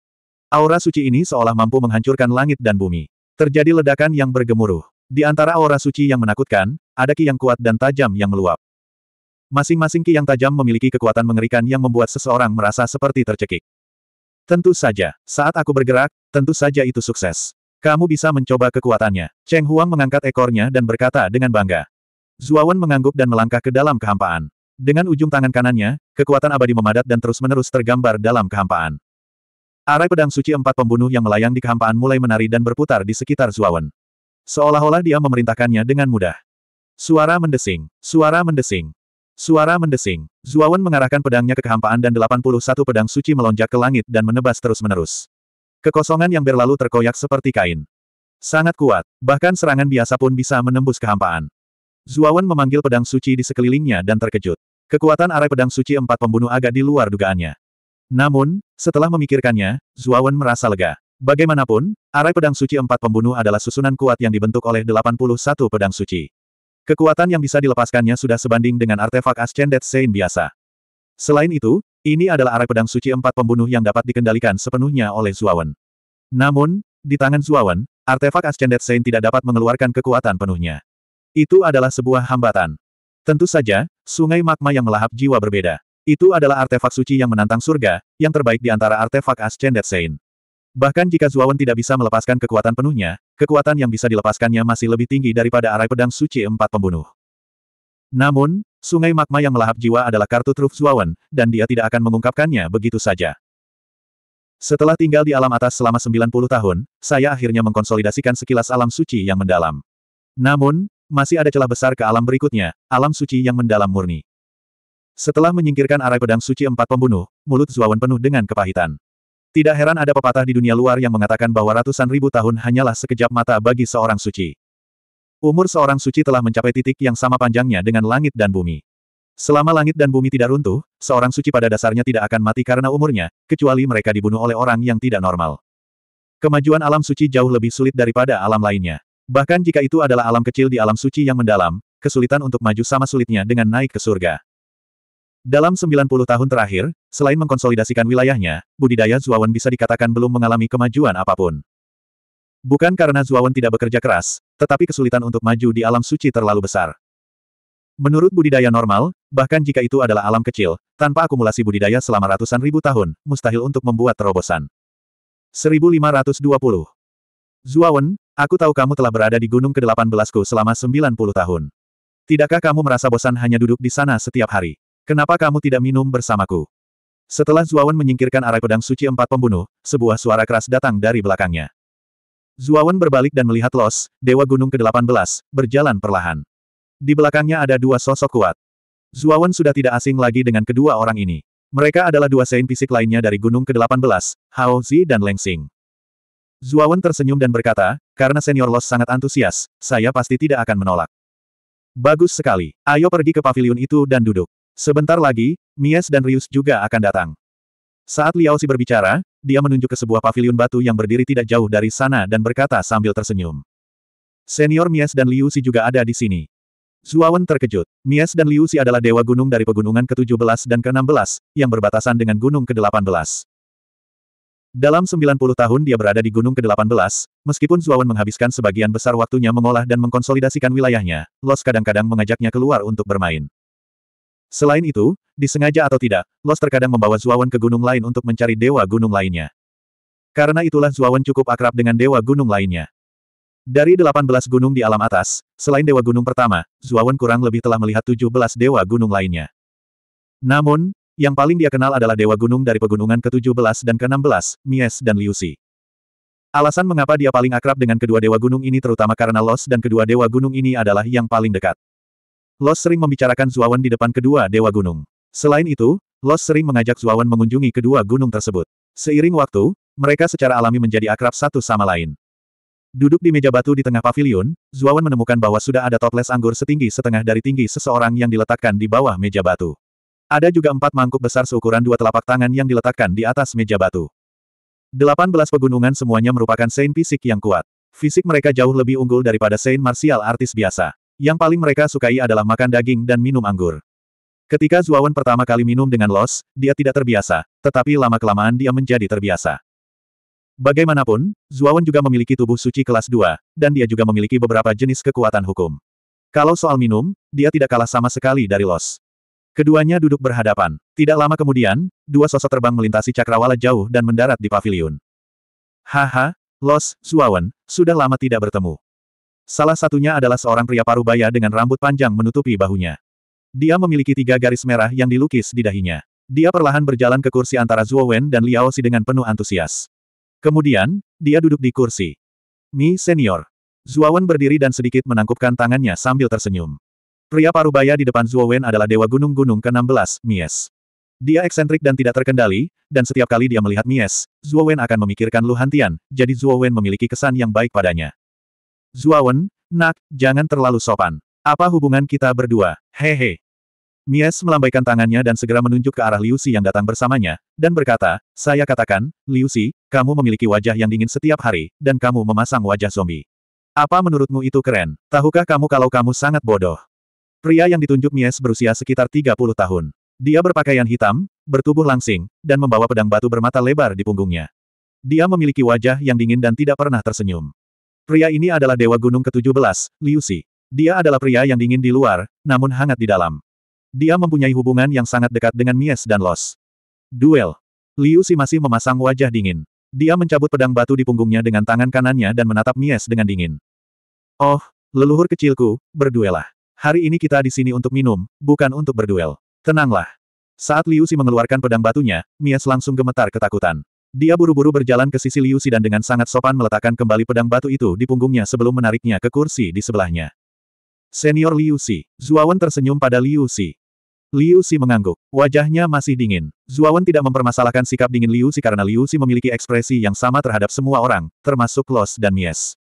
Aura suci ini seolah mampu menghancurkan langit dan bumi. Terjadi ledakan yang bergemuruh. Di antara aura suci yang menakutkan, ada ki yang kuat dan tajam yang meluap. Masing-masing ki yang tajam memiliki kekuatan mengerikan yang membuat seseorang merasa seperti tercekik. Tentu saja, saat aku bergerak, tentu saja itu sukses. Kamu bisa mencoba kekuatannya. Cheng Huang mengangkat ekornya dan berkata dengan bangga. Zuawan mengangguk dan melangkah ke dalam kehampaan. Dengan ujung tangan kanannya, kekuatan abadi memadat dan terus-menerus tergambar dalam kehampaan. Arai pedang suci empat pembunuh yang melayang di kehampaan mulai menari dan berputar di sekitar Zuawan. Seolah-olah dia memerintahkannya dengan mudah. Suara mendesing, suara mendesing, suara mendesing. Zuawan mengarahkan pedangnya ke kehampaan dan 81 pedang suci melonjak ke langit dan menebas terus-menerus. Kekosongan yang berlalu terkoyak seperti kain. Sangat kuat, bahkan serangan biasa pun bisa menembus kehampaan. Zuawan memanggil pedang suci di sekelilingnya dan terkejut. Kekuatan arai pedang suci empat pembunuh agak di luar dugaannya. Namun, setelah memikirkannya, Zuawan merasa lega. Bagaimanapun, arai pedang suci empat pembunuh adalah susunan kuat yang dibentuk oleh 81 pedang suci. Kekuatan yang bisa dilepaskannya sudah sebanding dengan artefak Ascended Saint biasa. Selain itu, ini adalah arai pedang suci empat pembunuh yang dapat dikendalikan sepenuhnya oleh Zuawan. Namun, di tangan Zuawan, artefak Ascended Saint tidak dapat mengeluarkan kekuatan penuhnya. Itu adalah sebuah hambatan. Tentu saja, sungai magma yang melahap jiwa berbeda. Itu adalah artefak suci yang menantang surga, yang terbaik di antara artefak Ascended Saint. Bahkan jika Zuawan tidak bisa melepaskan kekuatan penuhnya, kekuatan yang bisa dilepaskannya masih lebih tinggi daripada arai pedang suci empat pembunuh. Namun, sungai magma yang melahap jiwa adalah kartu truf Zuawan, dan dia tidak akan mengungkapkannya begitu saja. Setelah tinggal di alam atas selama 90 tahun, saya akhirnya mengkonsolidasikan sekilas alam suci yang mendalam. Namun, masih ada celah besar ke alam berikutnya, alam suci yang mendalam murni. Setelah menyingkirkan arai pedang suci empat pembunuh, mulut Zuawan penuh dengan kepahitan. Tidak heran ada pepatah di dunia luar yang mengatakan bahwa ratusan ribu tahun hanyalah sekejap mata bagi seorang suci. Umur seorang suci telah mencapai titik yang sama panjangnya dengan langit dan bumi. Selama langit dan bumi tidak runtuh, seorang suci pada dasarnya tidak akan mati karena umurnya, kecuali mereka dibunuh oleh orang yang tidak normal. Kemajuan alam suci jauh lebih sulit daripada alam lainnya. Bahkan jika itu adalah alam kecil di alam suci yang mendalam, kesulitan untuk maju sama sulitnya dengan naik ke surga. Dalam 90 tahun terakhir, selain mengkonsolidasikan wilayahnya, budidaya Zuawan bisa dikatakan belum mengalami kemajuan apapun. Bukan karena Zuawan tidak bekerja keras, tetapi kesulitan untuk maju di alam suci terlalu besar. Menurut budidaya normal, bahkan jika itu adalah alam kecil, tanpa akumulasi budidaya selama ratusan ribu tahun, mustahil untuk membuat terobosan. 1520 Zuawan, Aku tahu kamu telah berada di Gunung ke-18ku selama 90 tahun. Tidakkah kamu merasa bosan hanya duduk di sana setiap hari? Kenapa kamu tidak minum bersamaku? Setelah Zuawan menyingkirkan arai pedang suci empat pembunuh, sebuah suara keras datang dari belakangnya. Zuawan berbalik dan melihat Los, Dewa Gunung ke-18, berjalan perlahan. Di belakangnya ada dua sosok kuat. Zuawan sudah tidak asing lagi dengan kedua orang ini. Mereka adalah dua sein fisik lainnya dari Gunung ke-18, Hao Zi dan Leng Xing. Zuawan tersenyum dan berkata, karena senior Los sangat antusias, saya pasti tidak akan menolak. Bagus sekali, ayo pergi ke pavilion itu dan duduk. Sebentar lagi, Mies dan Rius juga akan datang. Saat Liao Si berbicara, dia menunjuk ke sebuah pavilion batu yang berdiri tidak jauh dari sana dan berkata sambil tersenyum. Senior Mies dan Liu Si juga ada di sini. Zuawan terkejut. Mies dan Liu Si adalah dewa gunung dari pegunungan ke-17 dan ke-16, yang berbatasan dengan gunung ke-18. Dalam 90 tahun dia berada di Gunung ke-18, meskipun Zuawan menghabiskan sebagian besar waktunya mengolah dan mengkonsolidasikan wilayahnya, Los kadang-kadang mengajaknya keluar untuk bermain. Selain itu, disengaja atau tidak, Los terkadang membawa Zuawan ke gunung lain untuk mencari dewa gunung lainnya. Karena itulah Zuawan cukup akrab dengan dewa gunung lainnya. Dari 18 gunung di alam atas, selain dewa gunung pertama, Zuawan kurang lebih telah melihat 17 dewa gunung lainnya. Namun, yang paling dia kenal adalah Dewa Gunung dari Pegunungan ke-17 dan ke-16, Mies dan Liusi. Alasan mengapa dia paling akrab dengan kedua Dewa Gunung ini terutama karena Los dan kedua Dewa Gunung ini adalah yang paling dekat. Los sering membicarakan Zuawan di depan kedua Dewa Gunung. Selain itu, Los sering mengajak Zuawan mengunjungi kedua gunung tersebut. Seiring waktu, mereka secara alami menjadi akrab satu sama lain. Duduk di meja batu di tengah pavilion, Zuawan menemukan bahwa sudah ada toples anggur setinggi setengah dari tinggi seseorang yang diletakkan di bawah meja batu. Ada juga empat mangkuk besar seukuran dua telapak tangan yang diletakkan di atas meja batu. Delapan belas pegunungan semuanya merupakan Saint fisik yang kuat. Fisik mereka jauh lebih unggul daripada Saint martial artis biasa. Yang paling mereka sukai adalah makan daging dan minum anggur. Ketika Zuawan pertama kali minum dengan Los, dia tidak terbiasa, tetapi lama-kelamaan dia menjadi terbiasa. Bagaimanapun, Zuawan juga memiliki tubuh suci kelas 2, dan dia juga memiliki beberapa jenis kekuatan hukum. Kalau soal minum, dia tidak kalah sama sekali dari Los. Keduanya duduk berhadapan. Tidak lama kemudian, dua sosok terbang melintasi cakrawala jauh dan mendarat di pavilion. Haha, Los, Suawan, sudah lama tidak bertemu. Salah satunya adalah seorang pria parubaya dengan rambut panjang menutupi bahunya. Dia memiliki tiga garis merah yang dilukis di dahinya. Dia perlahan berjalan ke kursi antara Zhuo dan Liao Si dengan penuh antusias. Kemudian, dia duduk di kursi. Mi Senior. Zhuo berdiri dan sedikit menangkupkan tangannya sambil tersenyum. Pria parubaya di depan Wen adalah dewa gunung-gunung ke-16, Mies. Dia eksentrik dan tidak terkendali, dan setiap kali dia melihat Mies, Wen akan memikirkan Lu Hantian, jadi Wen memiliki kesan yang baik padanya. Wen, nak, jangan terlalu sopan. Apa hubungan kita berdua? Hehe. Mies melambaikan tangannya dan segera menunjuk ke arah Liu Xi yang datang bersamanya, dan berkata, saya katakan, Liu Xi, kamu memiliki wajah yang dingin setiap hari, dan kamu memasang wajah zombie. Apa menurutmu itu keren? Tahukah kamu kalau kamu sangat bodoh? Pria yang ditunjuk Mies berusia sekitar 30 tahun. Dia berpakaian hitam, bertubuh langsing, dan membawa pedang batu bermata lebar di punggungnya. Dia memiliki wajah yang dingin dan tidak pernah tersenyum. Pria ini adalah Dewa Gunung ke-17, Liu Xi. Dia adalah pria yang dingin di luar, namun hangat di dalam. Dia mempunyai hubungan yang sangat dekat dengan Mies dan Los. Duel. Liu Xi masih memasang wajah dingin. Dia mencabut pedang batu di punggungnya dengan tangan kanannya dan menatap Mies dengan dingin. Oh, leluhur kecilku, berduelah. Hari ini kita di sini untuk minum, bukan untuk berduel. Tenanglah. Saat Liu Si mengeluarkan pedang batunya, Mias langsung gemetar ketakutan. Dia buru-buru berjalan ke sisi Liu Si dan dengan sangat sopan meletakkan kembali pedang batu itu di punggungnya sebelum menariknya ke kursi di sebelahnya. Senior Liu Si, Zuawan tersenyum pada Liu Si. Liu Si mengangguk, wajahnya masih dingin. Zuawan tidak mempermasalahkan sikap dingin Liu Si karena Liu Si memiliki ekspresi yang sama terhadap semua orang, termasuk Los dan Mies.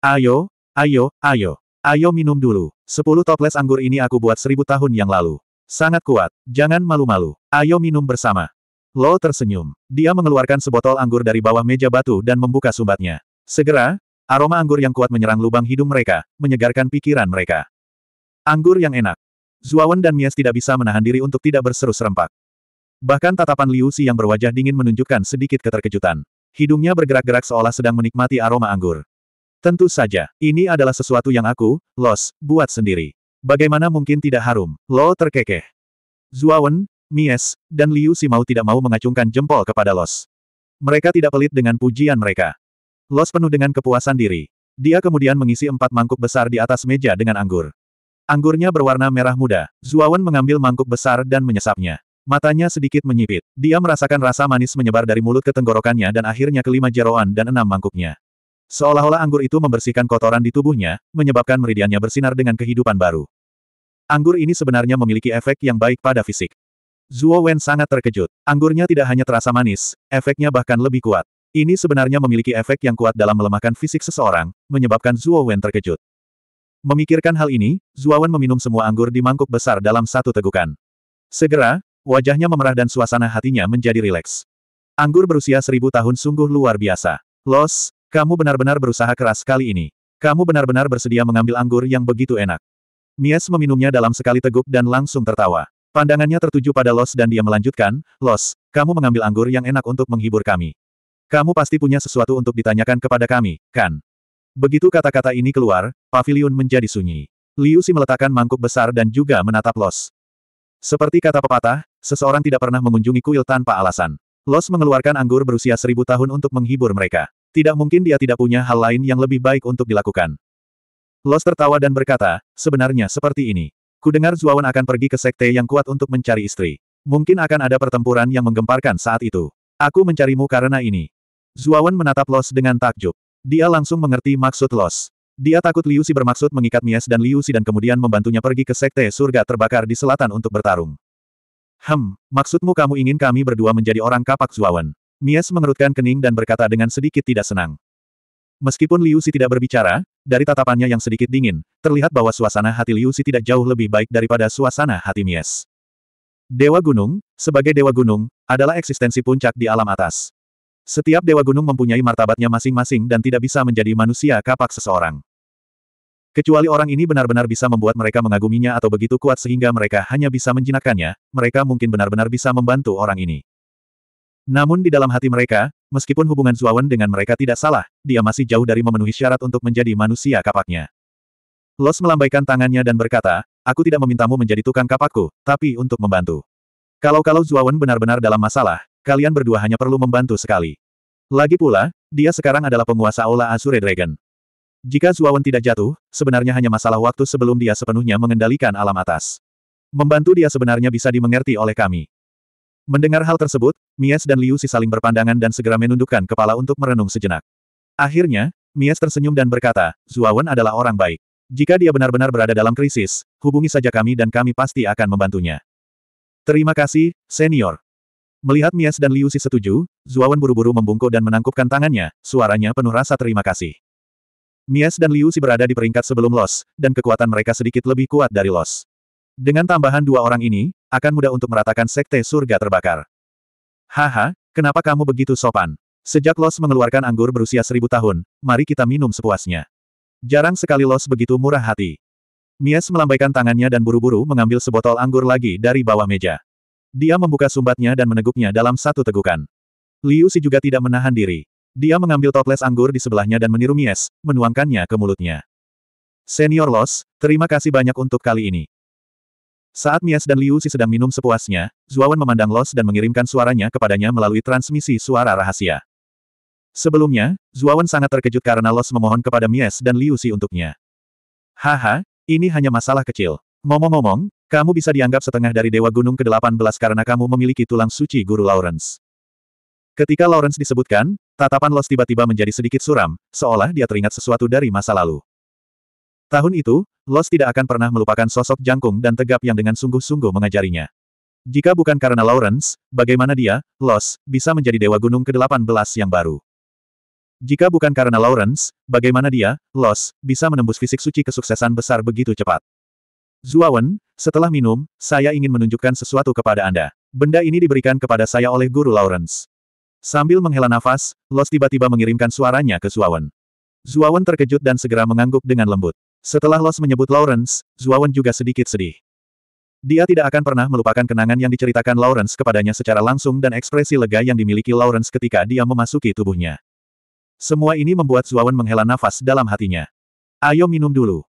Ayo, ayo, ayo, ayo minum dulu. Sepuluh toples anggur ini aku buat seribu tahun yang lalu. Sangat kuat, jangan malu-malu. Ayo minum bersama. Lo tersenyum. Dia mengeluarkan sebotol anggur dari bawah meja batu dan membuka sumbatnya. Segera, aroma anggur yang kuat menyerang lubang hidung mereka, menyegarkan pikiran mereka. Anggur yang enak. Zuawan dan Mies tidak bisa menahan diri untuk tidak berseru serempak. Bahkan tatapan Liu Si yang berwajah dingin menunjukkan sedikit keterkejutan. Hidungnya bergerak-gerak seolah sedang menikmati aroma anggur. Tentu saja, ini adalah sesuatu yang aku, Los, buat sendiri. Bagaimana mungkin tidak harum? Lo terkekeh. Zuawan, Mies, dan Liu Simau tidak mau mengacungkan jempol kepada Los. Mereka tidak pelit dengan pujian mereka. Los penuh dengan kepuasan diri. Dia kemudian mengisi empat mangkuk besar di atas meja dengan anggur. Anggurnya berwarna merah muda. Zuawan mengambil mangkuk besar dan menyesapnya. Matanya sedikit menyipit. Dia merasakan rasa manis menyebar dari mulut ke tenggorokannya dan akhirnya kelima jeroan dan enam mangkuknya. Seolah-olah anggur itu membersihkan kotoran di tubuhnya, menyebabkan meridiannya bersinar dengan kehidupan baru. Anggur ini sebenarnya memiliki efek yang baik pada fisik. Zuo Wen sangat terkejut. Anggurnya tidak hanya terasa manis, efeknya bahkan lebih kuat. Ini sebenarnya memiliki efek yang kuat dalam melemahkan fisik seseorang, menyebabkan Zuo Wen terkejut. Memikirkan hal ini, Zuo Wen meminum semua anggur di mangkuk besar dalam satu tegukan. Segera, wajahnya memerah dan suasana hatinya menjadi rileks. Anggur berusia seribu tahun sungguh luar biasa. Los, kamu benar-benar berusaha keras kali ini. Kamu benar-benar bersedia mengambil anggur yang begitu enak. Mies meminumnya dalam sekali teguk dan langsung tertawa. Pandangannya tertuju pada Los dan dia melanjutkan, Los, kamu mengambil anggur yang enak untuk menghibur kami. Kamu pasti punya sesuatu untuk ditanyakan kepada kami, kan? Begitu kata-kata ini keluar, pavilion menjadi sunyi. Liu Si meletakkan mangkuk besar dan juga menatap Los. Seperti kata pepatah, seseorang tidak pernah mengunjungi kuil tanpa alasan. Los mengeluarkan anggur berusia seribu tahun untuk menghibur mereka. Tidak mungkin dia tidak punya hal lain yang lebih baik untuk dilakukan. Los tertawa dan berkata, sebenarnya seperti ini. Kudengar Zuawan akan pergi ke sekte yang kuat untuk mencari istri. Mungkin akan ada pertempuran yang menggemparkan saat itu. Aku mencarimu karena ini. Zuawan menatap Los dengan takjub. Dia langsung mengerti maksud Los. Dia takut Liu Si bermaksud mengikat Mies dan Liu Si dan kemudian membantunya pergi ke sekte surga terbakar di selatan untuk bertarung. Hem, maksudmu kamu ingin kami berdua menjadi orang kapak Zuawan? Nias mengerutkan kening dan berkata dengan sedikit tidak senang. Meskipun Liu Si tidak berbicara, dari tatapannya yang sedikit dingin, terlihat bahwa suasana hati Liu Si tidak jauh lebih baik daripada suasana hati Mies. Dewa Gunung, sebagai Dewa Gunung, adalah eksistensi puncak di alam atas. Setiap Dewa Gunung mempunyai martabatnya masing-masing dan tidak bisa menjadi manusia kapak seseorang. Kecuali orang ini benar-benar bisa membuat mereka mengaguminya atau begitu kuat sehingga mereka hanya bisa menjinakkannya, mereka mungkin benar-benar bisa membantu orang ini. Namun di dalam hati mereka, meskipun hubungan Zuawan dengan mereka tidak salah, dia masih jauh dari memenuhi syarat untuk menjadi manusia kapaknya. Los melambaikan tangannya dan berkata, aku tidak memintamu menjadi tukang kapakku, tapi untuk membantu. Kalau-kalau Zuawan benar-benar dalam masalah, kalian berdua hanya perlu membantu sekali. Lagi pula, dia sekarang adalah penguasa Ola Azure Dragon. Jika Zuawan tidak jatuh, sebenarnya hanya masalah waktu sebelum dia sepenuhnya mengendalikan alam atas. Membantu dia sebenarnya bisa dimengerti oleh kami. Mendengar hal tersebut, Mies dan Liu Si saling berpandangan dan segera menundukkan kepala untuk merenung sejenak. Akhirnya, Mies tersenyum dan berkata, Zuawan adalah orang baik. Jika dia benar-benar berada dalam krisis, hubungi saja kami dan kami pasti akan membantunya. Terima kasih, senior. Melihat Mies dan Liu Si setuju, Zuawan buru-buru membungkuk dan menangkupkan tangannya, suaranya penuh rasa terima kasih. Mies dan Liu Si berada di peringkat sebelum Los, dan kekuatan mereka sedikit lebih kuat dari Los. Dengan tambahan dua orang ini, akan mudah untuk meratakan sekte surga terbakar. Haha, kenapa kamu begitu sopan? Sejak Los mengeluarkan anggur berusia seribu tahun, mari kita minum sepuasnya. Jarang sekali Los begitu murah hati. Mies melambaikan tangannya dan buru-buru mengambil sebotol anggur lagi dari bawah meja. Dia membuka sumbatnya dan meneguknya dalam satu tegukan. Liu Si juga tidak menahan diri. Dia mengambil toples anggur di sebelahnya dan meniru Mies, menuangkannya ke mulutnya. Senior Los, terima kasih banyak untuk kali ini. Saat Mias dan Liu Si sedang minum sepuasnya, Zuawan memandang Los dan mengirimkan suaranya kepadanya melalui transmisi suara rahasia. Sebelumnya, Zuawan sangat terkejut karena Los memohon kepada Mies dan Liu Si untuknya. Haha, ini hanya masalah kecil. Ngomong-ngomong, kamu bisa dianggap setengah dari Dewa Gunung ke-18 karena kamu memiliki tulang suci Guru Lawrence. Ketika Lawrence disebutkan, tatapan Los tiba-tiba menjadi sedikit suram, seolah dia teringat sesuatu dari masa lalu. Tahun itu, Los tidak akan pernah melupakan sosok jangkung dan tegap yang dengan sungguh-sungguh mengajarinya. Jika bukan karena Lawrence, bagaimana dia, Los, bisa menjadi Dewa Gunung ke-18 yang baru? Jika bukan karena Lawrence, bagaimana dia, Los, bisa menembus fisik suci kesuksesan besar begitu cepat? Zuawan, setelah minum, saya ingin menunjukkan sesuatu kepada Anda. Benda ini diberikan kepada saya oleh Guru Lawrence. Sambil menghela nafas, Los tiba-tiba mengirimkan suaranya ke Zuawan. Zuawan terkejut dan segera mengangguk dengan lembut. Setelah Los menyebut Lawrence, Zuawan juga sedikit sedih. Dia tidak akan pernah melupakan kenangan yang diceritakan Lawrence kepadanya secara langsung dan ekspresi lega yang dimiliki Lawrence ketika dia memasuki tubuhnya. Semua ini membuat Zuawan menghela nafas dalam hatinya. Ayo minum dulu.